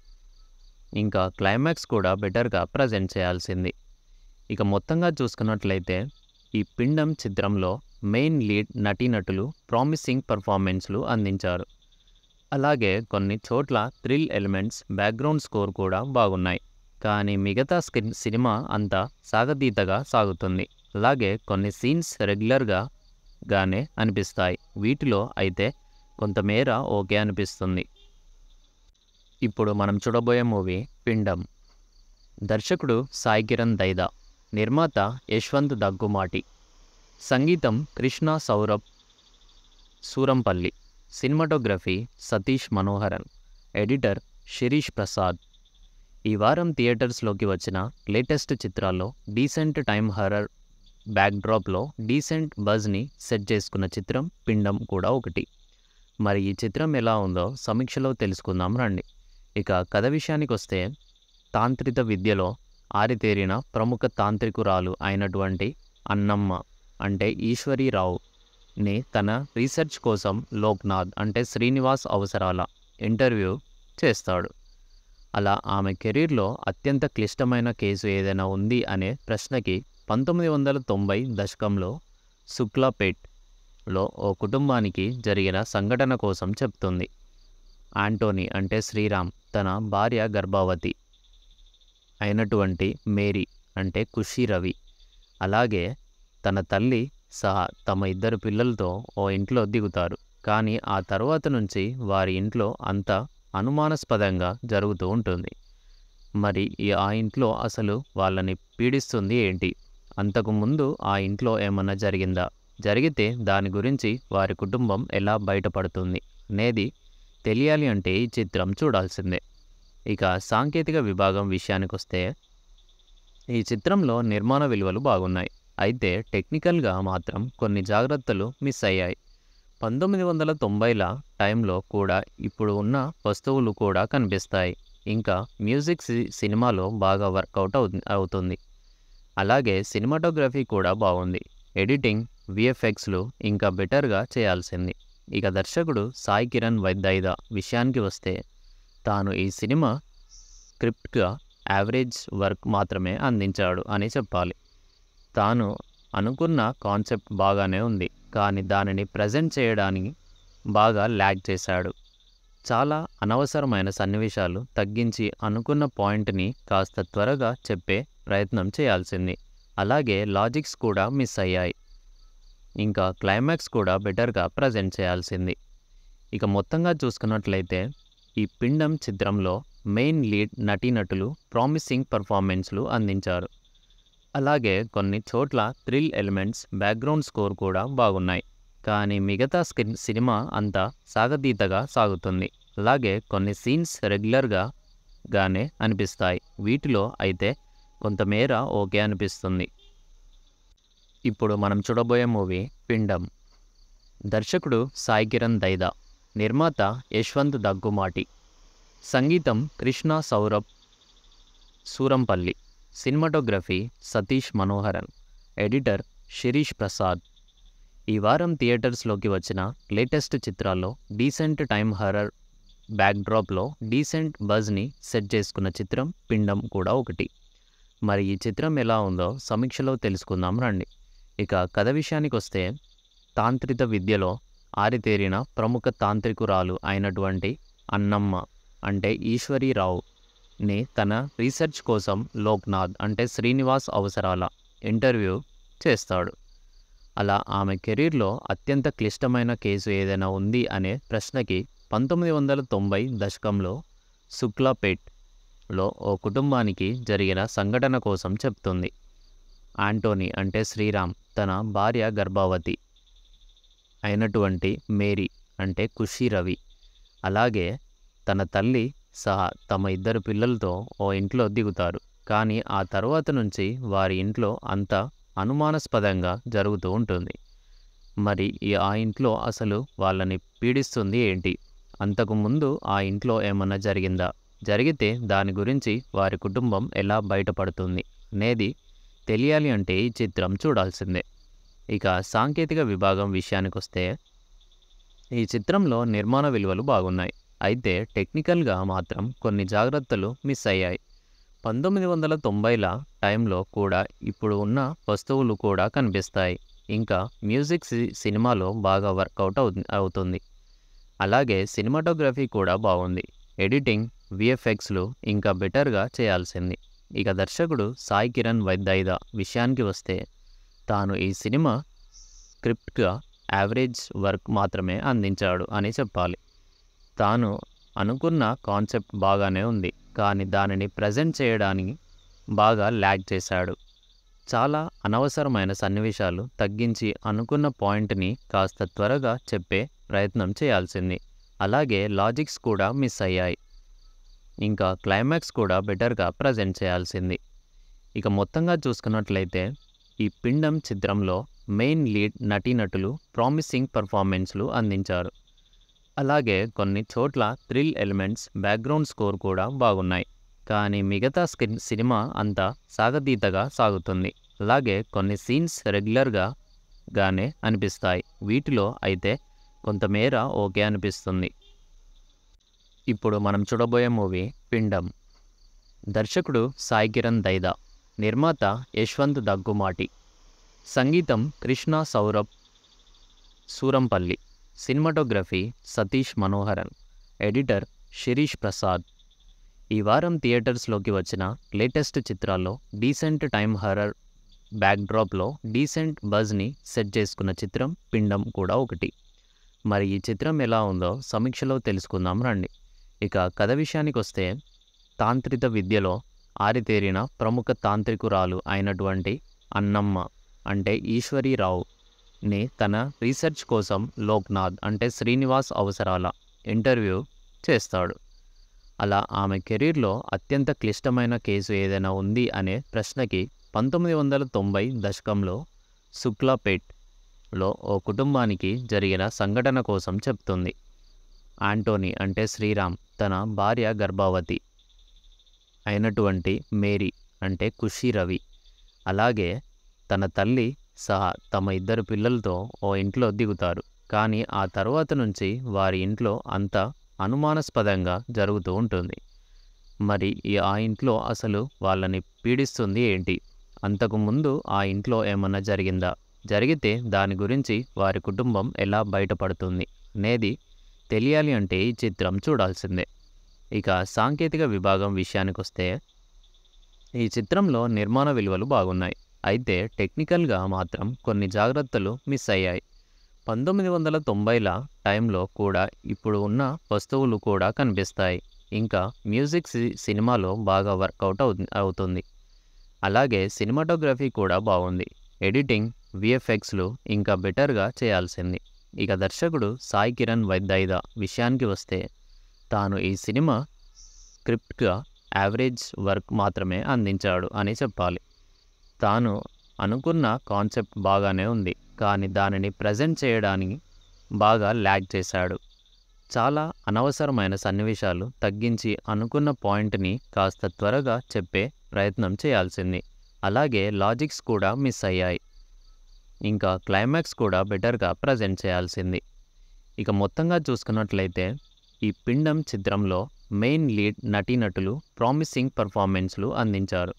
ఇంకా క్లైమాక్స్ కూడా బెటర్గా ప్రజెంట్ చేయాల్సింది ఇక మొత్తంగా చూసుకున్నట్లయితే ఈ పిండం చిత్రంలో మెయిన్ లీడ్ నటీనటులు ప్రామిసింగ్ పర్ఫార్మెన్స్లు అందించారు అలాగే కొన్ని చోట్ల థ్రిల్ ఎలిమెంట్స్ బ్యాక్గ్రౌండ్ స్కోర్ కూడా బాగున్నాయి కానీ మిగతా స్క్రీన్ సినిమా అంతా సాగతీతగా సాగుతుంది అలాగే కొన్ని సీన్స్ రెగ్యులర్గా గానే అనిపిస్తాయి వీటిలో అయితే కొంతమేర ఓకే అనిపిస్తుంది ఇప్పుడు మనం చూడబోయే మూవీ పిండం దర్శకుడు సాయి కిరణ్ దైదా నిర్మాత యశ్వంత్ దగ్గుమాటి సంగీతం కృష్ణ సౌరభ్ సూరంపల్లి సినిమాటోగ్రఫీ సతీష్ మనోహరన్ ఎడిటర్ శిరీష్ ప్రసాద్ ఈ వారం థియేటర్స్లోకి వచ్చిన లేటెస్ట్ చిత్రాల్లో డీసెంట్ టైమ్ హర్రర్ బ్యాక్డ్రాప్లో డీసెంట్ బజ్ని సెట్ చేసుకున్న చిత్రం పిండం కూడా ఒకటి మరి ఈ చిత్రం ఎలా ఉందో సమీక్షలో తెలుసుకుందాం రండి ఇక కథ విషయానికి వస్తే తాంత్రిక విద్యలో ఆరితేరిన ప్రముఖ తాంత్రికురాలు అయినటువంటి అన్నమ్మ అంటే ఈశ్వరీరావుని తన రీసెర్చ్ కోసం లోక్నాథ్ అంటే శ్రీనివాస్ అవసరాల ఇంటర్వ్యూ చేస్తాడు అలా ఆమె కెరీర్లో అత్యంత క్లిష్టమైన కేసు ఏదైనా ఉంది అనే ప్రశ్నకి పంతొమ్మిది వందల తొంభై దశకంలో శుక్లాపేట్లో ఓ కుటుంబానికి జరిగిన సంఘటన కోసం చెప్తుంది ఆంటోనీ అంటే శ్రీరామ్ తన భార్య గర్భవతి అయినటువంటి మేరీ అంటే ఖుషి రవి అలాగే తన తల్లి సహా తమ ఇద్దరు పిల్లలతో ఓ ఇంట్లో దిగుతారు కానీ ఆ తర్వాత నుంచి వారి ఇంట్లో అంత అనుమానాస్పదంగా జరుగుతూ ఉంటుంది మరి ఆ ఇంట్లో అసలు వాళ్ళని పీడిస్తుంది ఏంటి అంతకుముందు ఆ ఇంట్లో ఏమన్నా జరిగిందా జరిగితే దాని గురించి వారి కుటుంబం ఎలా బయటపడుతుంది అనేది తెలియాలి అంటే ఈ చిత్రం చూడాల్సిందే ఇక సాంకేతిక విభాగం విషయానికొస్తే ఈ చిత్రంలో నిర్మాణ విలువలు బాగున్నాయి అయితే టెక్నికల్గా మాత్రం కొన్ని జాగ్రత్తలు మిస్ అయ్యాయి పంతొమ్మిది వందల తొంభైల టైంలో కూడా ఇప్పుడు ఉన్న వస్తువులు కూడా కనిపిస్తాయి ఇంకా మ్యూజిక్ సినిమాలో బాగా వర్కౌట్ అవుతుంది అలాగే సినిమాటోగ్రఫీ కూడా బాగుంది ఎడిటింగ్ విఎఫ్ఎక్స్లు ఇంకా బెటర్గా చేయాల్సింది ఇక దర్శకుడు సాయి కిరణ్ వైద్యద విషయానికి వస్తే తాను ఈ సినిమా స్క్రిప్ట్గా యావరేజ్ వర్క్ మాత్రమే అందించాడు అని చెప్పాలి తాను అనుకున్న కాన్సెప్ట్ బాగానే ఉంది కానీ దానిని ప్రజెంట్ చేయడానికి బాగా ల్యాగ్ చేశాడు చాలా అనవసరమైన సన్నివేశాలు తగ్గించి అనుకున్న పాయింట్ని కాస్త త్వరగా చెప్పే ప్రయత్నం చేయాల్సింది అలాగే లాజిక్స్ కూడా మిస్ అయ్యాయి ఇంకా క్లైమాక్స్ కూడా బెటర్గా ప్రజెంట్ చేయాల్సింది ఇక మొత్తంగా చూసుకున్నట్లయితే ఈ పిండం చిత్రంలో మెయిన్ లీడ్ నటీనటులు ప్రామిసింగ్ పర్ఫార్మెన్స్లు అందించారు అలాగే కొన్ని చోట్ల థ్రిల్ ఎలిమెంట్స్ బ్యాక్గ్రౌండ్ స్కోర్ కూడా బాగున్నాయి కానీ మిగతా స్క్రీన్ సినిమా అంతా సాగతీతగా సాగుతుంది అలాగే కొన్ని సీన్స్ రెగ్యులర్గా గానే అనిపిస్తాయి వీటిలో అయితే కొంతమేర ఓకే అనిపిస్తుంది ఇప్పుడు మనం చూడబోయే మూవీ పిండం దర్శకుడు సాయి కిరణ్ దైదా నిర్మాత యశ్వంత్ దగ్గుమాటి సంగీతం కృష్ణ సౌరభ్ సూరంపల్లి సినిమాటోగ్రఫీ సతీష్ మనోహరన్ ఎడిటర్ శిరీష్ ప్రసాద్ ఈ వారం థియేటర్స్లోకి వచ్చిన లేటెస్ట్ చిత్రాల్లో డీసెంట్ టైం హర్రర్ బ్యాక్డ్రాప్లో డీసెంట్ బజ్ని సెట్ చేసుకున్న చిత్రం పిండం కూడా ఒకటి మరి ఈ చిత్రం ఎలా ఉందో సమీక్షలో తెలుసుకుందాం రండి ఇక కథ విషయానికి వస్తే తాంత్రిక విద్యలో ఆరితేరిన ప్రముఖ తాంత్రికురాలు అయినటువంటి అన్నమ్మ అంటే ఈశ్వరీరావుని తన రీసెర్చ్ కోసం లోక్నాథ్ అంటే శ్రీనివాస్ అవసరాల ఇంటర్వ్యూ చేస్తాడు అలా ఆమె కెరీర్లో అత్యంత క్లిష్టమైన కేసు ఏదైనా ఉంది అనే ప్రశ్నకి పంతొమ్మిది వందల తొంభై దశకంలో శుక్లాపేట్లో ఓ కుటుంబానికి జరిగిన సంఘటన కోసం చెప్తుంది ఆంటోనీ అంటే శ్రీరామ్ తన భార్య గర్భవతి అయినటువంటి మేరీ అంటే ఖుషి రవి అలాగే తన తల్లి సహా తమ ఇద్దరు పిల్లలతో ఓ ఇంట్లో దిగుతారు కానీ ఆ తర్వాత నుంచి వారి ఇంట్లో అంత అనుమానాస్పదంగా జరుగుతూ ఉంటుంది మరి ఆ ఇంట్లో అసలు వాళ్ళని పీడిస్తుంది ఏంటి అంతకుముందు ఆ ఇంట్లో ఏమన్నా జరిగిందా జరిగితే దాని గురించి వారి కుటుంబం ఎలా బయటపడుతుంది అనేది తెలియాలి అంటే ఈ చిత్రం చూడాల్సిందే ఇక సాంకేతిక విభాగం విషయానికొస్తే ఈ చిత్రంలో నిర్మాణ విలువలు బాగున్నాయి అయితే టెక్నికల్గా మాత్రం కొన్ని జాగ్రత్తలు మిస్ అయ్యాయి పంతొమ్మిది వందల తొంభైల టైంలో కూడా ఇప్పుడు ఉన్న వస్తువులు కూడా కనిపిస్తాయి ఇంకా మ్యూజిక్ సినిమాలో బాగా వర్కౌట్ అవుతుంది అలాగే సినిమాటోగ్రఫీ కూడా బాగుంది ఎడిటింగ్ విఎఫ్ఎక్స్లు ఇంకా బెటర్గా చేయాల్సింది ఇక దర్శకుడు సాయి కిరణ్ వైద్యద విషయానికి వస్తే తాను ఈ సినిమా స్క్రిప్ట్గా యావరేజ్ వర్క్ మాత్రమే అందించాడు అని చెప్పాలి తాను అనుకున్న కాన్సెప్ట్ బాగానే ఉంది కానీ దానిని ప్రజెంట్ చేయడానికి బాగా ల్యాక్ చేశాడు చాలా అనవసరమైన సన్నివేశాలు తగ్గించి అనుకున్న పాయింట్ని కాస్త త్వరగా చెప్పే ప్రయత్నం చేయాల్సింది అలాగే లాజిక్స్ కూడా మిస్ అయ్యాయి ఇంకా క్లైమాక్స్ కూడా బెటర్గా ప్రజెంట్ చేయాల్సింది ఇక మొత్తంగా చూసుకున్నట్లయితే ఈ పిండం చిత్రంలో మెయిన్ లీడ్ నటీనటులు ప్రామిసింగ్ పర్ఫార్మెన్స్లు అందించారు అలాగే కొన్ని చోట్ల థ్రిల్ ఎలిమెంట్స్ బ్యాక్గ్రౌండ్ స్కోర్ కూడా బాగున్నాయి కానీ మిగతా స్క్రీన్ సినిమా అంతా సాగతీతగా సాగుతుంది అలాగే కొన్ని సీన్స్ రెగ్యులర్గా గానే అనిపిస్తాయి వీటిలో అయితే కొంతమేర ఓకే అనిపిస్తుంది ఇప్పుడు మనం చూడబోయే మూవీ పిండం దర్శకుడు సాయి కిరణ్ దైదా నిర్మాత యశ్వంత్ దగ్గుమాటి సంగీతం కృష్ణ సౌరభ్ సూరంపల్లి సినిమాటోగ్రఫీ సతీష్ మనోహరన్ ఎడిటర్ శిరీష్ ప్రసాద్ ఈ వారం థియేటర్స్లోకి వచ్చిన లేటెస్ట్ చిత్రాల్లో డీసెంట్ టైం హర్రర్ బ్యాక్డ్రాప్లో డీసెంట్ బజ్ని సెట్ చేసుకున్న చిత్రం పిండం కూడా ఒకటి మరి ఈ చిత్రం ఎలా ఉందో సమీక్షలో తెలుసుకుందాం రండి ఇక కథ విషయానికి వస్తే తాంత్రిక విద్యలో ఆరితేరిన ప్రముఖ తాంత్రికురాలు అయినటువంటి అన్నమ్మ అంటే ఈశ్వరీరావు ని తన రీసెర్చ్ కోసం లోక్నాథ్ అంటే శ్రీనివాస్ అవసరాల ఇంటర్వ్యూ చేస్తాడు అలా ఆమె కెరీర్లో అత్యంత క్లిష్టమైన కేసు ఏదైనా ఉంది అనే ప్రశ్నకి పంతొమ్మిది వందల తొంభై దశకంలో శుక్లాపేట్లో ఓ కుటుంబానికి జరిగిన సంఘటన కోసం చెప్తుంది ఆంటోనీ అంటే శ్రీరామ్ తన భార్య గర్భవతి అయినటువంటి మేరీ అంటే ఖుషి రవి అలాగే తన తల్లి సహా తమ ఇద్దరు పిల్లలతో ఓ ఇంట్లో దిగుతారు కానీ ఆ తర్వాత నుంచి వారి ఇంట్లో అంత అనుమానాస్పదంగా జరుగుతూ ఉంటుంది మరి ఆ ఇంట్లో అసలు వాళ్ళని పీడిస్తుంది ఏంటి అంతకుముందు ఆ ఇంట్లో ఏమన్నా జరిగిందా జరిగితే దాని గురించి వారి కుటుంబం ఎలా బయటపడుతుంది అనేది తెలియాలి అంటే ఈ చిత్రం చూడాల్సిందే ఇక సాంకేతిక విభాగం విషయానికి వస్తే ఈ చిత్రంలో నిర్మాణ విలువలు బాగున్నాయి అయితే టెక్నికల్గా మాత్రం కొన్ని జాగ్రత్తలు మిస్ అయ్యాయి పంతొమ్మిది వందల తొంభైల టైంలో కూడా ఇప్పుడు ఉన్న వస్తువులు కూడా కనిపిస్తాయి ఇంకా మ్యూజిక్ సినిమాలో బాగా వర్కౌట్ అవు అవుతుంది అలాగే సినిమాటోగ్రఫీ కూడా బాగుంది ఎడిటింగ్ విఎఫ్ఎక్స్లు ఇంకా బెటర్గా చేయాల్సింది ఇక దర్శకుడు సాయి కిరణ్ వైద్యద విషయానికి వస్తే తాను ఈ సినిమా స్క్రిప్ట్గా యావరేజ్ వర్క్ మాత్రమే అందించాడు అని చెప్పాలి తాను అనుకున్న కాన్సెప్ట్ బాగానే ఉంది కానీ దానిని ప్రజెంట్ చేయడానికి బాగా ల్యాగ్ చేశాడు చాలా అనవసరమైన సన్నివేశాలు తగ్గించి అనుకున్న పాయింట్ని కాస్త త్వరగా చెప్పే ప్రయత్నం చేయాల్సింది అలాగే లాజిక్స్ కూడా మిస్ అయ్యాయి ఇంకా క్లైమాక్స్ కూడా బెటర్గా ప్రజెంట్ చేయాల్సింది ఇక మొత్తంగా చూసుకున్నట్లయితే ఈ పిండం చిత్రంలో మెయిన్ లీడ్ నటీనటులు ప్రామిసింగ్ పర్ఫార్మెన్స్లు అందించారు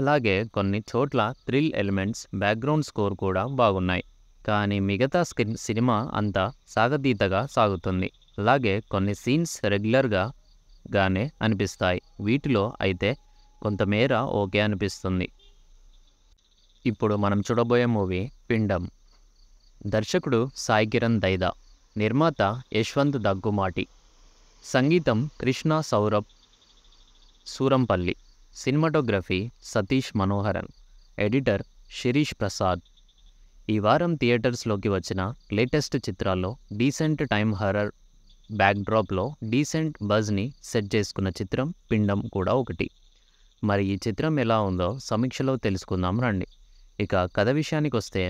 అలాగే కొన్ని చోట్ల థ్రిల్ ఎలిమెంట్స్ బ్యాక్గ్రౌండ్ స్కోర్ కూడా బాగున్నాయి కానీ మిగతా స్క్రీన్ సినిమా అంతా సాగతీతగా సాగుతుంది అలాగే కొన్ని సీన్స్ రెగ్యులర్గా గానే అనిపిస్తాయి వీటిలో అయితే కొంతమేర ఓకే అనిపిస్తుంది ఇప్పుడు మనం చూడబోయే మూవీ పిండం దర్శకుడు సాయి కిరణ్ దైదా నిర్మాత యశ్వంత్ దగ్గుమాటి సంగీతం కృష్ణ సౌరభ్ సూరంపల్లి సినిమాటోగ్రఫీ సతీష్ మనోహరన్ ఎడిటర్ శిరీష్ ప్రసాద్ ఈ వారం థియేటర్స్లోకి వచ్చిన లేటెస్ట్ చిత్రాల్లో డీసెంట్ టైం హర్రర్ బ్యాక్డ్రాప్లో డీసెంట్ బజ్ని సెట్ చేసుకున్న చిత్రం పిండం కూడా ఒకటి మరి ఈ చిత్రం ఎలా ఉందో సమీక్షలో తెలుసుకుందాం రండి ఇక కథ విషయానికొస్తే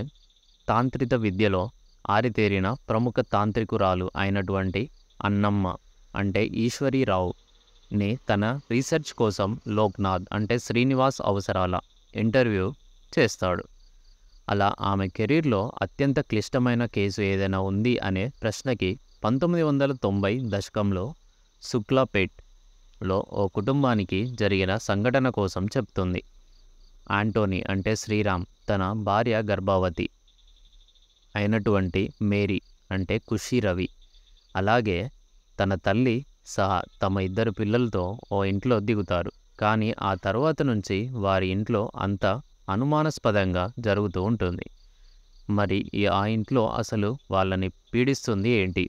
తాంత్రిక విద్యలో ఆరితేరిన ప్రముఖ తాంత్రికురాలు అయినటువంటి అన్నమ్మ అంటే ఈశ్వరీరావుని తన రీసెర్చ్ కోసం లోక్నాథ్ అంటే శ్రీనివాస్ అవసరాల ఇంటర్వ్యూ చేస్తాడు అలా ఆమె కెరీర్లో అత్యంత క్లిష్టమైన కేసు ఏదైనా ఉంది అనే ప్రశ్నకి పంతొమ్మిది వందల తొంభై దశకంలో శుక్లాపేట్లో ఓ కుటుంబానికి జరిగిన సంఘటన కోసం చెప్తుంది ఆంటోనీ అంటే శ్రీరామ్ తన భార్య గర్భవతి అయినటువంటి మేరీ అంటే ఖుషి రవి అలాగే తన తల్లి సహా తమ ఇద్దరు పిల్లలతో ఓ ఇంట్లో దిగుతారు కానీ ఆ తర్వాత నుంచి వారి ఇంట్లో అంత అనుమానాస్పదంగా జరుగుతూ ఉంటుంది మరి ఆ ఇంట్లో అసలు వాళ్ళని పీడిస్తుంది ఏంటి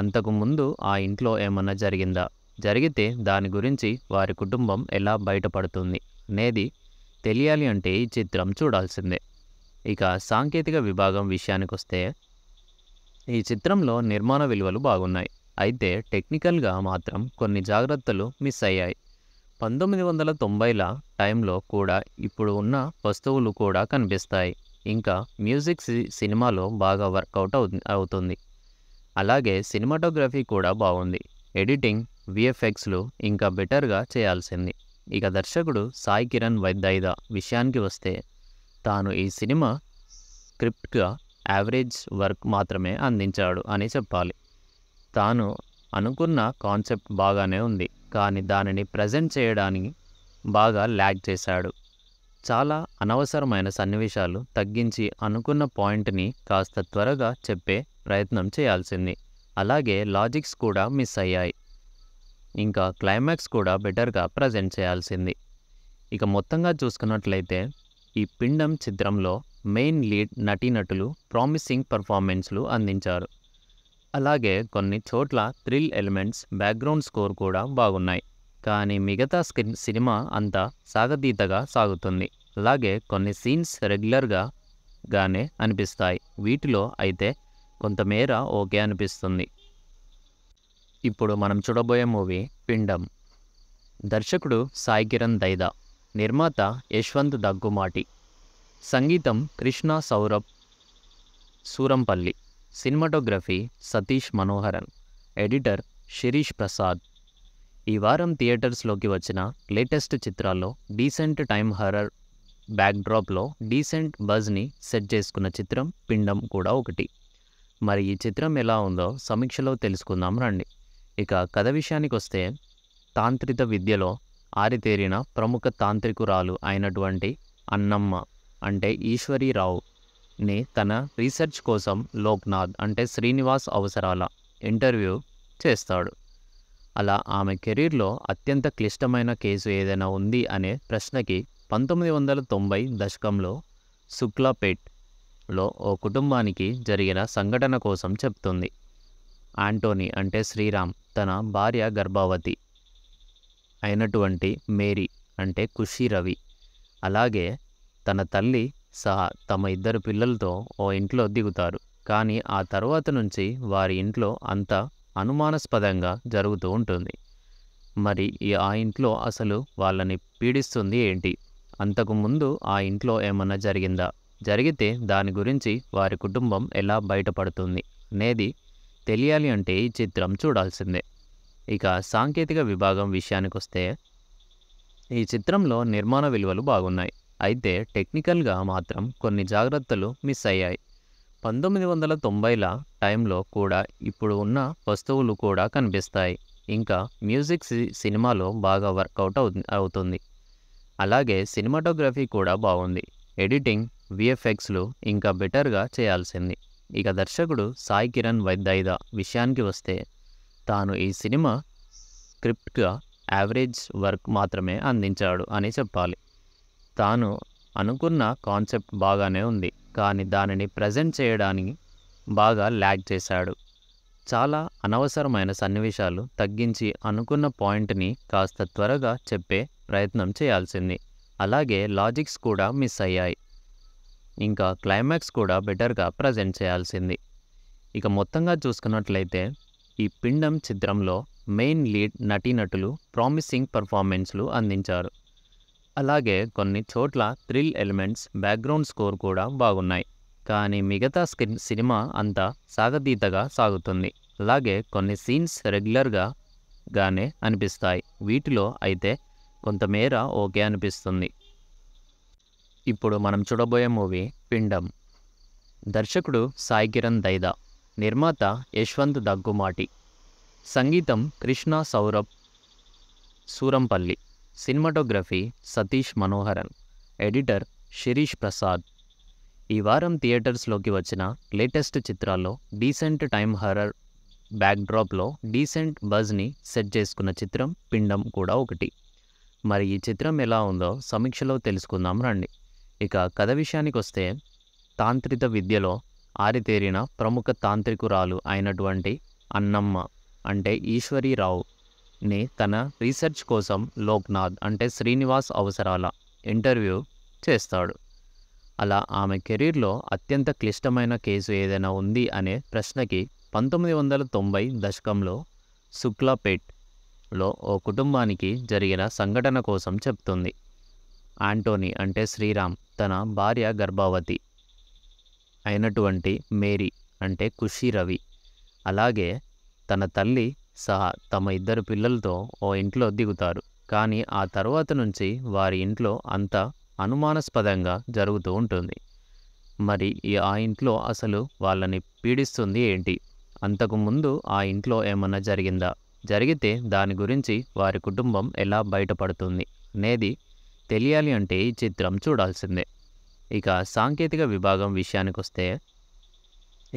అంతకుముందు ఆ ఇంట్లో ఏమన్నా జరిగిందా జరిగితే దాని గురించి వారి కుటుంబం ఎలా బయటపడుతుంది అనేది తెలియాలి అంటే ఈ చిత్రం చూడాల్సిందే ఇక సాంకేతిక విభాగం విషయానికొస్తే ఈ చిత్రంలో నిర్మాణ విలువలు బాగున్నాయి అయితే టెక్నికల్గా మాత్రం కొన్ని జాగ్రత్తలు మిస్ అయ్యాయి పంతొమ్మిది వందల తొంభైల టైంలో కూడా ఇప్పుడు ఉన్న వస్తువులు కూడా కనిపిస్తాయి ఇంకా మ్యూజిక్ సినిమాలో బాగా వర్కౌట్ అవుతుంది అలాగే సినిమాటోగ్రఫీ కూడా బాగుంది ఎడిటింగ్ విఎఫ్ఎక్స్లు ఇంకా బెటర్గా చేయాల్సింది ఇక దర్శకుడు సాయి కిరణ్ వైద్యద విషయానికి వస్తే తాను ఈ సినిమా స్క్రిప్ట్గా యావరేజ్ వర్క్ మాత్రమే అందించాడు అని చెప్పాలి తాను అనుకున్న కాన్సెప్ట్ బాగానే ఉంది కానీ దానిని ప్రజెంట్ చేయడానికి బాగా ల్యాగ్ చేశాడు చాలా అనవసరమైన సన్నివేశాలు తగ్గించి అనుకున్న పాయింట్ని కాస్త త్వరగా చెప్పే ప్రయత్నం చేయాల్సింది అలాగే లాజిక్స్ కూడా మిస్ అయ్యాయి ఇంకా క్లైమాక్స్ కూడా బెటర్గా ప్రజెంట్ చేయాల్సింది ఇక మొత్తంగా చూసుకున్నట్లయితే ఈ పిండం చిత్రంలో మెయిన్ లీడ్ నటీనటులు ప్రామిసింగ్ పర్ఫార్మెన్స్లు అందించారు అలాగే కొన్ని చోట్ల థ్రిల్ ఎలిమెంట్స్ బ్యాక్గ్రౌండ్ స్కోర్ కూడా బాగున్నాయి కానీ మిగతా స్క్రీన్ సినిమా అంతా సాగతీతగా సాగుతుంది అలాగే కొన్ని సీన్స్ రెగ్యులర్గా గానే అనిపిస్తాయి వీటిలో అయితే కొంతమేర ఓకే అనిపిస్తుంది ఇప్పుడు మనం చూడబోయే మూవీ పిండం దర్శకుడు సాయి కిరణ్ దైదా నిర్మాత యశ్వంత్ దగ్గుమాటి సంగీతం కృష్ణ సౌరభ్ సూరంపల్లి సినిమాటోగ్రఫీ సతీష్ మనోహరన్ ఎడిటర్ శిరీష్ ప్రసాద్ ఈ వారం థియేటర్స్లోకి వచ్చిన లేటెస్ట్ చిత్రాల్లో డీసెంట్ టైం హర్రర్ బ్యాక్డ్రాప్లో డీసెంట్ బజ్ని సెట్ చేసుకున్న చిత్రం పిండం కూడా ఒకటి మరి ఈ చిత్రం ఎలా ఉందో సమీక్షలో తెలుసుకుందాం రండి ఇక కథ విషయానికి వస్తే తాంత్రిక విద్యలో ఆరితేరిన ప్రముఖ తాంత్రికురాలు అయినటువంటి అన్నమ్మ అంటే ఈశ్వరీరావు ని తన రీసెర్చ్ కోసం లోక్నాథ్ అంటే శ్రీనివాస్ అవసరాల ఇంటర్వ్యూ చేస్తాడు అలా ఆమె కెరీర్లో అత్యంత క్లిష్టమైన కేసు ఏదైనా ఉంది అనే ప్రశ్నకి పంతొమ్మిది వందల తొంభై దశకంలో శుక్లాపేట్లో ఓ కుటుంబానికి జరిగిన సంఘటన కోసం చెప్తుంది ఆంటోనీ అంటే శ్రీరామ్ తన భార్య గర్భవతి అయినటువంటి మేరీ అంటే ఖుషి రవి అలాగే తన తల్లి సహా తమ ఇద్దరు పిల్లలతో ఓ ఇంట్లో దిగుతారు కానీ ఆ తర్వాత నుంచి వారి ఇంట్లో అంత అనుమానాస్పదంగా జరుగుతూ ఉంటుంది మరి ఆ ఇంట్లో అసలు వాళ్ళని పీడిస్తుంది ఏంటి అంతకుముందు ఆ ఇంట్లో ఏమన్నా జరిగిందా జరిగితే దాని గురించి వారి కుటుంబం ఎలా బయటపడుతుంది అనేది తెలియాలి అంటే ఈ చిత్రం చూడాల్సిందే ఇక సాంకేతిక విభాగం విషయానికొస్తే ఈ చిత్రంలో నిర్మాణ విలువలు బాగున్నాయి అయితే టెక్నికల్గా మాత్రం కొన్ని జాగ్రత్తలు మిస్ అయ్యాయి పంతొమ్మిది వందల తొంభైల టైంలో కూడా ఇప్పుడు ఉన్న వస్తువులు కూడా కనిపిస్తాయి ఇంకా మ్యూజిక్ సినిమాలో బాగా వర్కౌట్ అవుతుంది అలాగే సినిమాటోగ్రఫీ కూడా బాగుంది ఎడిటింగ్ విఎఫ్ఎక్స్లు ఇంకా బెటర్గా చేయాల్సింది ఇక దర్శకుడు సాయి కిరణ్ వైద్యద విషయానికి వస్తే తాను ఈ సినిమా స్క్రిప్ట్గా యావరేజ్ వర్క్ మాత్రమే అందించాడు అని చెప్పాలి తాను అనుకున్న కాన్సెప్ట్ బాగానే ఉంది కానీ దానిని ప్రజెంట్ చేయడానికి బాగా ల్యాగ్ చేశాడు చాలా అనవసరమైన సన్నివేశాలు తగ్గించి అనుకున్న పాయింట్ని కాస్త త్వరగా చెప్పే ప్రయత్నం చేయాల్సింది అలాగే లాజిక్స్ కూడా మిస్ అయ్యాయి ఇంకా క్లైమాక్స్ కూడా బెటర్గా ప్రజెంట్ చేయాల్సింది ఇక మొత్తంగా చూసుకున్నట్లయితే ఈ పిండం చిత్రంలో మెయిన్ లీడ్ నటీనటులు ప్రామిసింగ్ పర్ఫార్మెన్స్లు అందించారు అలాగే కొన్ని చోట్ల థ్రిల్ ఎలిమెంట్స్ బ్యాక్గ్రౌండ్ స్కోర్ కూడా బాగున్నాయి కానీ మిగతా స్క్రీన్ సినిమా అంతా సాగతీతగా సాగుతుంది అలాగే కొన్ని సీన్స్ రెగ్యులర్గా గానే అనిపిస్తాయి వీటిలో అయితే కొంతమేర ఓకే అనిపిస్తుంది ఇప్పుడు మనం చూడబోయే మూవీ పిండం దర్శకుడు సాయి కిరణ్ దైదా నిర్మాత యశ్వంత్ దగ్గుమాటి సంగీతం కృష్ణ సౌరభ్ సూరంపల్లి సినిమాటోగ్రఫీ సతీష్ మనోహరన్ ఎడిటర్ శిరీష్ ప్రసాద్ ఈ వారం థియేటర్స్లోకి వచ్చిన లేటెస్ట్ చిత్రాల్లో డీసెంట్ టైం హర్రర్ బ్యాక్డ్రాప్లో డీసెంట్ బజ్ని సెట్ చేసుకున్న చిత్రం పిండం కూడా ఒకటి మరి ఈ చిత్రం ఎలా ఉందో సమీక్షలో తెలుసుకుందాం రండి ఇక కథ విషయానికొస్తే తాంత్రిక విద్యలో ఆరితేరిన ప్రముఖ తాంత్రికురాలు అయినటువంటి అన్నమ్మ అంటే ఈశ్వరీరావుని తన రీసెర్చ్ కోసం లోక్నాథ్ అంటే శ్రీనివాస్ అవసరాల ఇంటర్వ్యూ చేస్తాడు అలా ఆమె కెరీర్లో అత్యంత క్లిష్టమైన కేసు ఏదైనా ఉంది అనే ప్రశ్నకి పంతొమ్మిది వందల తొంభై దశకంలో శుక్లాపేట్లో ఓ కుటుంబానికి జరిగిన సంఘటన కోసం చెప్తుంది ఆంటోనీ అంటే శ్రీరామ్ తన భార్య గర్భవతి అయినటువంటి మేరీ అంటే ఖుషి రవి అలాగే తన తల్లి సహా తమ ఇద్దరు పిల్లలతో ఓ ఇంట్లో దిగుతారు కానీ ఆ తర్వాత నుంచి వారి ఇంట్లో అంత అనుమానాస్పదంగా జరుగుతూ ఉంటుంది మరి ఆ ఇంట్లో అసలు వాళ్ళని పీడిస్తుంది ఏంటి అంతకుముందు ఆ ఇంట్లో ఏమన్నా జరిగిందా జరిగితే దాని గురించి వారి కుటుంబం ఎలా బయటపడుతుంది అనేది తెలియాలి అంటే ఈ చిత్రం చూడాల్సిందే ఇక సాంకేతిక విభాగం విషయానికి వస్తే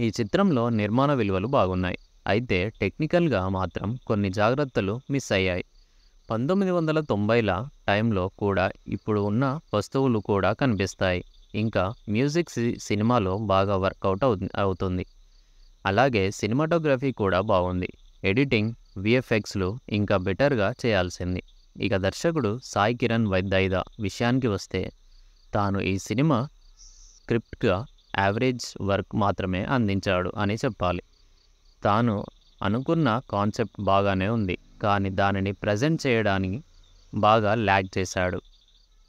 ఈ చిత్రంలో నిర్మాణ విలువలు బాగున్నాయి అయితే టెక్నికల్గా మాత్రం కొన్ని జాగ్రత్తలు మిస్ అయ్యాయి పంతొమ్మిది వందల తొంభైల టైంలో కూడా ఇప్పుడు ఉన్న వస్తువులు కూడా కనిపిస్తాయి ఇంకా మ్యూజిక్ సినిమాలో బాగా వర్కౌట్ అవు అవుతుంది అలాగే సినిమాటోగ్రఫీ కూడా బాగుంది ఎడిటింగ్ విఎఫ్ఎక్స్లు ఇంకా బెటర్గా చేయాల్సింది ఇక దర్శకుడు సాయి కిరణ్ వైద్యద విషయానికి వస్తే తాను ఈ సినిమా స్క్రిప్ట్గా యావరేజ్ వర్క్ మాత్రమే అందించాడు అని చెప్పాలి తాను అనుకున్న కాన్సెప్ట్ బాగానే ఉంది కానీ దానిని ప్రజెంట్ చేయడానికి బాగా ల్యాగ్ చేశాడు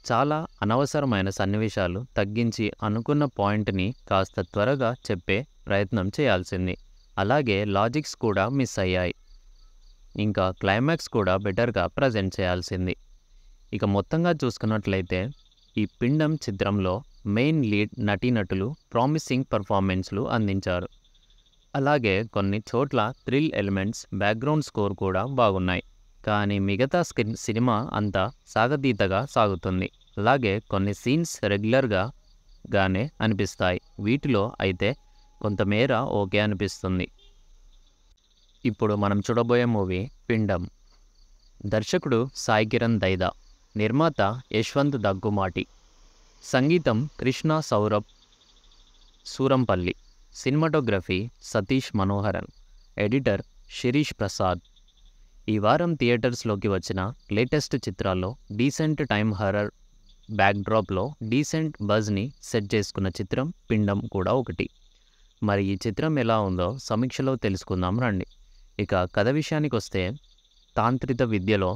చాలా అనవసరమైన సన్నివేశాలు తగ్గించి అనుకున్న పాయింట్ని కాస్త త్వరగా చెప్పే ప్రయత్నం చేయాల్సింది అలాగే లాజిక్స్ కూడా మిస్ అయ్యాయి ఇంకా క్లైమాక్స్ కూడా బెటర్గా ప్రజెంట్ చేయాల్సింది ఇక మొత్తంగా చూసుకున్నట్లయితే ఈ పిండం చిత్రంలో మెయిన్ లీడ్ నటీనటులు ప్రామిసింగ్ పర్ఫార్మెన్స్లు అందించారు అలాగే కొన్ని చోట్ల థ్రిల్ ఎలిమెంట్స్ బ్యాక్గ్రౌండ్ స్కోర్ కూడా బాగున్నాయి కానీ మిగతా సినిమా అంతా సాగతీతగా సాగుతుంది అలాగే కొన్ని సీన్స్ రెగ్యులర్గా గానే అనిపిస్తాయి వీటిలో అయితే కొంతమేర ఓకే అనిపిస్తుంది ఇప్పుడు మనం చూడబోయే మూవీ పిండం దర్శకుడు సాయి కిరణ్ దైదా నిర్మాత యశ్వంత్ దగ్గుమాటి సంగీతం కృష్ణ సౌరభ్ సూరంపల్లి సినిమాటోగ్రఫీ సతీష్ మనోహరన్ ఎడిటర్ శిరీష్ ప్రసాద్ ఈ వారం థియేటర్స్లోకి వచ్చిన లేటెస్ట్ చిత్రాల్లో డీసెంట్ టైం హర్రర్ బ్యాక్డ్రాప్లో డీసెంట్ బజ్ని సెట్ చేసుకున్న చిత్రం పిండం కూడా ఒకటి మరి ఈ చిత్రం ఎలా ఉందో సమీక్షలో తెలుసుకుందాం రండి ఇక కథ విషయానికి వస్తే తాంత్రిక విద్యలో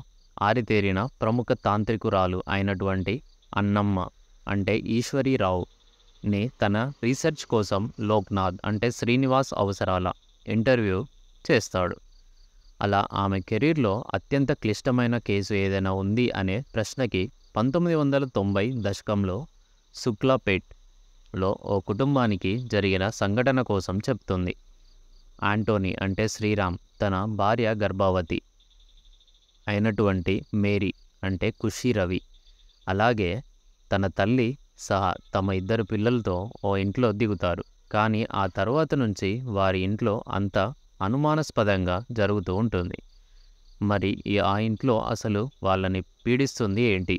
ఆరితేరిన ప్రముఖ తాంత్రికురాలు అయినటువంటి అన్నమ్మ అంటే ఈశ్వరీరావు ని తన రీసెర్చ్ కోసం లోక్నాథ్ అంటే శ్రీనివాస్ అవసరాల ఇంటర్వ్యూ చేస్తాడు అలా ఆమె కెరీర్లో అత్యంత క్లిష్టమైన కేసు ఏదైనా ఉంది అనే ప్రశ్నకి పంతొమ్మిది వందల తొంభై దశకంలో శుక్లాపేట్లో ఓ కుటుంబానికి జరిగిన సంఘటన కోసం చెప్తుంది ఆంటోనీ అంటే శ్రీరామ్ తన భార్య గర్భవతి అయినటువంటి మేరీ అంటే ఖుషి రవి అలాగే తన తల్లి సహా తమ ఇద్దరు పిల్లలతో ఓ ఇంట్లో దిగుతారు కానీ ఆ తర్వాత నుంచి వారి ఇంట్లో అంత అనుమానాస్పదంగా జరుగుతూ ఉంటుంది మరి ఆ ఇంట్లో అసలు వాళ్ళని పీడిస్తుంది ఏంటి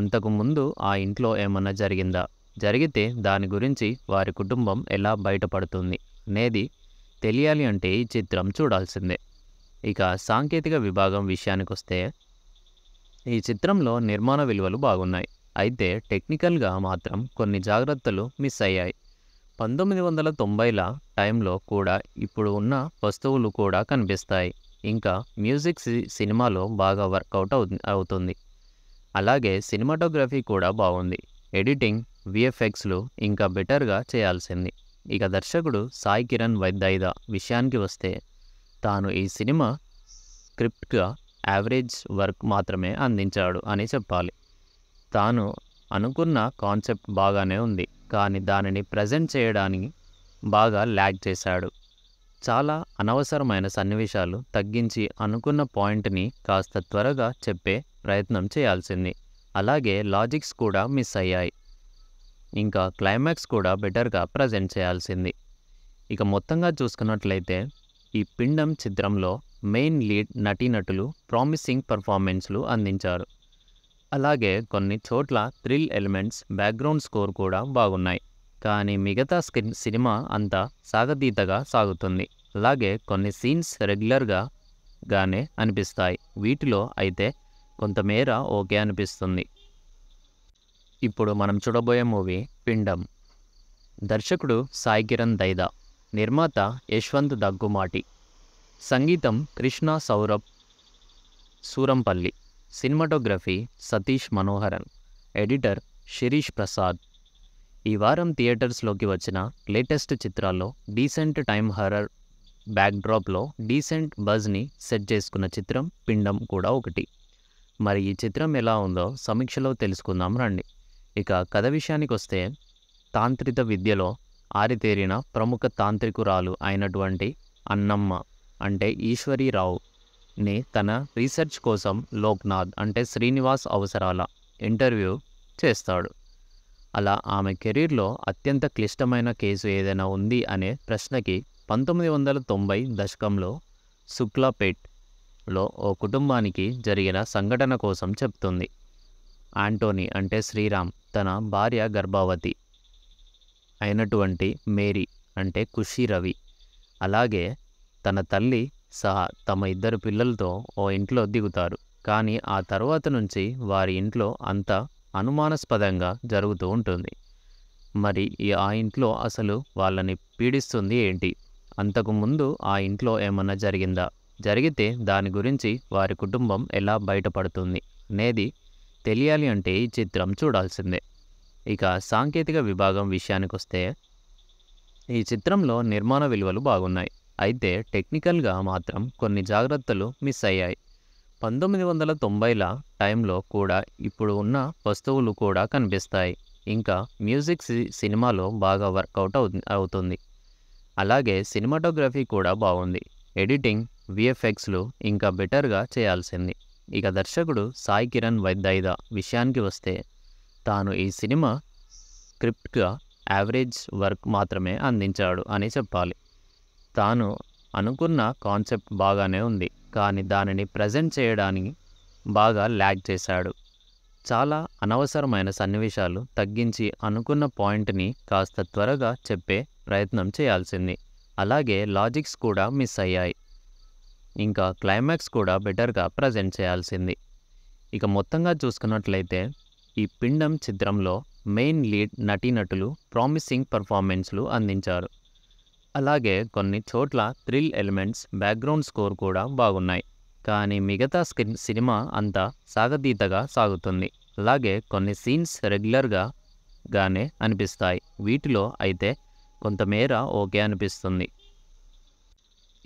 అంతకుముందు ఆ ఇంట్లో ఏమన్నా జరిగిందా జరిగితే దాని గురించి వారి కుటుంబం ఎలా బయటపడుతుంది అనేది తెలియాలి అంటే ఈ చిత్రం చూడాల్సిందే ఇక సాంకేతిక విభాగం విషయానికి వస్తే ఈ చిత్రంలో నిర్మాణ విలువలు బాగున్నాయి అయితే టెక్నికల్గా మాత్రం కొన్ని జాగ్రత్తలు మిస్ అయ్యాయి పంతొమ్మిది వందల తొంభైల టైంలో కూడా ఇప్పుడు ఉన్న వస్తువులు కూడా కనిపిస్తాయి ఇంకా మ్యూజిక్ సినిమాలో బాగా వర్కౌట్ అవు అవుతుంది అలాగే సినిమాటోగ్రఫీ కూడా బాగుంది ఎడిటింగ్ విఎఫ్ఎక్స్లు ఇంకా బెటర్గా చేయాల్సింది ఇక దర్శకుడు సాయి కిరణ్ వైద్యద విషయానికి వస్తే తాను ఈ సినిమా స్క్రిప్ట్గా యావరేజ్ వర్క్ మాత్రమే అందించాడు అని చెప్పాలి తాను అనుకున్న కాన్సెప్ట్ బాగానే ఉంది కానీ దానిని ప్రజెంట్ చేయడానికి బాగా ల్యాగ్ చేశాడు చాలా అనవసరమైన సన్నివేశాలు తగ్గించి అనుకున్న పాయింట్ని కాస్త త్వరగా చెప్పే ప్రయత్నం చేయాల్సింది అలాగే లాజిక్స్ కూడా మిస్ అయ్యాయి ఇంకా క్లైమాక్స్ కూడా బెటర్గా ప్రజెంట్ చేయాల్సింది ఇక మొత్తంగా చూసుకున్నట్లయితే ఈ పిండం చిత్రంలో మెయిన్ లీడ్ నటీనటులు ప్రామిసింగ్ పర్ఫార్మెన్స్లు అందించారు అలాగే కొన్ని చోట్ల థ్రిల్ ఎలిమెంట్స్ బ్యాక్గ్రౌండ్ స్కోర్ కూడా బాగున్నాయి కానీ మిగతా స్క్రీన్ సినిమా అంతా సాగతీతగా సాగుతుంది అలాగే కొన్ని సీన్స్ రెగ్యులర్గా గానే అనిపిస్తాయి వీటిలో అయితే కొంతమేర ఓకే అనిపిస్తుంది ఇప్పుడు మనం చూడబోయే మూవీ పిండం దర్శకుడు సాయి కిరణ్ దైదా నిర్మాత యశ్వంత్ దగ్గుమాటి సంగీతం కృష్ణ సౌరభ్ సూరంపల్లి సినిమాటోగ్రఫీ సతీష్ మనోహరన్ ఎడిటర్ శిరీష్ ప్రసాద్ ఈ వారం థియేటర్స్లోకి వచ్చిన లేటెస్ట్ చిత్రాల్లో డీసెంట్ టైం హర్రర్ బ్యాక్డ్రాప్లో డీసెంట్ బజ్ని సెట్ చేసుకున్న చిత్రం పిండం కూడా ఒకటి మరి ఈ చిత్రం ఎలా ఉందో సమీక్షలో తెలుసుకుందాం రండి ఇక కథ విషయానికి వస్తే తాంత్రిక విద్యలో ఆరితేరిన ప్రముఖ తాంత్రికురాలు అయినటువంటి అన్నమ్మ అంటే ఈశ్వరీరావుని తన రీసెర్చ్ కోసం లోక్నాథ్ అంటే శ్రీనివాస్ అవసరాల ఇంటర్వ్యూ చేస్తాడు అలా ఆమె కెరీర్లో అత్యంత క్లిష్టమైన కేసు ఏదైనా ఉంది అనే ప్రశ్నకి పంతొమ్మిది వందల తొంభై దశకంలో శుక్లాపేట్లో ఓ కుటుంబానికి జరిగిన సంఘటన కోసం చెప్తుంది ఆంటోనీ అంటే శ్రీరామ్ తన భార్య గర్భవతి అయినటువంటి మేరీ అంటే ఖుషి రవి అలాగే తన తల్లి సహా తమ ఇద్దరు పిల్లలతో ఓ ఇంట్లో దిగుతారు కానీ ఆ తర్వాత నుంచి వారి ఇంట్లో అంత అనుమానాస్పదంగా జరుగుతూ ఉంటుంది మరి ఆ ఇంట్లో అసలు వాళ్ళని పీడిస్తుంది ఏంటి అంతకుముందు ఆ ఇంట్లో ఏమన్నా జరిగిందా జరిగితే దాని గురించి వారి కుటుంబం ఎలా బయటపడుతుంది అనేది తెలియాలి అంటే ఈ చిత్రం చూడాల్సిందే ఇక సాంకేతిక విభాగం విషయానికొస్తే ఈ చిత్రంలో నిర్మాణ విలువలు బాగున్నాయి అయితే టెక్నికల్గా మాత్రం కొన్ని జాగ్రత్తలు మిస్ అయ్యాయి పంతొమ్మిది వందల తొంభైల టైంలో కూడా ఇప్పుడు ఉన్న వస్తువులు కూడా కనిపిస్తాయి ఇంకా మ్యూజిక్ సినిమాలో బాగా వర్కౌట్ అవుతుంది అలాగే సినిమాటోగ్రఫీ కూడా బాగుంది ఎడిటింగ్ విఎఫ్ఎక్స్లు ఇంకా బెటర్గా చేయాల్సింది ఇక దర్శకుడు సాయి కిరణ్ వైద్యద విషయానికి వస్తే తాను ఈ సినిమా స్క్రిప్ట్గా యావరేజ్ వర్క్ మాత్రమే అందించాడు అని చెప్పాలి తాను అనుకున్న కాన్సెప్ట్ బాగానే ఉంది కానీ దానిని ప్రజెంట్ చేయడానికి బాగా ల్యాగ్ చేశాడు చాలా అనవసరమైన సన్నివేశాలు తగ్గించి అనుకున్న పాయింట్ని కాస్త త్వరగా చెప్పే ప్రయత్నం చేయాల్సింది అలాగే లాజిక్స్ కూడా మిస్ అయ్యాయి ఇంకా క్లైమాక్స్ కూడా బెటర్గా ప్రజెంట్ చేయాల్సింది ఇక మొత్తంగా చూసుకున్నట్లయితే ఈ పిండం చిత్రంలో మెయిన్ లీడ్ నటీనటులు ప్రామిసింగ్ పర్ఫార్మెన్స్లు అందించారు అలాగే కొన్ని చోట్ల థ్రిల్ ఎలిమెంట్స్ బ్యాక్గ్రౌండ్ స్కోర్ కూడా బాగున్నాయి కానీ మిగతా స్క్రీన్ సినిమా అంతా సాగతీతగా సాగుతుంది అలాగే కొన్ని సీన్స్ రెగ్యులర్గా గానే అనిపిస్తాయి వీటిలో అయితే కొంతమేర ఓకే అనిపిస్తుంది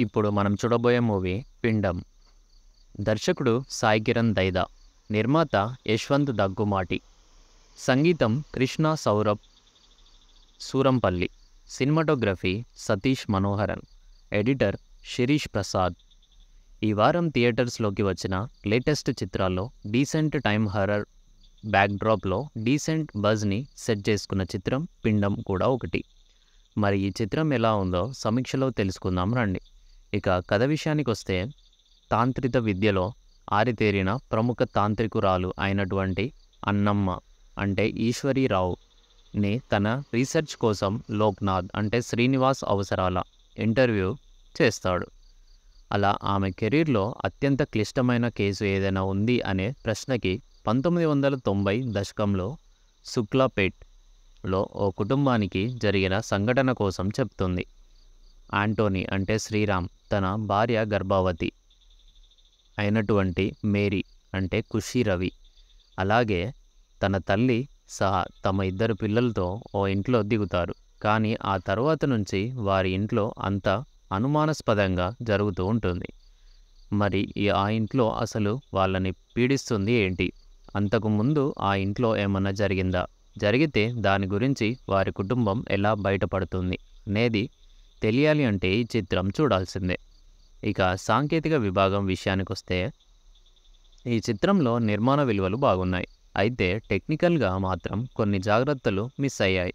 ఇప్పుడు మనం చూడబోయే మూవీ పిండం దర్శకుడు సాయి కిరణ్ దైదా నిర్మాత యశ్వంత్ దగ్గుమాటి సంగీతం కృష్ణ సౌరభ్ సూరంపల్లి సినిమాటోగ్రఫీ సతీష్ మనోహరన్ ఎడిటర్ శిరీష్ ప్రసాద్ ఈ వారం థియేటర్స్లోకి వచ్చిన లేటెస్ట్ చిత్రాల్లో డీసెంట్ టైం హర్రర్ బ్యాక్డ్రాప్లో డీసెంట్ బజ్ని సెట్ చేసుకున్న చిత్రం పిండం కూడా ఒకటి మరి ఈ చిత్రం ఎలా ఉందో సమీక్షలో తెలుసుకుందాం రండి ఇక కథ విషయానికి వస్తే తాంత్రిక విద్యలో ఆరితేరిన ప్రముఖ తాంత్రికురాలు అయినటువంటి అన్నమ్మ అంటే ఈశ్వరీరావుని తన రీసెర్చ్ కోసం లోక్నాథ్ అంటే శ్రీనివాస్ అవసరాల ఇంటర్వ్యూ చేస్తాడు అలా ఆమె కెరీర్లో అత్యంత క్లిష్టమైన కేసు ఏదైనా ఉంది అనే ప్రశ్నకి పంతొమ్మిది వందల తొంభై దశకంలో శుక్లాపేట్లో ఓ కుటుంబానికి జరిగిన సంఘటన కోసం చెప్తుంది ఆంటోనీ అంటే శ్రీరామ్ తన భార్య గర్భవతి అయినటువంటి మేరీ అంటే ఖుషి రవి అలాగే తన తల్లి సహా తమ ఇద్దరు పిల్లలతో ఓ ఇంట్లో దిగుతారు కానీ ఆ తర్వాత నుంచి వారి ఇంట్లో అంత అనుమానాస్పదంగా జరుగుతూ ఉంటుంది మరి ఆ ఇంట్లో అసలు వాళ్ళని పీడిస్తుంది ఏంటి అంతకుముందు ఆ ఇంట్లో ఏమన్నా జరిగిందా జరిగితే దాని గురించి వారి కుటుంబం ఎలా బయటపడుతుంది అనేది తెలియాలి అంటే ఈ చిత్రం చూడాల్సిందే ఇక సాంకేతిక విభాగం విషయానికి వస్తే ఈ చిత్రంలో నిర్మాణ విలువలు బాగున్నాయి అయితే టెక్నికల్గా మాత్రం కొన్ని జాగ్రత్తలు మిస్ అయ్యాయి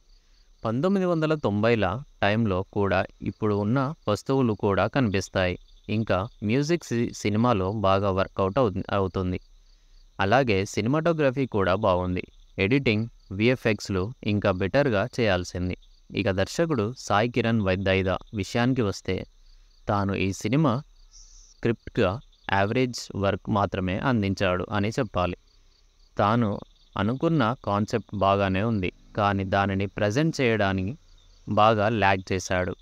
పంతొమ్మిది వందల తొంభైల టైంలో కూడా ఇప్పుడు ఉన్న వస్తువులు కూడా కనిపిస్తాయి ఇంకా మ్యూజిక్ సినిమాలో బాగా వర్కౌట్ అవుతుంది అలాగే సినిమాటోగ్రఫీ కూడా బాగుంది ఎడిటింగ్ విఎఫ్ఎక్స్లు ఇంకా బెటర్గా చేయాల్సింది ఇక దర్శకుడు సాయి కిరణ్ వైద్యద విషయానికి వస్తే తాను ఈ సినిమా స్క్రిప్ట్గా యావరేజ్ వర్క్ మాత్రమే అందించాడు అని చెప్పాలి తాను అనుకున్న కాన్సెప్ట్ బాగానే ఉంది కానీ దానిని ప్రజెంట్ చేయడానికి బాగా ల్యాగ్ చేశాడు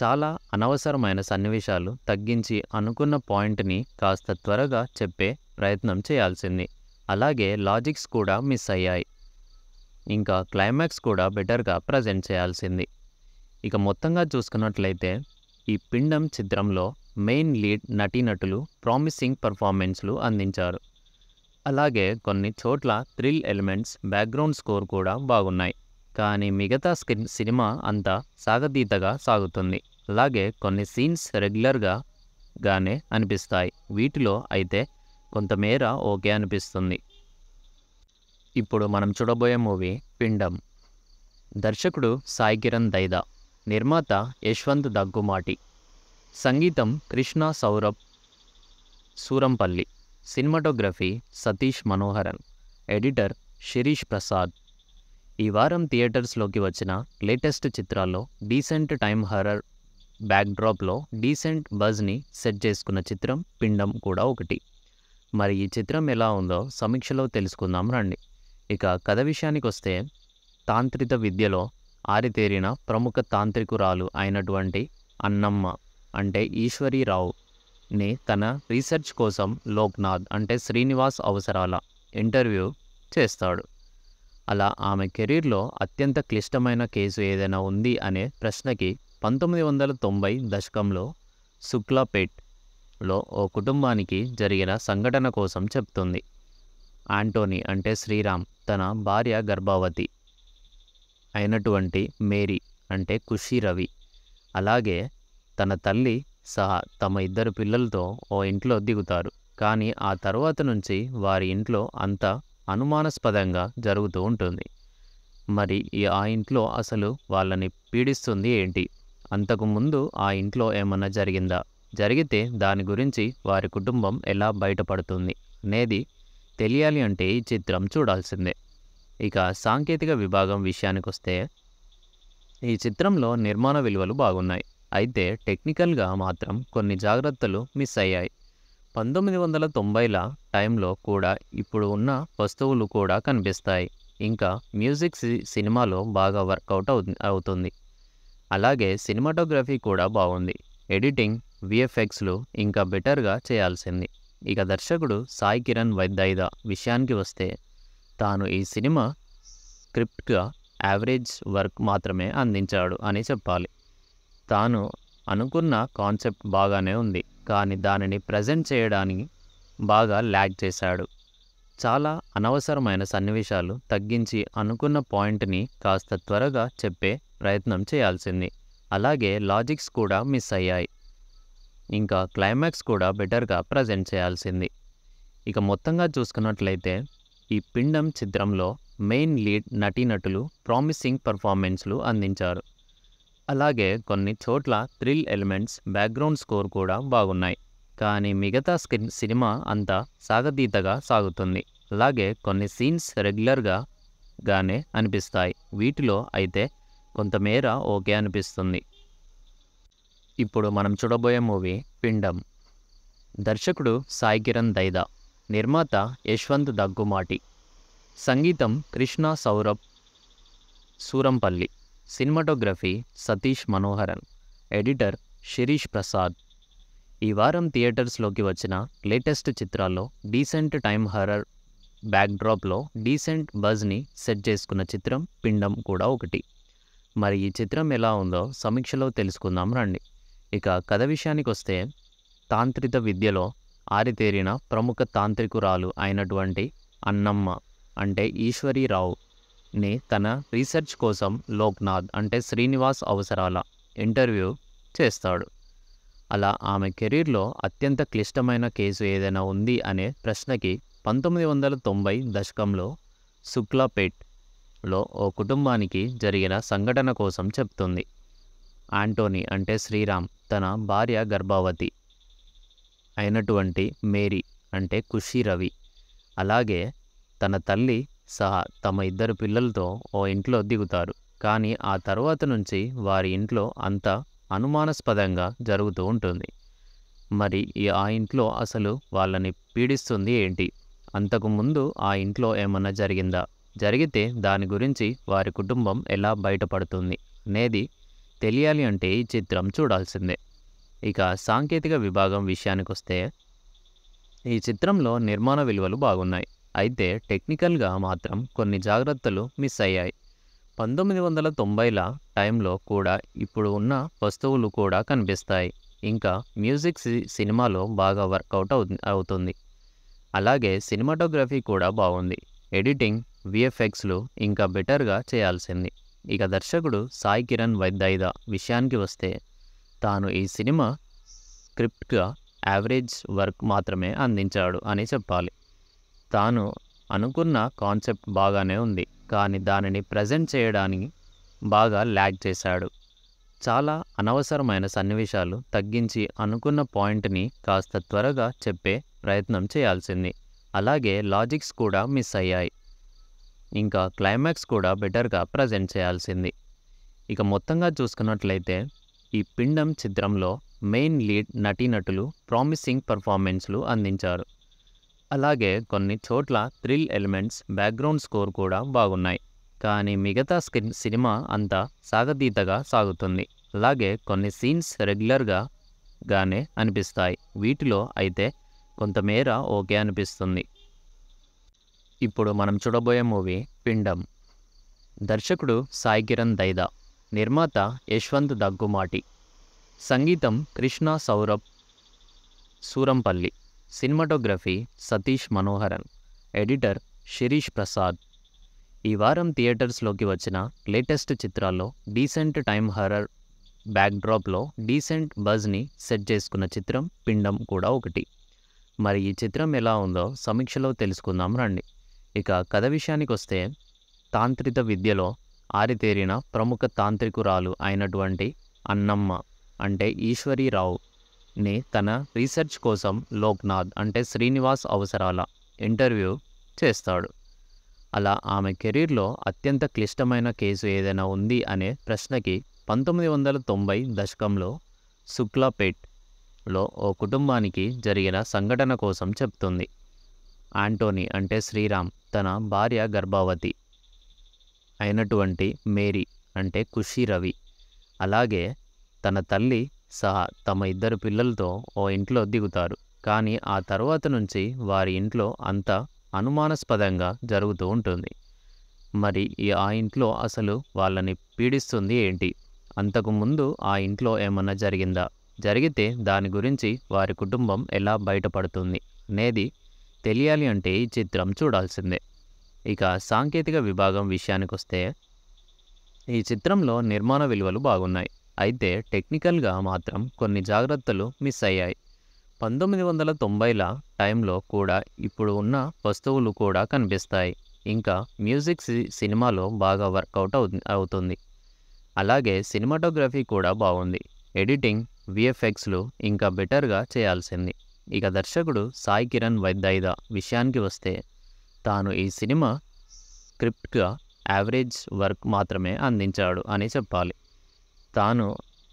చాలా అనవసరమైన సన్నివేశాలు తగ్గించి అనుకున్న పాయింట్ని కాస్త త్వరగా చెప్పే ప్రయత్నం చేయాల్సింది అలాగే లాజిక్స్ కూడా మిస్ అయ్యాయి ఇంకా క్లైమాక్స్ కూడా బెటర్గా ప్రజెంట్ చేయాల్సింది ఇక మొత్తంగా చూసుకున్నట్లయితే ఈ పిండం చిత్రంలో మెయిన్ లీడ్ నటీనటులు ప్రామిసింగ్ పర్ఫార్మెన్స్లు అందించారు అలాగే కొన్ని చోట్ల థ్రిల్ ఎలిమెంట్స్ బ్యాక్గ్రౌండ్ స్కోర్ కూడా బాగున్నాయి కానీ మిగతా స్క్రీన్ సినిమా అంతా సాగతీతగా సాగుతుంది అలాగే కొన్ని సీన్స్ రెగ్యులర్గా గానే అనిపిస్తాయి వీటిలో అయితే కొంతమేర ఓకే అనిపిస్తుంది ఇప్పుడు మనం చూడబోయే మూవీ పిండం దర్శకుడు సాయి కిరణ్ దైదా నిర్మాత యశ్వంత్ దగ్గుమాటి సంగీతం కృష్ణ సౌరభ్ సూరంపల్లి సినిమాటోగ్రఫీ సతీష్ మనోహరన్ ఎడిటర్ శిరీష్ ప్రసాద్ ఈ వారం థియేటర్స్లోకి వచ్చిన లేటెస్ట్ చిత్రాల్లో డీసెంట్ టైం హర్రర్ బ్యాక్డ్రాప్లో డీసెంట్ బజ్ని సెట్ చేసుకున్న చిత్రం పిండం కూడా ఒకటి మరి ఈ చిత్రం ఎలా ఉందో సమీక్షలో తెలుసుకుందాం రండి ఇక కథ విషయానికి వస్తే తాంత్రిక విద్యలో ఆరితేరిన ప్రముఖ తాంత్రికురాలు అయినటువంటి అన్నమ్మ అంటే ఈశ్వరీరావుని తన రీసెర్చ్ కోసం లోక్నాథ్ అంటే శ్రీనివాస్ అవసరాల ఇంటర్వ్యూ చేస్తాడు అలా ఆమె కెరీర్లో అత్యంత క్లిష్టమైన కేసు ఏదైనా ఉంది అనే ప్రశ్నకి పంతొమ్మిది వందల తొంభై దశకంలో శుక్లాపేట్లో ఓ కుటుంబానికి జరిగిన సంఘటన కోసం చెప్తుంది ఆంటోనీ అంటే శ్రీరామ్ తన భార్య గర్భవతి అయినటువంటి మేరీ అంటే ఖుషి రవి అలాగే తన తల్లి సహా తమ ఇద్దరు పిల్లలతో ఓ ఇంట్లో దిగుతారు కానీ ఆ తర్వాత నుంచి వారి ఇంట్లో అంత అనుమానాస్పదంగా జరుగుతూ ఉంటుంది మరి ఆ ఇంట్లో అసలు వాళ్ళని పీడిస్తుంది ఏంటి అంతకుముందు ఆ ఇంట్లో ఏమన్నా జరిగిందా జరిగితే దాని గురించి వారి కుటుంబం ఎలా బయటపడుతుంది అనేది తెలియాలి అంటే ఈ చిత్రం చూడాల్సిందే ఇక సాంకేతిక విభాగం విషయానికి వస్తే ఈ చిత్రంలో నిర్మాణ విలువలు బాగున్నాయి అయితే టెక్నికల్గా మాత్రం కొన్ని జాగ్రత్తలు మిస్ అయ్యాయి పంతొమ్మిది వందల తొంభైల టైంలో కూడా ఇప్పుడు ఉన్న వస్తువులు కూడా కనిపిస్తాయి ఇంకా మ్యూజిక్ సినిమాలో బాగా వర్కౌట్ అవు అవుతుంది అలాగే సినిమాటోగ్రఫీ కూడా బాగుంది ఎడిటింగ్ విఎఫ్ఎక్స్లు ఇంకా బెటర్గా చేయాల్సింది ఇక దర్శకుడు సాయి కిరణ్ వైద్యద విషయానికి వస్తే తాను ఈ సినిమా స్క్రిప్ట్గా యావరేజ్ వర్క్ మాత్రమే అందించాడు అని చెప్పాలి తాను అనుకున్న కాన్సెప్ట్ బాగానే ఉంది కానీ దానిని ప్రజెంట్ చేయడానికి బాగా ల్యాగ్ చేశాడు చాలా అనవసరమైన సన్నివేశాలు తగ్గించి అనుకున్న పాయింట్ని కాస్త త్వరగా చెప్పే ప్రయత్నం చేయాల్సింది అలాగే లాజిక్స్ కూడా మిస్ అయ్యాయి ఇంకా క్లైమాక్స్ కూడా బెటర్గా ప్రజెంట్ చేయాల్సింది ఇక మొత్తంగా చూసుకున్నట్లయితే ఈ పిండం చిత్రంలో మెయిన్ లీడ్ నటీనటులు ప్రామిసింగ్ పర్ఫార్మెన్స్లు అందించారు అలాగే కొన్ని చోట్ల థ్రిల్ ఎలిమెంట్స్ బ్యాక్గ్రౌండ్ స్కోర్ కూడా బాగున్నాయి కానీ మిగతా స్క్రీన్ సినిమా అంతా సాగతీతగా సాగుతుంది అలాగే కొన్ని సీన్స్ రెగ్యులర్గా గానే అనిపిస్తాయి వీటిలో అయితే కొంతమేర ఓకే అనిపిస్తుంది ఇప్పుడు మనం చూడబోయే మూవీ పిండం దర్శకుడు సాయి కిరణ్ దైదా నిర్మాత యశ్వంత్ దగ్గుమాటి సంగీతం కృష్ణ సౌరభ్ సూరంపల్లి సినిమాటోగ్రఫీ సతీష్ మనోహరన్ ఎడిటర్ శిరీష్ ప్రసాద్ ఈ వారం థియేటర్స్లోకి వచ్చిన లేటెస్ట్ చిత్రాల్లో డీసెంట్ టైం హర్రర్ బ్యాక్డ్రాప్లో డీసెంట్ బజ్ని సెట్ చేసుకున్న చిత్రం పిండం కూడా ఒకటి మరి ఈ చిత్రం ఎలా ఉందో సమీక్షలో తెలుసుకుందాం రండి ఇక కథ విషయానికి వస్తే తాంత్రిక విద్యలో ఆరితేరిన ప్రముఖ తాంత్రికురాలు అయినటువంటి అన్నమ్మ అంటే ఈశ్వరీరావుని తన రీసెర్చ్ కోసం లోక్నాథ్ అంటే శ్రీనివాస్ అవసరాల ఇంటర్వ్యూ చేస్తాడు అలా ఆమె కెరీర్లో అత్యంత క్లిష్టమైన కేసు ఏదైనా ఉంది అనే ప్రశ్నకి పంతొమ్మిది వందల తొంభై దశకంలో శుక్లాపేట్లో ఓ కుటుంబానికి జరిగిన సంఘటన కోసం చెప్తుంది ఆంటోనీ అంటే శ్రీరామ్ తన భార్య గర్భవతి అయినటువంటి మేరీ అంటే ఖుషి రవి అలాగే తన తల్లి సహా తమ ఇద్దరు పిల్లలతో ఓ ఇంట్లో దిగుతారు కానీ ఆ తర్వాత నుంచి వారి ఇంట్లో అంత అనుమానాస్పదంగా జరుగుతూ ఉంటుంది మరి ఆ ఇంట్లో అసలు వాళ్ళని పీడిస్తుంది ఏంటి అంతకుముందు ఆ ఇంట్లో ఏమన్నా జరిగిందా జరిగితే దాని గురించి వారి కుటుంబం ఎలా బయటపడుతుంది అనేది తెలియాలి అంటే ఈ చిత్రం చూడాల్సిందే ఇక సాంకేతిక విభాగం విషయానికొస్తే ఈ చిత్రంలో నిర్మాణ విలువలు బాగున్నాయి అయితే టెక్నికల్గా మాత్రం కొన్ని జాగ్రత్తలు మిస్ అయ్యాయి పంతొమ్మిది వందల తొంభైల టైంలో కూడా ఇప్పుడు ఉన్న వస్తువులు కూడా కనిపిస్తాయి ఇంకా మ్యూజిక్ సినిమాలో బాగా వర్కౌట్ అవు అవుతుంది అలాగే సినిమాటోగ్రఫీ కూడా బాగుంది ఎడిటింగ్ విఎఫ్ఎక్స్లు ఇంకా బెటర్గా చేయాల్సింది ఇక దర్శకుడు సాయి కిరణ్ వైద్యద విషయానికి వస్తే తాను ఈ సినిమా స్క్రిప్ట్గా యావరేజ్ వర్క్ మాత్రమే అందించాడు అని చెప్పాలి తాను అనుకున్న కాన్సెప్ట్ బాగానే ఉంది కానీ దానిని ప్రజెంట్ చేయడానికి బాగా ల్యాగ్ చేశాడు చాలా అనవసరమైన సన్నివేశాలు తగ్గించి అనుకున్న పాయింట్ని కాస్త త్వరగా చెప్పే ప్రయత్నం చేయాల్సింది అలాగే లాజిక్స్ కూడా మిస్ అయ్యాయి ఇంకా క్లైమాక్స్ కూడా బెటర్గా ప్రజెంట్ చేయాల్సింది ఇక మొత్తంగా చూసుకున్నట్లయితే ఈ పిండం చిత్రంలో మెయిన్ లీడ్ నటీనటులు ప్రామిసింగ్ పర్ఫార్మెన్స్లు అందించారు అలాగే కొన్ని చోట్ల థ్రిల్ ఎలిమెంట్స్ బ్యాక్గ్రౌండ్ స్కోర్ కూడా బాగున్నాయి కానీ మిగతా స్క్రీన్ సినిమా అంతా సాగతీతగా సాగుతుంది అలాగే కొన్ని సీన్స్ రెగ్యులర్గా గానే అనిపిస్తాయి వీటిలో అయితే కొంతమేర ఓకే అనిపిస్తుంది ఇప్పుడు మనం చూడబోయే మూవీ పిండం దర్శకుడు సాయి కిరణ్ దైదా నిర్మాత యశ్వంత్ దగ్గుమాటి సంగీతం కృష్ణ సౌరభ్ సూరంపల్లి సినిమాటోగ్రఫీ సతీష్ మనోహరన్ ఎడిటర్ శిరీష్ ప్రసాద్ ఈ వారం థియేటర్స్లోకి వచ్చిన లేటెస్ట్ చిత్రాల్లో డీసెంట్ టైమ్ హర్రర్ బ్యాక్డ్రాప్లో డీసెంట్ బజ్ని సెట్ చేసుకున్న చిత్రం పిండం కూడా ఒకటి మరి ఈ చిత్రం ఎలా ఉందో సమీక్షలో తెలుసుకుందాం రండి ఇక కథ విషయానికి వస్తే తాంత్రిక విద్యలో ఆరితేరిన ప్రముఖ తాంత్రికురాలు అయినటువంటి అన్నమ్మ అంటే ఈశ్వరీరావుని తన రీసెర్చ్ కోసం లోక్నాథ్ అంటే శ్రీనివాస్ అవసరాల ఇంటర్వ్యూ చేస్తాడు అలా ఆమె కెరీర్లో అత్యంత క్లిష్టమైన కేసు ఏదైనా ఉంది అనే ప్రశ్నకి పంతొమ్మిది వందల తొంభై దశకంలో శుక్లాపేట్లో ఓ కుటుంబానికి జరిగిన సంఘటన కోసం చెప్తుంది ఆంటోనీ అంటే శ్రీరామ్ తన భార్య గర్భవతి అయినటువంటి మేరీ అంటే ఖుషి రవి అలాగే తన తల్లి సహా తమ ఇద్దరు పిల్లలతో ఓ ఇంట్లో దిగుతారు కానీ ఆ తర్వాత నుంచి వారి ఇంట్లో అంత అనుమానాస్పదంగా జరుగుతూ ఉంటుంది మరి ఆ ఇంట్లో అసలు వాళ్ళని పీడిస్తుంది ఏంటి అంతకుముందు ఆ ఇంట్లో ఏమన్నా జరిగిందా జరిగితే దాని గురించి వారి కుటుంబం ఎలా బయటపడుతుంది అనేది తెలియాలి అంటే ఈ చిత్రం చూడాల్సిందే ఇక సాంకేతిక విభాగం విషయానికొస్తే ఈ చిత్రంలో నిర్మాణ విలువలు బాగున్నాయి అయితే టెక్నికల్గా మాత్రం కొన్ని జాగ్రత్తలు మిస్ అయ్యాయి పంతొమ్మిది వందల తొంభైల టైంలో కూడా ఇప్పుడు ఉన్న వస్తువులు కూడా కనిపిస్తాయి ఇంకా మ్యూజిక్ సినిమాలో బాగా వర్కౌట్ అవుతుంది అలాగే సినిమాటోగ్రఫీ కూడా బాగుంది ఎడిటింగ్ విఎఫ్ఎక్స్లు ఇంకా బెటర్గా చేయాల్సింది ఇక దర్శకుడు సాయి కిరణ్ వైద్యద విషయానికి వస్తే తాను ఈ సినిమా స్క్రిప్ట్గా యావరేజ్ వర్క్ మాత్రమే అందించాడు అని చెప్పాలి తాను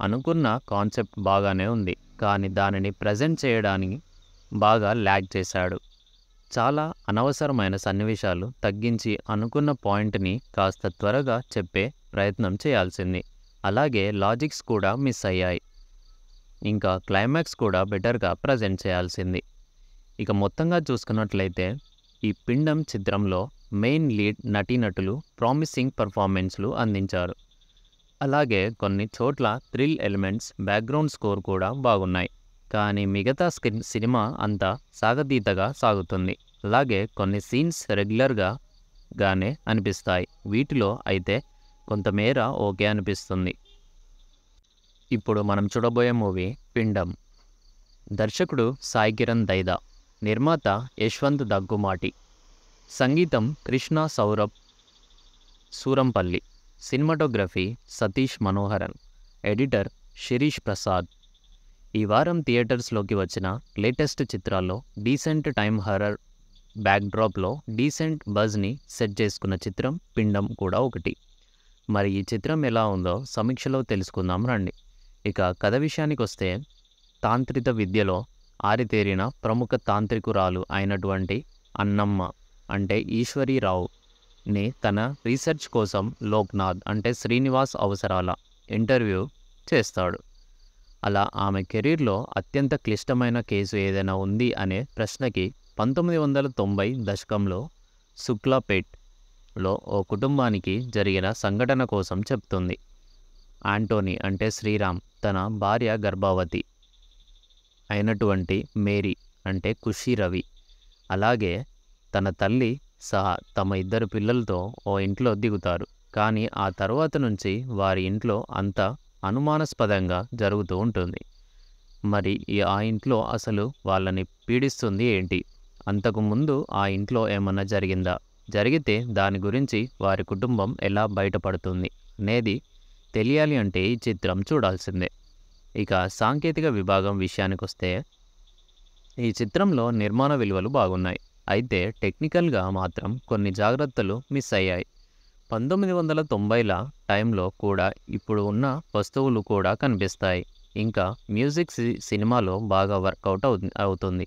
అనుకున్న కాన్సెప్ట్ బాగానే ఉంది కానీ దానిని ప్రజెంట్ చేయడానికి బాగా ల్యాగ్ చేశాడు చాలా అనవసరమైన సన్నివేశాలు తగ్గించి అనుకున్న పాయింట్ని కాస్త త్వరగా చెప్పే ప్రయత్నం చేయాల్సింది అలాగే లాజిక్స్ కూడా మిస్ అయ్యాయి ఇంకా క్లైమాక్స్ కూడా బెటర్గా ప్రజెంట్ చేయాల్సింది ఇక మొత్తంగా చూసుకున్నట్లయితే ఈ పిండం చిత్రంలో మెయిన్ లీడ్ నటీనటులు ప్రామిసింగ్ పర్ఫార్మెన్స్లు అందించారు అలాగే కొన్ని చోట్ల థ్రిల్ ఎలిమెంట్స్ బ్యాక్గ్రౌండ్ స్కోర్ కూడా బాగున్నాయి కానీ మిగతా స్క్రీన్ సినిమా అంతా సాగతీతగా సాగుతుంది అలాగే కొన్ని సీన్స్ రెగ్యులర్గా గానే అనిపిస్తాయి వీటిలో అయితే కొంతమేర ఓకే అనిపిస్తుంది ఇప్పుడు మనం చూడబోయే మూవీ పిండం దర్శకుడు సాయి కిరణ్ దైదా నిర్మాత యశ్వంత్ దగ్గుమాటి సంగీతం కృష్ణ సౌరభ్ సూరంపల్లి సినిమాటోగ్రఫీ సతీష్ మనోహరన్ ఎడిటర్ శిరీష్ ప్రసాద్ ఈ వారం థియేటర్స్లోకి వచ్చిన లేటెస్ట్ చిత్రాల్లో డీసెంట్ టైం హర్రర్ బ్యాక్డ్రాప్లో డీసెంట్ బజ్ని సెట్ చేసుకున్న చిత్రం పిండం కూడా ఒకటి మరి ఈ చిత్రం ఎలా ఉందో సమీక్షలో తెలుసుకుందాం రండి ఇక కథ విషయానికొస్తే తాంత్రిక విద్యలో ఆరితేరిన ప్రముఖ తాంత్రికురాలు అయినటువంటి అన్నమ్మ అంటే ఈశ్వరీరావుని తన రీసెర్చ్ కోసం లోక్నాథ్ అంటే శ్రీనివాస్ అవసరాల ఇంటర్వ్యూ చేస్తాడు అలా ఆమె కెరీర్లో అత్యంత క్లిష్టమైన కేసు ఏదైనా ఉంది అనే ప్రశ్నకి పంతొమ్మిది వందల తొంభై దశకంలో శుక్లాపేట్లో ఓ కుటుంబానికి జరిగిన సంఘటన కోసం చెప్తుంది ఆంటోనీ అంటే శ్రీరామ్ తన భార్య గర్భవతి అయినటువంటి మేరీ అంటే ఖుషి రవి అలాగే తన తల్లి సహా తమ ఇద్దరు పిల్లలతో ఓ ఇంట్లో దిగుతారు కానీ ఆ తర్వాత నుంచి వారి ఇంట్లో అంత అనుమానాస్పదంగా జరుగుతూ ఉంటుంది మరి ఆ ఇంట్లో అసలు వాళ్ళని పీడిస్తుంది ఏంటి అంతకుముందు ఆ ఇంట్లో ఏమన్నా జరిగిందా జరిగితే దాని గురించి వారి కుటుంబం ఎలా బయటపడుతుంది అనేది తెలియాలి అంటే ఈ చిత్రం చూడాల్సిందే ఇక సాంకేతిక విభాగం విషయానికి వస్తే ఈ చిత్రంలో నిర్మాణ విలువలు బాగున్నాయి అయితే టెక్నికల్గా మాత్రం కొన్ని జాగ్రత్తలు మిస్ అయ్యాయి పంతొమ్మిది వందల తొంభైల టైంలో కూడా ఇప్పుడు ఉన్న వస్తువులు కూడా కనిపిస్తాయి ఇంకా మ్యూజిక్ సినిమాలో బాగా వర్కౌట్ అవుతుంది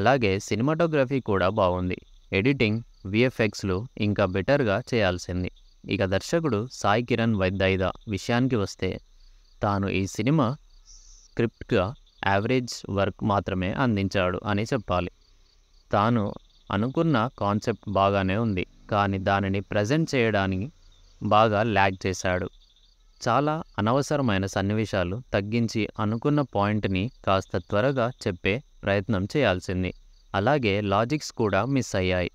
అలాగే సినిమాటోగ్రఫీ కూడా బాగుంది ఎడిటింగ్ విఎఫ్ఎక్స్లు ఇంకా బెటర్గా చేయాల్సింది ఇక దర్శకుడు సాయి కిరణ్ వైద్యైద విషయానికి వస్తే తాను ఈ సినిమా స్క్రిప్ట్గా యావరేజ్ వర్క్ మాత్రమే అందించాడు అని చెప్పాలి తాను అనుకున్న కాన్సెప్ట్ బాగానే ఉంది కానీ దానిని ప్రజెంట్ చేయడానికి బాగా ల్యాగ్ చేశాడు చాలా అనవసరమైన సన్నివేశాలు తగ్గించి అనుకున్న పాయింట్ని కాస్త త్వరగా చెప్పే ప్రయత్నం చేయాల్సింది అలాగే లాజిక్స్ కూడా మిస్ అయ్యాయి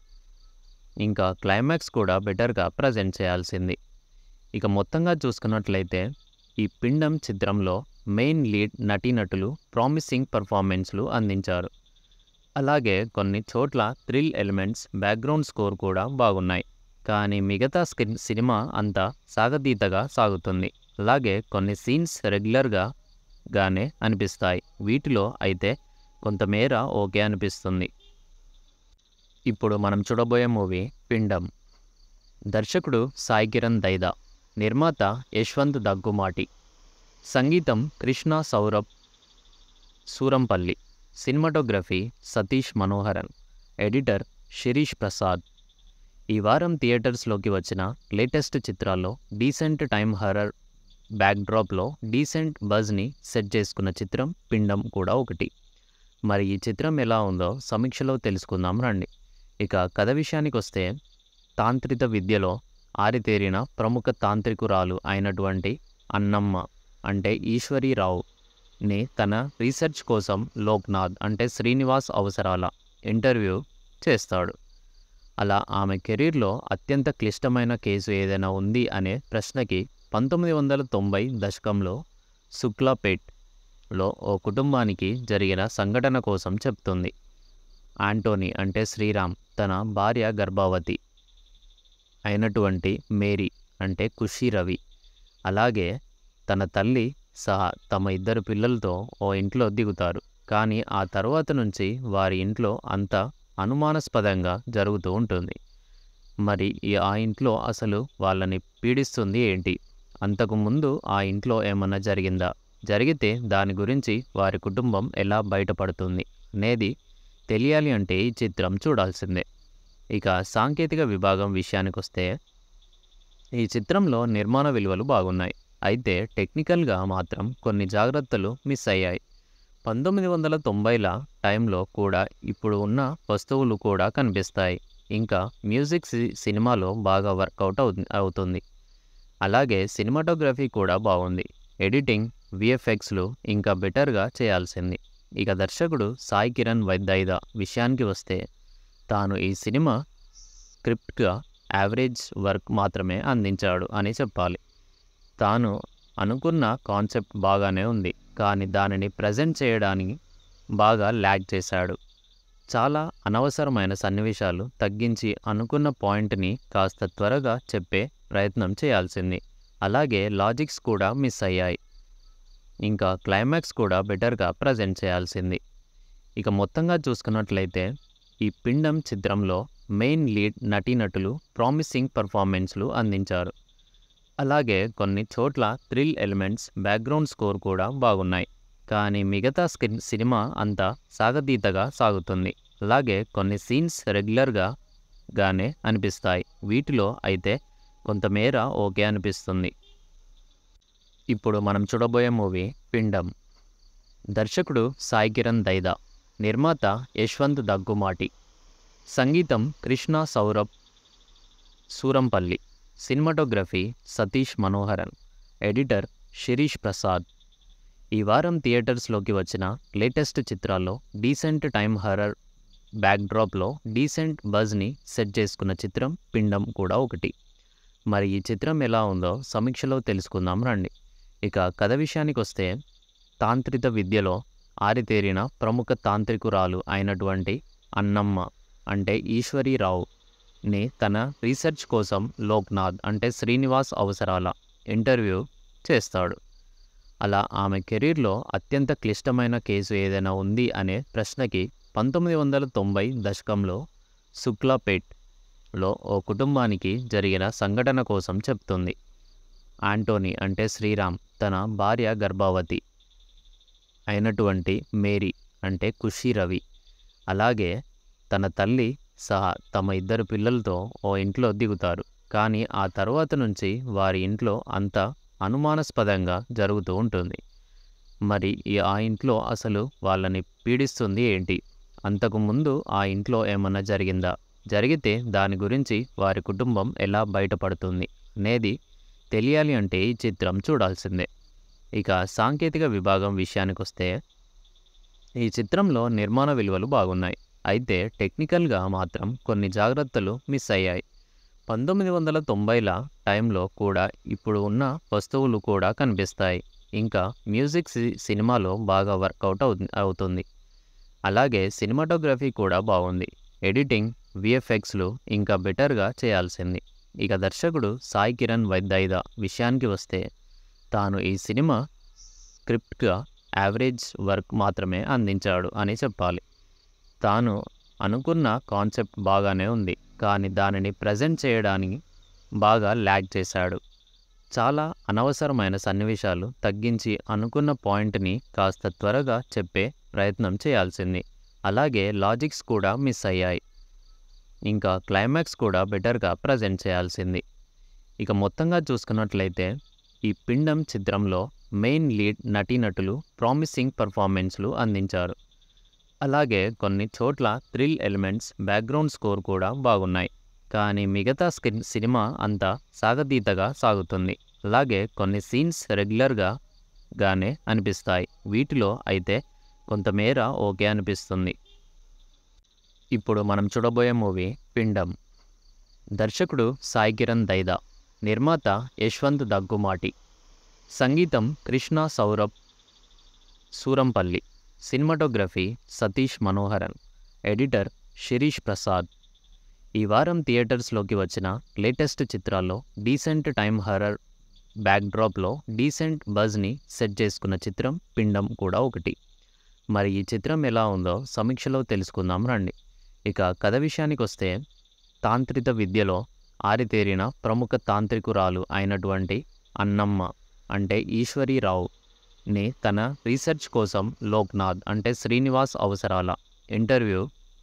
ఇంకా క్లైమాక్స్ కూడా బెటర్గా ప్రజెంట్ చేయాల్సింది ఇక మొత్తంగా చూసుకున్నట్లయితే ఈ పిండం చిత్రంలో మెయిన్ లీడ్ నటీనటులు ప్రామిసింగ్ పర్ఫార్మెన్స్లు అందించారు అలాగే కొన్ని చోట్ల థ్రిల్ ఎలిమెంట్స్ బ్యాక్గ్రౌండ్ స్కోర్ కూడా బాగున్నాయి కానీ మిగతా సినిమా అంతా సాగతీతగా సాగుతుంది అలాగే కొన్ని సీన్స్ రెగ్యులర్గా గానే అనిపిస్తాయి వీటిలో అయితే కొంతమేర ఓకే అనిపిస్తుంది ఇప్పుడు మనం చూడబోయే మూవీ పిండం దర్శకుడు సాయి కిరణ్ దైదా నిర్మాత యశ్వంత్ దగ్గుమాటి సంగీతం కృష్ణ సౌరభ్ సూరంపల్లి సినిమాటోగ్రఫీ సతీష్ మనోహరన్ ఎడిటర్ శిరీష్ ప్రసాద్ ఈ వారం థియేటర్స్లోకి వచ్చిన లేటెస్ట్ చిత్రాల్లో డీసెంట్ టైం హర్రర్ బ్యాక్డ్రాప్లో డీసెంట్ బజ్ని సెట్ చేసుకున్న చిత్రం పిండం కూడా ఒకటి మరి ఈ చిత్రం ఎలా ఉందో సమీక్షలో తెలుసుకుందాం రండి ఇక కథ విషయానికి వస్తే తాంత్రిక విద్యలో ఆరితేరిన ప్రముఖ తాంత్రికురాలు అయినటువంటి అన్నమ్మ అంటే ఈశ్వరీరావు ని తన రీసెర్చ్ కోసం లోక్నాథ్ అంటే శ్రీనివాస్ అవసరాల ఇంటర్వ్యూ చేస్తాడు అలా ఆమె కెరీర్లో అత్యంత క్లిష్టమైన కేసు ఏదైనా ఉంది అనే ప్రశ్నకి పంతొమ్మిది వందల తొంభై దశకంలో శుక్లాపేట్లో ఓ కుటుంబానికి జరిగిన సంఘటన కోసం చెప్తుంది ఆంటోనీ అంటే శ్రీరామ్ తన భార్య గర్భవతి అయినటువంటి మేరీ అంటే ఖుషి రవి అలాగే తన తల్లి సహా తమ ఇద్దరు పిల్లలతో ఓ ఇంట్లో దిగుతారు కానీ ఆ తర్వాత నుంచి వారి ఇంట్లో అంత అనుమానాస్పదంగా జరుగుతూ ఉంటుంది మరి ఆ ఇంట్లో అసలు వాళ్ళని పీడిస్తుంది ఏంటి అంతకుముందు ఆ ఇంట్లో ఏమన్నా జరిగిందా జరిగితే దాని గురించి వారి కుటుంబం ఎలా బయటపడుతుంది అనేది తెలియాలి అంటే ఈ చిత్రం చూడాల్సిందే ఇక సాంకేతిక విభాగం విషయానికి వస్తే ఈ చిత్రంలో నిర్మాణ విలువలు బాగున్నాయి అయితే టెక్నికల్గా మాత్రం కొన్ని జాగ్రత్తలు మిస్ అయ్యాయి పంతొమ్మిది వందల తొంభైల టైంలో కూడా ఇప్పుడు ఉన్న వస్తువులు కూడా కనిపిస్తాయి ఇంకా మ్యూజిక్ సినిమాలో బాగా వర్కౌట్ అవు అవుతుంది అలాగే సినిమాటోగ్రఫీ కూడా బాగుంది ఎడిటింగ్ విఎఫ్ఎక్స్లు ఇంకా బెటర్గా చేయాల్సింది ఇక దర్శకుడు సాయి కిరణ్ వైద్యద విషయానికి వస్తే తాను ఈ సినిమా స్క్రిప్ట్గా యావరేజ్ వర్క్ మాత్రమే అందించాడు అని చెప్పాలి తాను అనుకున్న కాన్సెప్ట్ బాగానే ఉంది కానీ దానిని ప్రజెంట్ చేయడానికి బాగా ల్యాగ్ చేశాడు చాలా అనవసరమైన సన్నివేశాలు తగ్గించి అనుకున్న పాయింట్ని కాస్త త్వరగా చెప్పే ప్రయత్నం చేయాల్సింది అలాగే లాజిక్స్ కూడా మిస్ అయ్యాయి ఇంకా క్లైమాక్స్ కూడా బెటర్గా ప్రజెంట్ చేయాల్సింది ఇక మొత్తంగా చూసుకున్నట్లయితే ఈ పిండం చిత్రంలో మెయిన్ లీడ్ నటీనటులు ప్రామిసింగ్ పర్ఫార్మెన్స్లు అందించారు అలాగే కొన్ని చోట్ల థ్రిల్ ఎలిమెంట్స్ బ్యాక్గ్రౌండ్ స్కోర్ కూడా బాగున్నాయి కానీ మిగతా స్క్రీన్ సినిమా అంతా సాగతీతగా సాగుతుంది అలాగే కొన్ని సీన్స్ రెగ్యులర్గా గానే అనిపిస్తాయి వీటిలో అయితే కొంతమేర ఓకే అనిపిస్తుంది ఇప్పుడు మనం చూడబోయే మూవీ పిండం దర్శకుడు సాయి కిరణ్ దైదా నిర్మాత యశ్వంత్ దగ్గుమాటి సంగీతం కృష్ణ సౌరభ్ సూరంపల్లి సినిమాటోగ్రఫీ సతీష్ మనోహరన్ ఎడిటర్ శిరీష్ ప్రసాద్ ఈ వారం థియేటర్స్లోకి వచ్చిన లేటెస్ట్ చిత్రాల్లో డీసెంట్ టైం హర్రర్ బ్యాక్డ్రాప్లో డీసెంట్ బజ్ని సెట్ చేసుకున్న చిత్రం పిండం కూడా ఒకటి మరి ఈ చిత్రం ఎలా ఉందో సమీక్షలో తెలుసుకుందాం రండి ఇక కథ విషయానికి వస్తే తాంత్రిక విద్యలో ఆరితేరిన ప్రముఖ తాంత్రికురాలు అయినటువంటి అన్నమ్మ అంటే ఈశ్వరీరావుని తన రీసెర్చ్ కోసం లోక్నాథ్ అంటే శ్రీనివాస్ అవసరాల ఇంటర్వ్యూ చేస్తాడు అలా ఆమె కెరీర్లో అత్యంత క్లిష్టమైన కేసు ఏదైనా ఉంది అనే ప్రశ్నకి పంతొమ్మిది వందల తొంభై దశకంలో శుక్లాపేట్లో ఓ కుటుంబానికి జరిగిన సంఘటన కోసం చెప్తుంది ఆంటోనీ అంటే శ్రీరామ్ తన భార్య గర్భవతి అయినటువంటి మేరీ అంటే ఖుషి రవి అలాగే తన తల్లి సహా తమ ఇద్దరు పిల్లలతో ఓ ఇంట్లో దిగుతారు కానీ ఆ తర్వాత నుంచి వారి ఇంట్లో అంత అనుమానాస్పదంగా జరుగుతూ ఉంటుంది మరి ఆ ఇంట్లో అసలు వాళ్ళని పీడిస్తుంది ఏంటి అంతకుముందు ఆ ఇంట్లో ఏమన్నా జరిగిందా జరిగితే దాని గురించి వారి కుటుంబం ఎలా బయటపడుతుంది అనేది తెలియాలి అంటే ఈ చిత్రం చూడాల్సిందే ఇక సాంకేతిక విభాగం విషయానికొస్తే ఈ చిత్రంలో నిర్మాణ విలువలు బాగున్నాయి అయితే టెక్నికల్గా మాత్రం కొన్ని జాగ్రత్తలు మిస్ అయ్యాయి పంతొమ్మిది వందల తొంభైల టైంలో కూడా ఇప్పుడు ఉన్న వస్తువులు కూడా కనిపిస్తాయి ఇంకా మ్యూజిక్ సినిమాలో బాగా వర్కౌట్ అవుతుంది అలాగే సినిమాటోగ్రఫీ కూడా బాగుంది ఎడిటింగ్ విఎఫ్ఎక్స్లు ఇంకా బెటర్గా చేయాల్సింది ఇక దర్శకుడు సాయి కిరణ్ వైద్యైద విషయానికి వస్తే తాను ఈ సినిమా స్క్రిప్ట్గా యావరేజ్ వర్క్ మాత్రమే అందించాడు అని చెప్పాలి తాను అనుకున్న కాన్సెప్ట్ బాగానే ఉంది కానీ దానిని ప్రజెంట్ చేయడానికి బాగా ల్యాగ్ చేశాడు చాలా అనవసరమైన సన్నివేశాలు తగ్గించి అనుకున్న పాయింట్ని కాస్త త్వరగా చెప్పే ప్రయత్నం చేయాల్సింది అలాగే లాజిక్స్ కూడా మిస్ అయ్యాయి ఇంకా క్లైమాక్స్ కూడా బెటర్గా ప్రజెంట్ చేయాల్సింది ఇక మొత్తంగా చూసుకున్నట్లయితే ఈ పిండం చిత్రంలో మెయిన్ లీడ్ నటీనటులు ప్రామిసింగ్ పర్ఫార్మెన్స్లు అందించారు అలాగే కొన్ని చోట్ల థ్రిల్ ఎలిమెంట్స్ బ్యాక్గ్రౌండ్ స్కోర్ కూడా బాగున్నాయి కానీ మిగతా స్క్రీన్ సినిమా అంతా సాగతీతగా సాగుతుంది అలాగే కొన్ని సీన్స్ రెగ్యులర్గా గానే అనిపిస్తాయి వీటిలో అయితే కొంతమేర ఓకే అనిపిస్తుంది ఇప్పుడు మనం చూడబోయే మూవీ పిండం దర్శకుడు సాయి కిరణ్ దైదా నిర్మాత యశ్వంత్ దగ్గుమాటి సంగీతం కృష్ణ సౌరభ్ సూరంపల్లి సినిమాటోగ్రఫీ సతీష్ మనోహరన్ ఎడిటర్ శిరీష్ ప్రసాద్ ఈ వారం థియేటర్స్లోకి వచ్చిన లేటెస్ట్ చిత్రాల్లో డీసెంట్ టైం హర్రర్ బ్యాక్డ్రాప్లో డీసెంట్ బజ్ని సెట్ చేసుకున్న చిత్రం పిండం కూడా ఒకటి మరి ఈ చిత్రం ఎలా ఉందో సమీక్షలో తెలుసుకుందాం రండి ఇక కథ విషయానికొస్తే తాంత్రిక విద్యలో ఆరితేరిన ప్రముఖ తాంత్రికురాలు అయినటువంటి అన్నమ్మ అంటే ఈశ్వరీరావు ని తన రీసెర్చ్ కోసం లోక్నాథ్ అంటే శ్రీనివాస్ అవసరాల ఇంటర్వ్యూ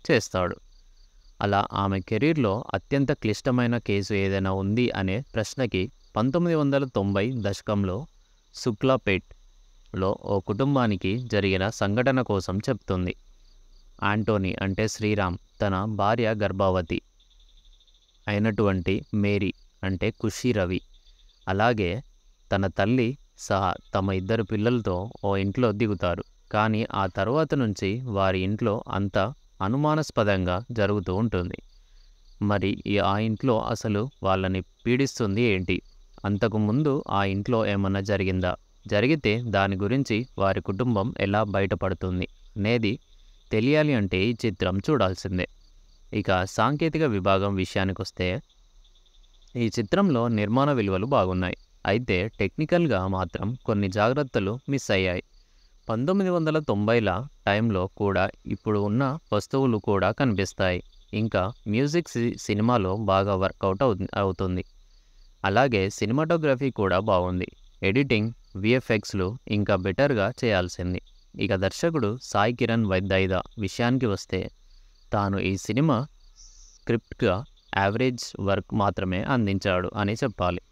చేస్తాడు అలా ఆమె కెరీర్లో అత్యంత క్లిష్టమైన కేసు ఏదైనా ఉంది అనే ప్రశ్నకి పంతొమ్మిది వందల తొంభై దశకంలో శుక్లాపేట్లో ఓ కుటుంబానికి జరిగిన సంఘటన కోసం చెప్తుంది ఆంటోనీ అంటే శ్రీరామ్ తన భార్య గర్భవతి అయినటువంటి మేరీ అంటే ఖుషి రవి అలాగే తన తల్లి సహా తమ ఇద్దరు పిల్లలతో ఓ ఇంట్లో దిగుతారు కానీ ఆ తర్వాత నుంచి వారి ఇంట్లో అంత అనుమానాస్పదంగా జరుగుతూ ఉంటుంది మరి ఆ ఇంట్లో అసలు వాళ్ళని పీడిస్తుంది ఏంటి అంతకుముందు ఆ ఇంట్లో ఏమన్నా జరిగిందా జరిగితే దాని గురించి వారి కుటుంబం ఎలా బయటపడుతుంది అనేది తెలియాలి అంటే ఈ చిత్రం చూడాల్సిందే ఇక సాంకేతిక విభాగం విషయానికొస్తే ఈ చిత్రంలో నిర్మాణ విలువలు బాగున్నాయి అయితే టెక్నికల్గా మాత్రం కొన్ని జాగ్రత్తలు మిస్ అయ్యాయి పంతొమ్మిది వందల తొంభైల టైంలో కూడా ఇప్పుడు ఉన్న వస్తువులు కూడా కనిపిస్తాయి ఇంకా మ్యూజిక్ సినిమాలో బాగా వర్కౌట్ అవుతుంది అలాగే సినిమాటోగ్రఫీ కూడా బాగుంది ఎడిటింగ్ విఎఫ్ఎక్స్లు ఇంకా బెటర్గా చేయాల్సింది ఇక దర్శకుడు సాయి కిరణ్ వైద్యద విషయానికి వస్తే తాను ఈ సినిమా స్క్రిప్ట్గా యావరేజ్ వర్క్ మాత్రమే అందించాడు అని చెప్పాలి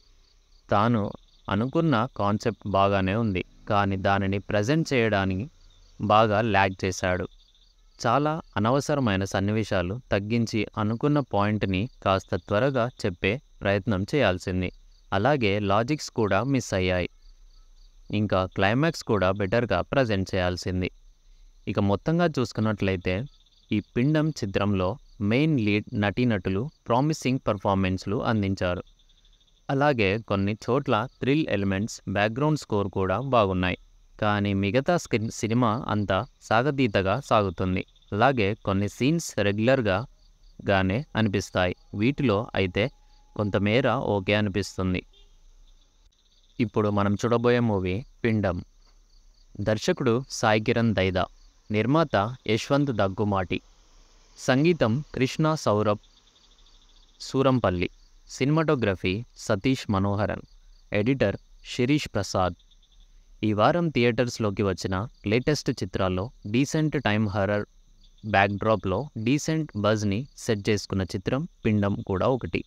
తాను అనుకున్న కాన్సెప్ట్ బాగానే ఉంది కానీ దానిని ప్రజెంట్ చేయడానికి బాగా ల్యాగ్ చేశాడు చాలా అనవసరమైన సన్నివేశాలు తగ్గించి అనుకున్న పాయింట్ని కాస్త త్వరగా చెప్పే ప్రయత్నం చేయాల్సింది అలాగే లాజిక్స్ కూడా మిస్ అయ్యాయి ఇంకా క్లైమాక్స్ కూడా బెటర్గా ప్రజెంట్ చేయాల్సింది ఇక మొత్తంగా చూసుకున్నట్లయితే ఈ పిండం చిత్రంలో మెయిన్ లీడ్ నటీనటులు ప్రామిసింగ్ పర్ఫార్మెన్స్లు అందించారు అలాగే కొన్ని చోట్ల థ్రిల్ ఎలిమెంట్స్ బ్యాక్గ్రౌండ్ స్కోర్ కూడా బాగున్నాయి కానీ మిగతా స్క్రీన్ సినిమా అంతా సాగతీతగా సాగుతుంది అలాగే కొన్ని సీన్స్ రెగ్యులర్గా గానే అనిపిస్తాయి వీటిలో అయితే కొంతమేర ఓకే అనిపిస్తుంది ఇప్పుడు మనం చూడబోయే మూవీ పిండం దర్శకుడు సాయి కిరణ్ దైదా నిర్మాత యశ్వంత్ దగ్గుమాటి సంగీతం కృష్ణ సౌరభ్ సూరంపల్లి సినిమాటోగ్రఫీ సతీష్ మనోహరన్ ఎడిటర్ శిరీష్ ప్రసాద్ ఈ వారం థియేటర్స్లోకి వచ్చిన లేటెస్ట్ చిత్రాల్లో డీసెంట్ టైం హర్రర్ బ్యాక్డ్రాప్లో డీసెంట్ బజ్ని సెట్ చేసుకున్న చిత్రం పిండం కూడా ఒకటి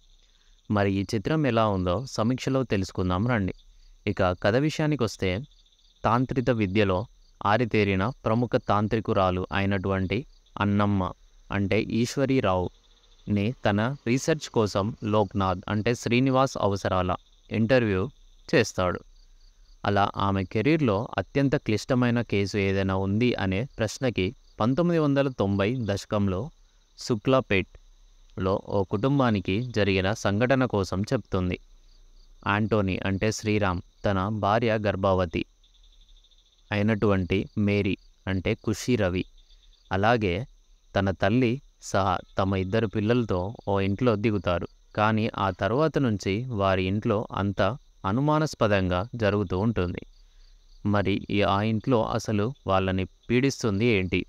మరి ఈ చిత్రం ఎలా ఉందో సమీక్షలో తెలుసుకుందాం రండి ఇక కథ విషయానికొస్తే తాంత్రిక విద్యలో ఆరితేరిన ప్రముఖ తాంత్రికురాలు అయినటువంటి అన్నమ్మ అంటే ఈశ్వరీరావుని తన రీసెర్చ్ కోసం లోక్నాథ్ అంటే శ్రీనివాస్ అవసరాల ఇంటర్వ్యూ చేస్తాడు అలా ఆమె కెరీర్లో అత్యంత క్లిష్టమైన కేసు ఏదైనా ఉంది అనే ప్రశ్నకి పంతొమ్మిది వందల తొంభై దశకంలో శుక్లాపేట్లో ఓ కుటుంబానికి జరిగిన సంఘటన కోసం చెప్తుంది ఆంటోనీ అంటే శ్రీరామ్ తన భార్య గర్భవతి అయినటువంటి మేరీ అంటే ఖుషి రవి అలాగే తన తల్లి సహా తమ ఇద్దరు పిల్లలతో ఓ ఇంట్లో దిగుతారు కానీ ఆ తర్వాత నుంచి వారి ఇంట్లో అంత అనుమానాస్పదంగా జరుగుతూ ఉంటుంది మరి ఆ ఇంట్లో అసలు వాళ్ళని పీడిస్తుంది ఏంటి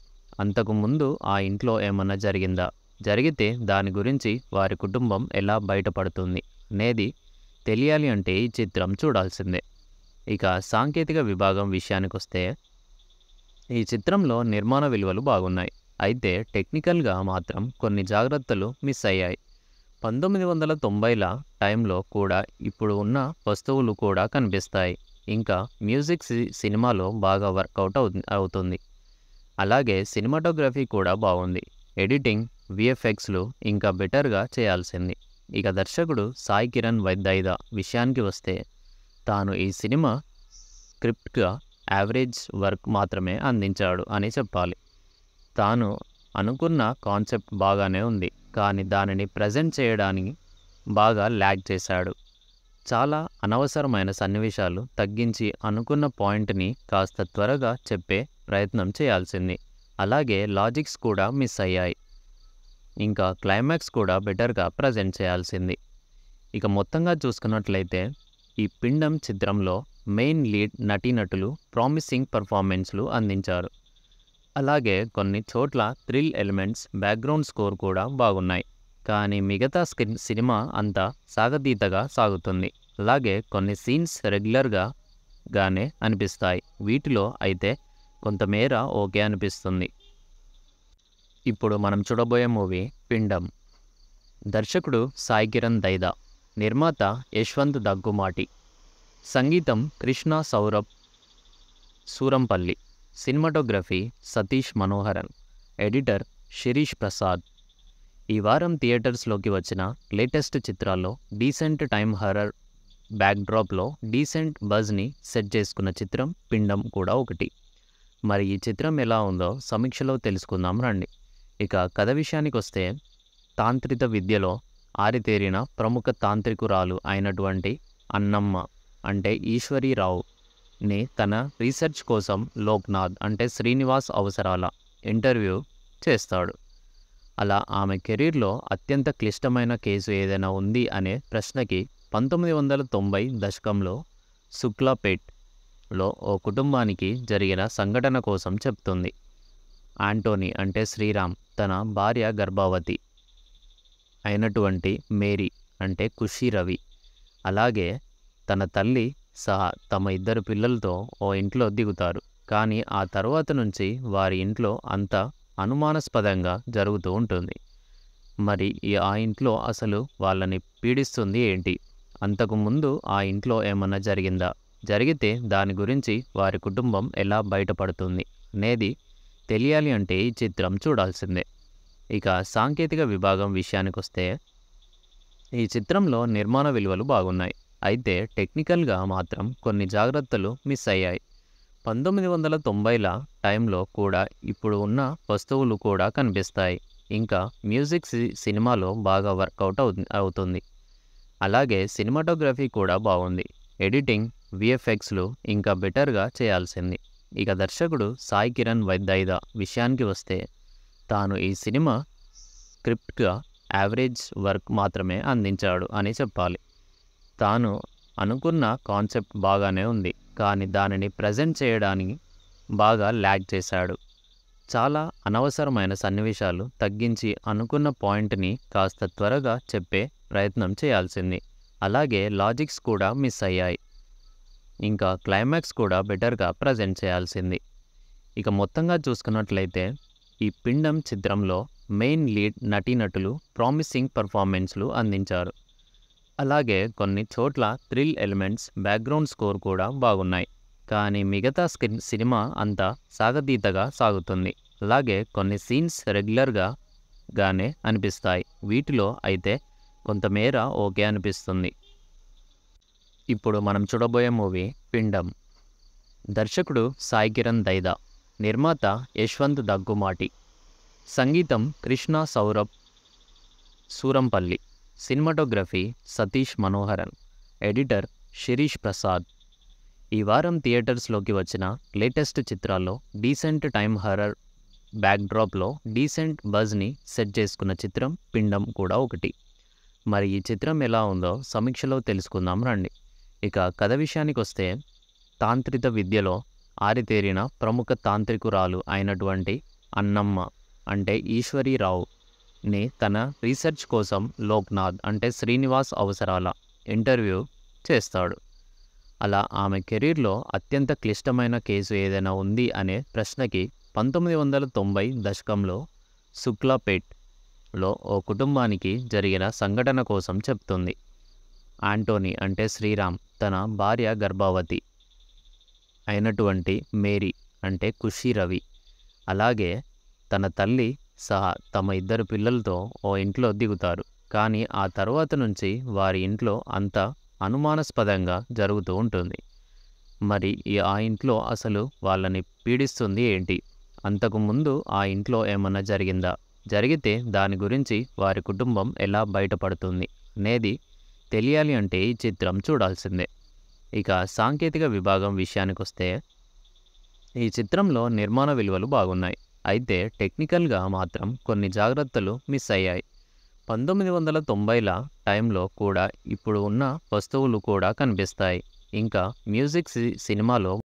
అంతకుముందు ఆ ఇంట్లో ఏమన్నా జరిగిందా జరిగితే దాని గురించి వారి కుటుంబం ఎలా బయటపడుతుంది అనేది తెలియాలి అంటే ఈ చిత్రం చూడాల్సిందే ఇక సాంకేతిక విభాగం విషయానికి వస్తే ఈ చిత్రంలో నిర్మాణ విలువలు బాగున్నాయి అయితే టెక్నికల్గా మాత్రం కొన్ని జాగ్రత్తలు మిస్ అయ్యాయి పంతొమ్మిది వందల తొంభైల టైంలో కూడా ఇప్పుడు ఉన్న వస్తువులు కూడా కనిపిస్తాయి ఇంకా మ్యూజిక్ సినిమాలో బాగా వర్కౌట్ అవు అవుతుంది అలాగే సినిమాటోగ్రఫీ కూడా బాగుంది ఎడిటింగ్ విఎఫ్ఎక్స్లు ఇంకా బెటర్గా చేయాల్సింది ఇక దర్శకుడు సాయి కిరణ్ వైద్యద విషయానికి వస్తే తాను ఈ సినిమా స్క్రిప్ట్గా యావరేజ్ వర్క్ మాత్రమే అందించాడు అని చెప్పాలి తాను అనుకున్న కాన్సెప్ట్ బాగానే ఉంది కానీ దానిని ప్రజెంట్ చేయడానికి బాగా ల్యాగ్ చేశాడు చాలా అనవసరమైన సన్నివేశాలు తగ్గించి అనుకున్న పాయింట్ని కాస్త త్వరగా చెప్పే ప్రయత్నం చేయాల్సింది అలాగే లాజిక్స్ కూడా మిస్ అయ్యాయి ఇంకా క్లైమాక్స్ కూడా బెటర్గా ప్రజెంట్ చేయాల్సింది ఇక మొత్తంగా చూసుకున్నట్లయితే ఈ పిండం చిత్రంలో మెయిన్ లీడ్ నటీనటులు ప్రామిసింగ్ పర్ఫార్మెన్స్లు అందించారు అలాగే కొన్ని చోట్ల థ్రిల్ ఎలిమెంట్స్ బ్యాక్గ్రౌండ్ స్కోర్ కూడా బాగున్నాయి కానీ మిగతా స్క్రీన్ సినిమా అంతా సాగతీతగా సాగుతుంది అలాగే కొన్ని సీన్స్ రెగ్యులర్గా గానే అనిపిస్తాయి వీటిలో అయితే కొంతమేర ఓకే అనిపిస్తుంది ఇప్పుడు మనం చూడబోయే మూవీ పిండం దర్శకుడు సాయి కిరణ్ దైదా నిర్మాత యశ్వంత్ దగ్గుమాటి సంగీతం కృష్ణ సౌరభ్ సూరంపల్లి సినిమాటోగ్రఫీ సతీష్ మనోహరన్ ఎడిటర్ శిరీష్ ప్రసాద్ ఈ వారం థియేటర్స్లోకి వచ్చిన లేటెస్ట్ చిత్రాల్లో డీసెంట్ టైం హర్రర్ బ్యాక్డ్రాప్లో డీసెంట్ బజ్ని సెట్ చేసుకున్న చిత్రం పిండం కూడా ఒకటి మరి ఈ చిత్రం ఎలా ఉందో సమీక్షలో తెలుసుకుందాం రండి ఇక కథ విషయానికి వస్తే తాంత్రిక విద్యలో ఆరితేరిన ప్రముఖ తాంత్రికురాలు అయినటువంటి అన్నమ్మ అంటే ఈశ్వరీరావు ని తన రీసెర్చ్ కోసం లోక్నాథ్ అంటే శ్రీనివాస్ అవసరాల ఇంటర్వ్యూ చేస్తాడు అలా ఆమె కెరీర్లో అత్యంత క్లిష్టమైన కేసు ఏదైనా ఉంది అనే ప్రశ్నకి పంతొమ్మిది వందల తొంభై దశకంలో శుక్లాపేట్లో ఓ కుటుంబానికి జరిగిన సంఘటన కోసం చెప్తుంది ఆంటోనీ అంటే శ్రీరామ్ తన భార్య గర్భవతి అయినటువంటి మేరీ అంటే ఖుషి రవి అలాగే తన తల్లి సహా తమ ఇద్దరు పిల్లలతో ఓ ఇంట్లో దిగుతారు కానీ ఆ తర్వాత నుంచి వారి ఇంట్లో అంత అనుమానాస్పదంగా జరుగుతూ ఉంటుంది మరి ఆ ఇంట్లో అసలు వాళ్ళని పీడిస్తుంది ఏంటి అంతకుముందు ఆ ఇంట్లో ఏమన్నా జరిగిందా జరిగితే దాని గురించి వారి కుటుంబం ఎలా బయటపడుతుంది అనేది తెలియాలి అంటే ఈ చిత్రం చూడాల్సిందే ఇక సాంకేతిక విభాగం విషయానికొస్తే ఈ చిత్రంలో నిర్మాణ విలువలు బాగున్నాయి అయితే టెక్నికల్గా మాత్రం కొన్ని జాగ్రత్తలు మిస్ అయ్యాయి పంతొమ్మిది వందల తొంభైల టైంలో కూడా ఇప్పుడు ఉన్న వస్తువులు కూడా కనిపిస్తాయి ఇంకా మ్యూజిక్ సినిమాలో బాగా వర్కౌట్ అవు అవుతుంది అలాగే సినిమాటోగ్రఫీ కూడా బాగుంది ఎడిటింగ్ విఎఫ్ఎక్స్లు ఇంకా బెటర్గా చేయాల్సింది ఇక దర్శకుడు సాయి కిరణ్ వైద్యద విషయానికి వస్తే తాను ఈ సినిమా స్క్రిప్ట్గా యావరేజ్ వర్క్ మాత్రమే అందించాడు అని చెప్పాలి తాను అనుకున్న కాన్సెప్ట్ బాగానే ఉంది కానీ దానిని ప్రజెంట్ చేయడానికి బాగా ల్యాగ్ చేశాడు చాలా అనవసరమైన సన్నివేశాలు తగ్గించి అనుకున్న పాయింట్ని కాస్త త్వరగా చెప్పే ప్రయత్నం చేయాల్సింది అలాగే లాజిక్స్ కూడా మిస్ అయ్యాయి ఇంకా క్లైమాక్స్ కూడా బెటర్గా ప్రజెంట్ చేయాల్సింది ఇక మొత్తంగా చూసుకున్నట్లయితే ఈ పిండం చిత్రంలో మెయిన్ లీడ్ నటీనటులు ప్రామిసింగ్ పర్ఫార్మెన్స్లు అందించారు అలాగే కొన్ని చోట్ల థ్రిల్ ఎలిమెంట్స్ బ్యాక్గ్రౌండ్ స్కోర్ కూడా బాగున్నాయి కానీ మిగతా స్క్రీన్ సినిమా అంతా సాగతీతగా సాగుతుంది అలాగే కొన్ని సీన్స్ రెగ్యులర్గా గానే అనిపిస్తాయి వీటిలో అయితే కొంతమేర ఓకే అనిపిస్తుంది ఇప్పుడు మనం చూడబోయే మూవీ పిండం దర్శకుడు సాయి కిరణ్ దైదా నిర్మాత యశ్వంత్ దగ్గుమాటి సంగీతం కృష్ణ సౌరభ్ సూరంపల్లి సినిమాటోగ్రఫీ సతీష్ మనోహరన్ ఎడిటర్ శిరీష్ ప్రసాద్ ఈ వారం థియేటర్స్లోకి వచ్చిన లేటెస్ట్ చిత్రాల్లో డీసెంట్ టైం హర్రర్ బ్యాక్డ్రాప్లో డీసెంట్ బజ్ని సెట్ చేసుకున్న చిత్రం పిండం కూడా ఒకటి మరి ఈ చిత్రం ఎలా ఉందో సమీక్షలో తెలుసుకుందాం రండి ఇక కథ విషయానికొస్తే తాంత్రిక విద్యలో ఆరితేరిన ప్రముఖ తాంత్రికురాలు అయినటువంటి అన్నమ్మ అంటే ఈశ్వరీరావుని తన రీసెర్చ్ కోసం లోక్నాథ్ అంటే శ్రీనివాస్ అవసరాల ఇంటర్వ్యూ చేస్తాడు అలా ఆమె కెరీర్లో అత్యంత క్లిష్టమైన కేసు ఏదైనా ఉంది అనే ప్రశ్నకి పంతొమ్మిది వందల తొంభై దశకంలో శుక్లాపేట్లో ఓ కుటుంబానికి జరిగిన సంఘటన కోసం చెప్తుంది ఆంటోనీ అంటే శ్రీరామ్ తన భార్య గర్భవతి అయినటువంటి మేరీ అంటే ఖుషి రవి అలాగే తన తల్లి సహా తమ ఇద్దరు పిల్లలతో ఓ ఇంట్లో దిగుతారు కానీ ఆ తర్వాత నుంచి వారి ఇంట్లో అంత అనుమానాస్పదంగా జరుగుతూ ఉంటుంది మరి ఆ ఇంట్లో అసలు వాళ్ళని పీడిస్తుంది ఏంటి అంతకుముందు ఆ ఇంట్లో ఏమన్నా జరిగిందా జరిగితే దాని గురించి వారి కుటుంబం ఎలా బయటపడుతుంది అనేది తెలియాలి అంటే ఈ చిత్రం చూడాల్సిందే ఇక సాంకేతిక విభాగం విషయానికొస్తే ఈ చిత్రంలో నిర్మాణ విలువలు బాగున్నాయి అయితే టెక్నికల్గా మాత్రం కొన్ని జాగ్రత్తలు మిస్ అయ్యాయి పంతొమ్మిది వందల తొంభైల టైంలో కూడా ఇప్పుడు ఉన్న వస్తువులు కూడా కనిపిస్తాయి ఇంకా మ్యూజిక్ సినిమాలో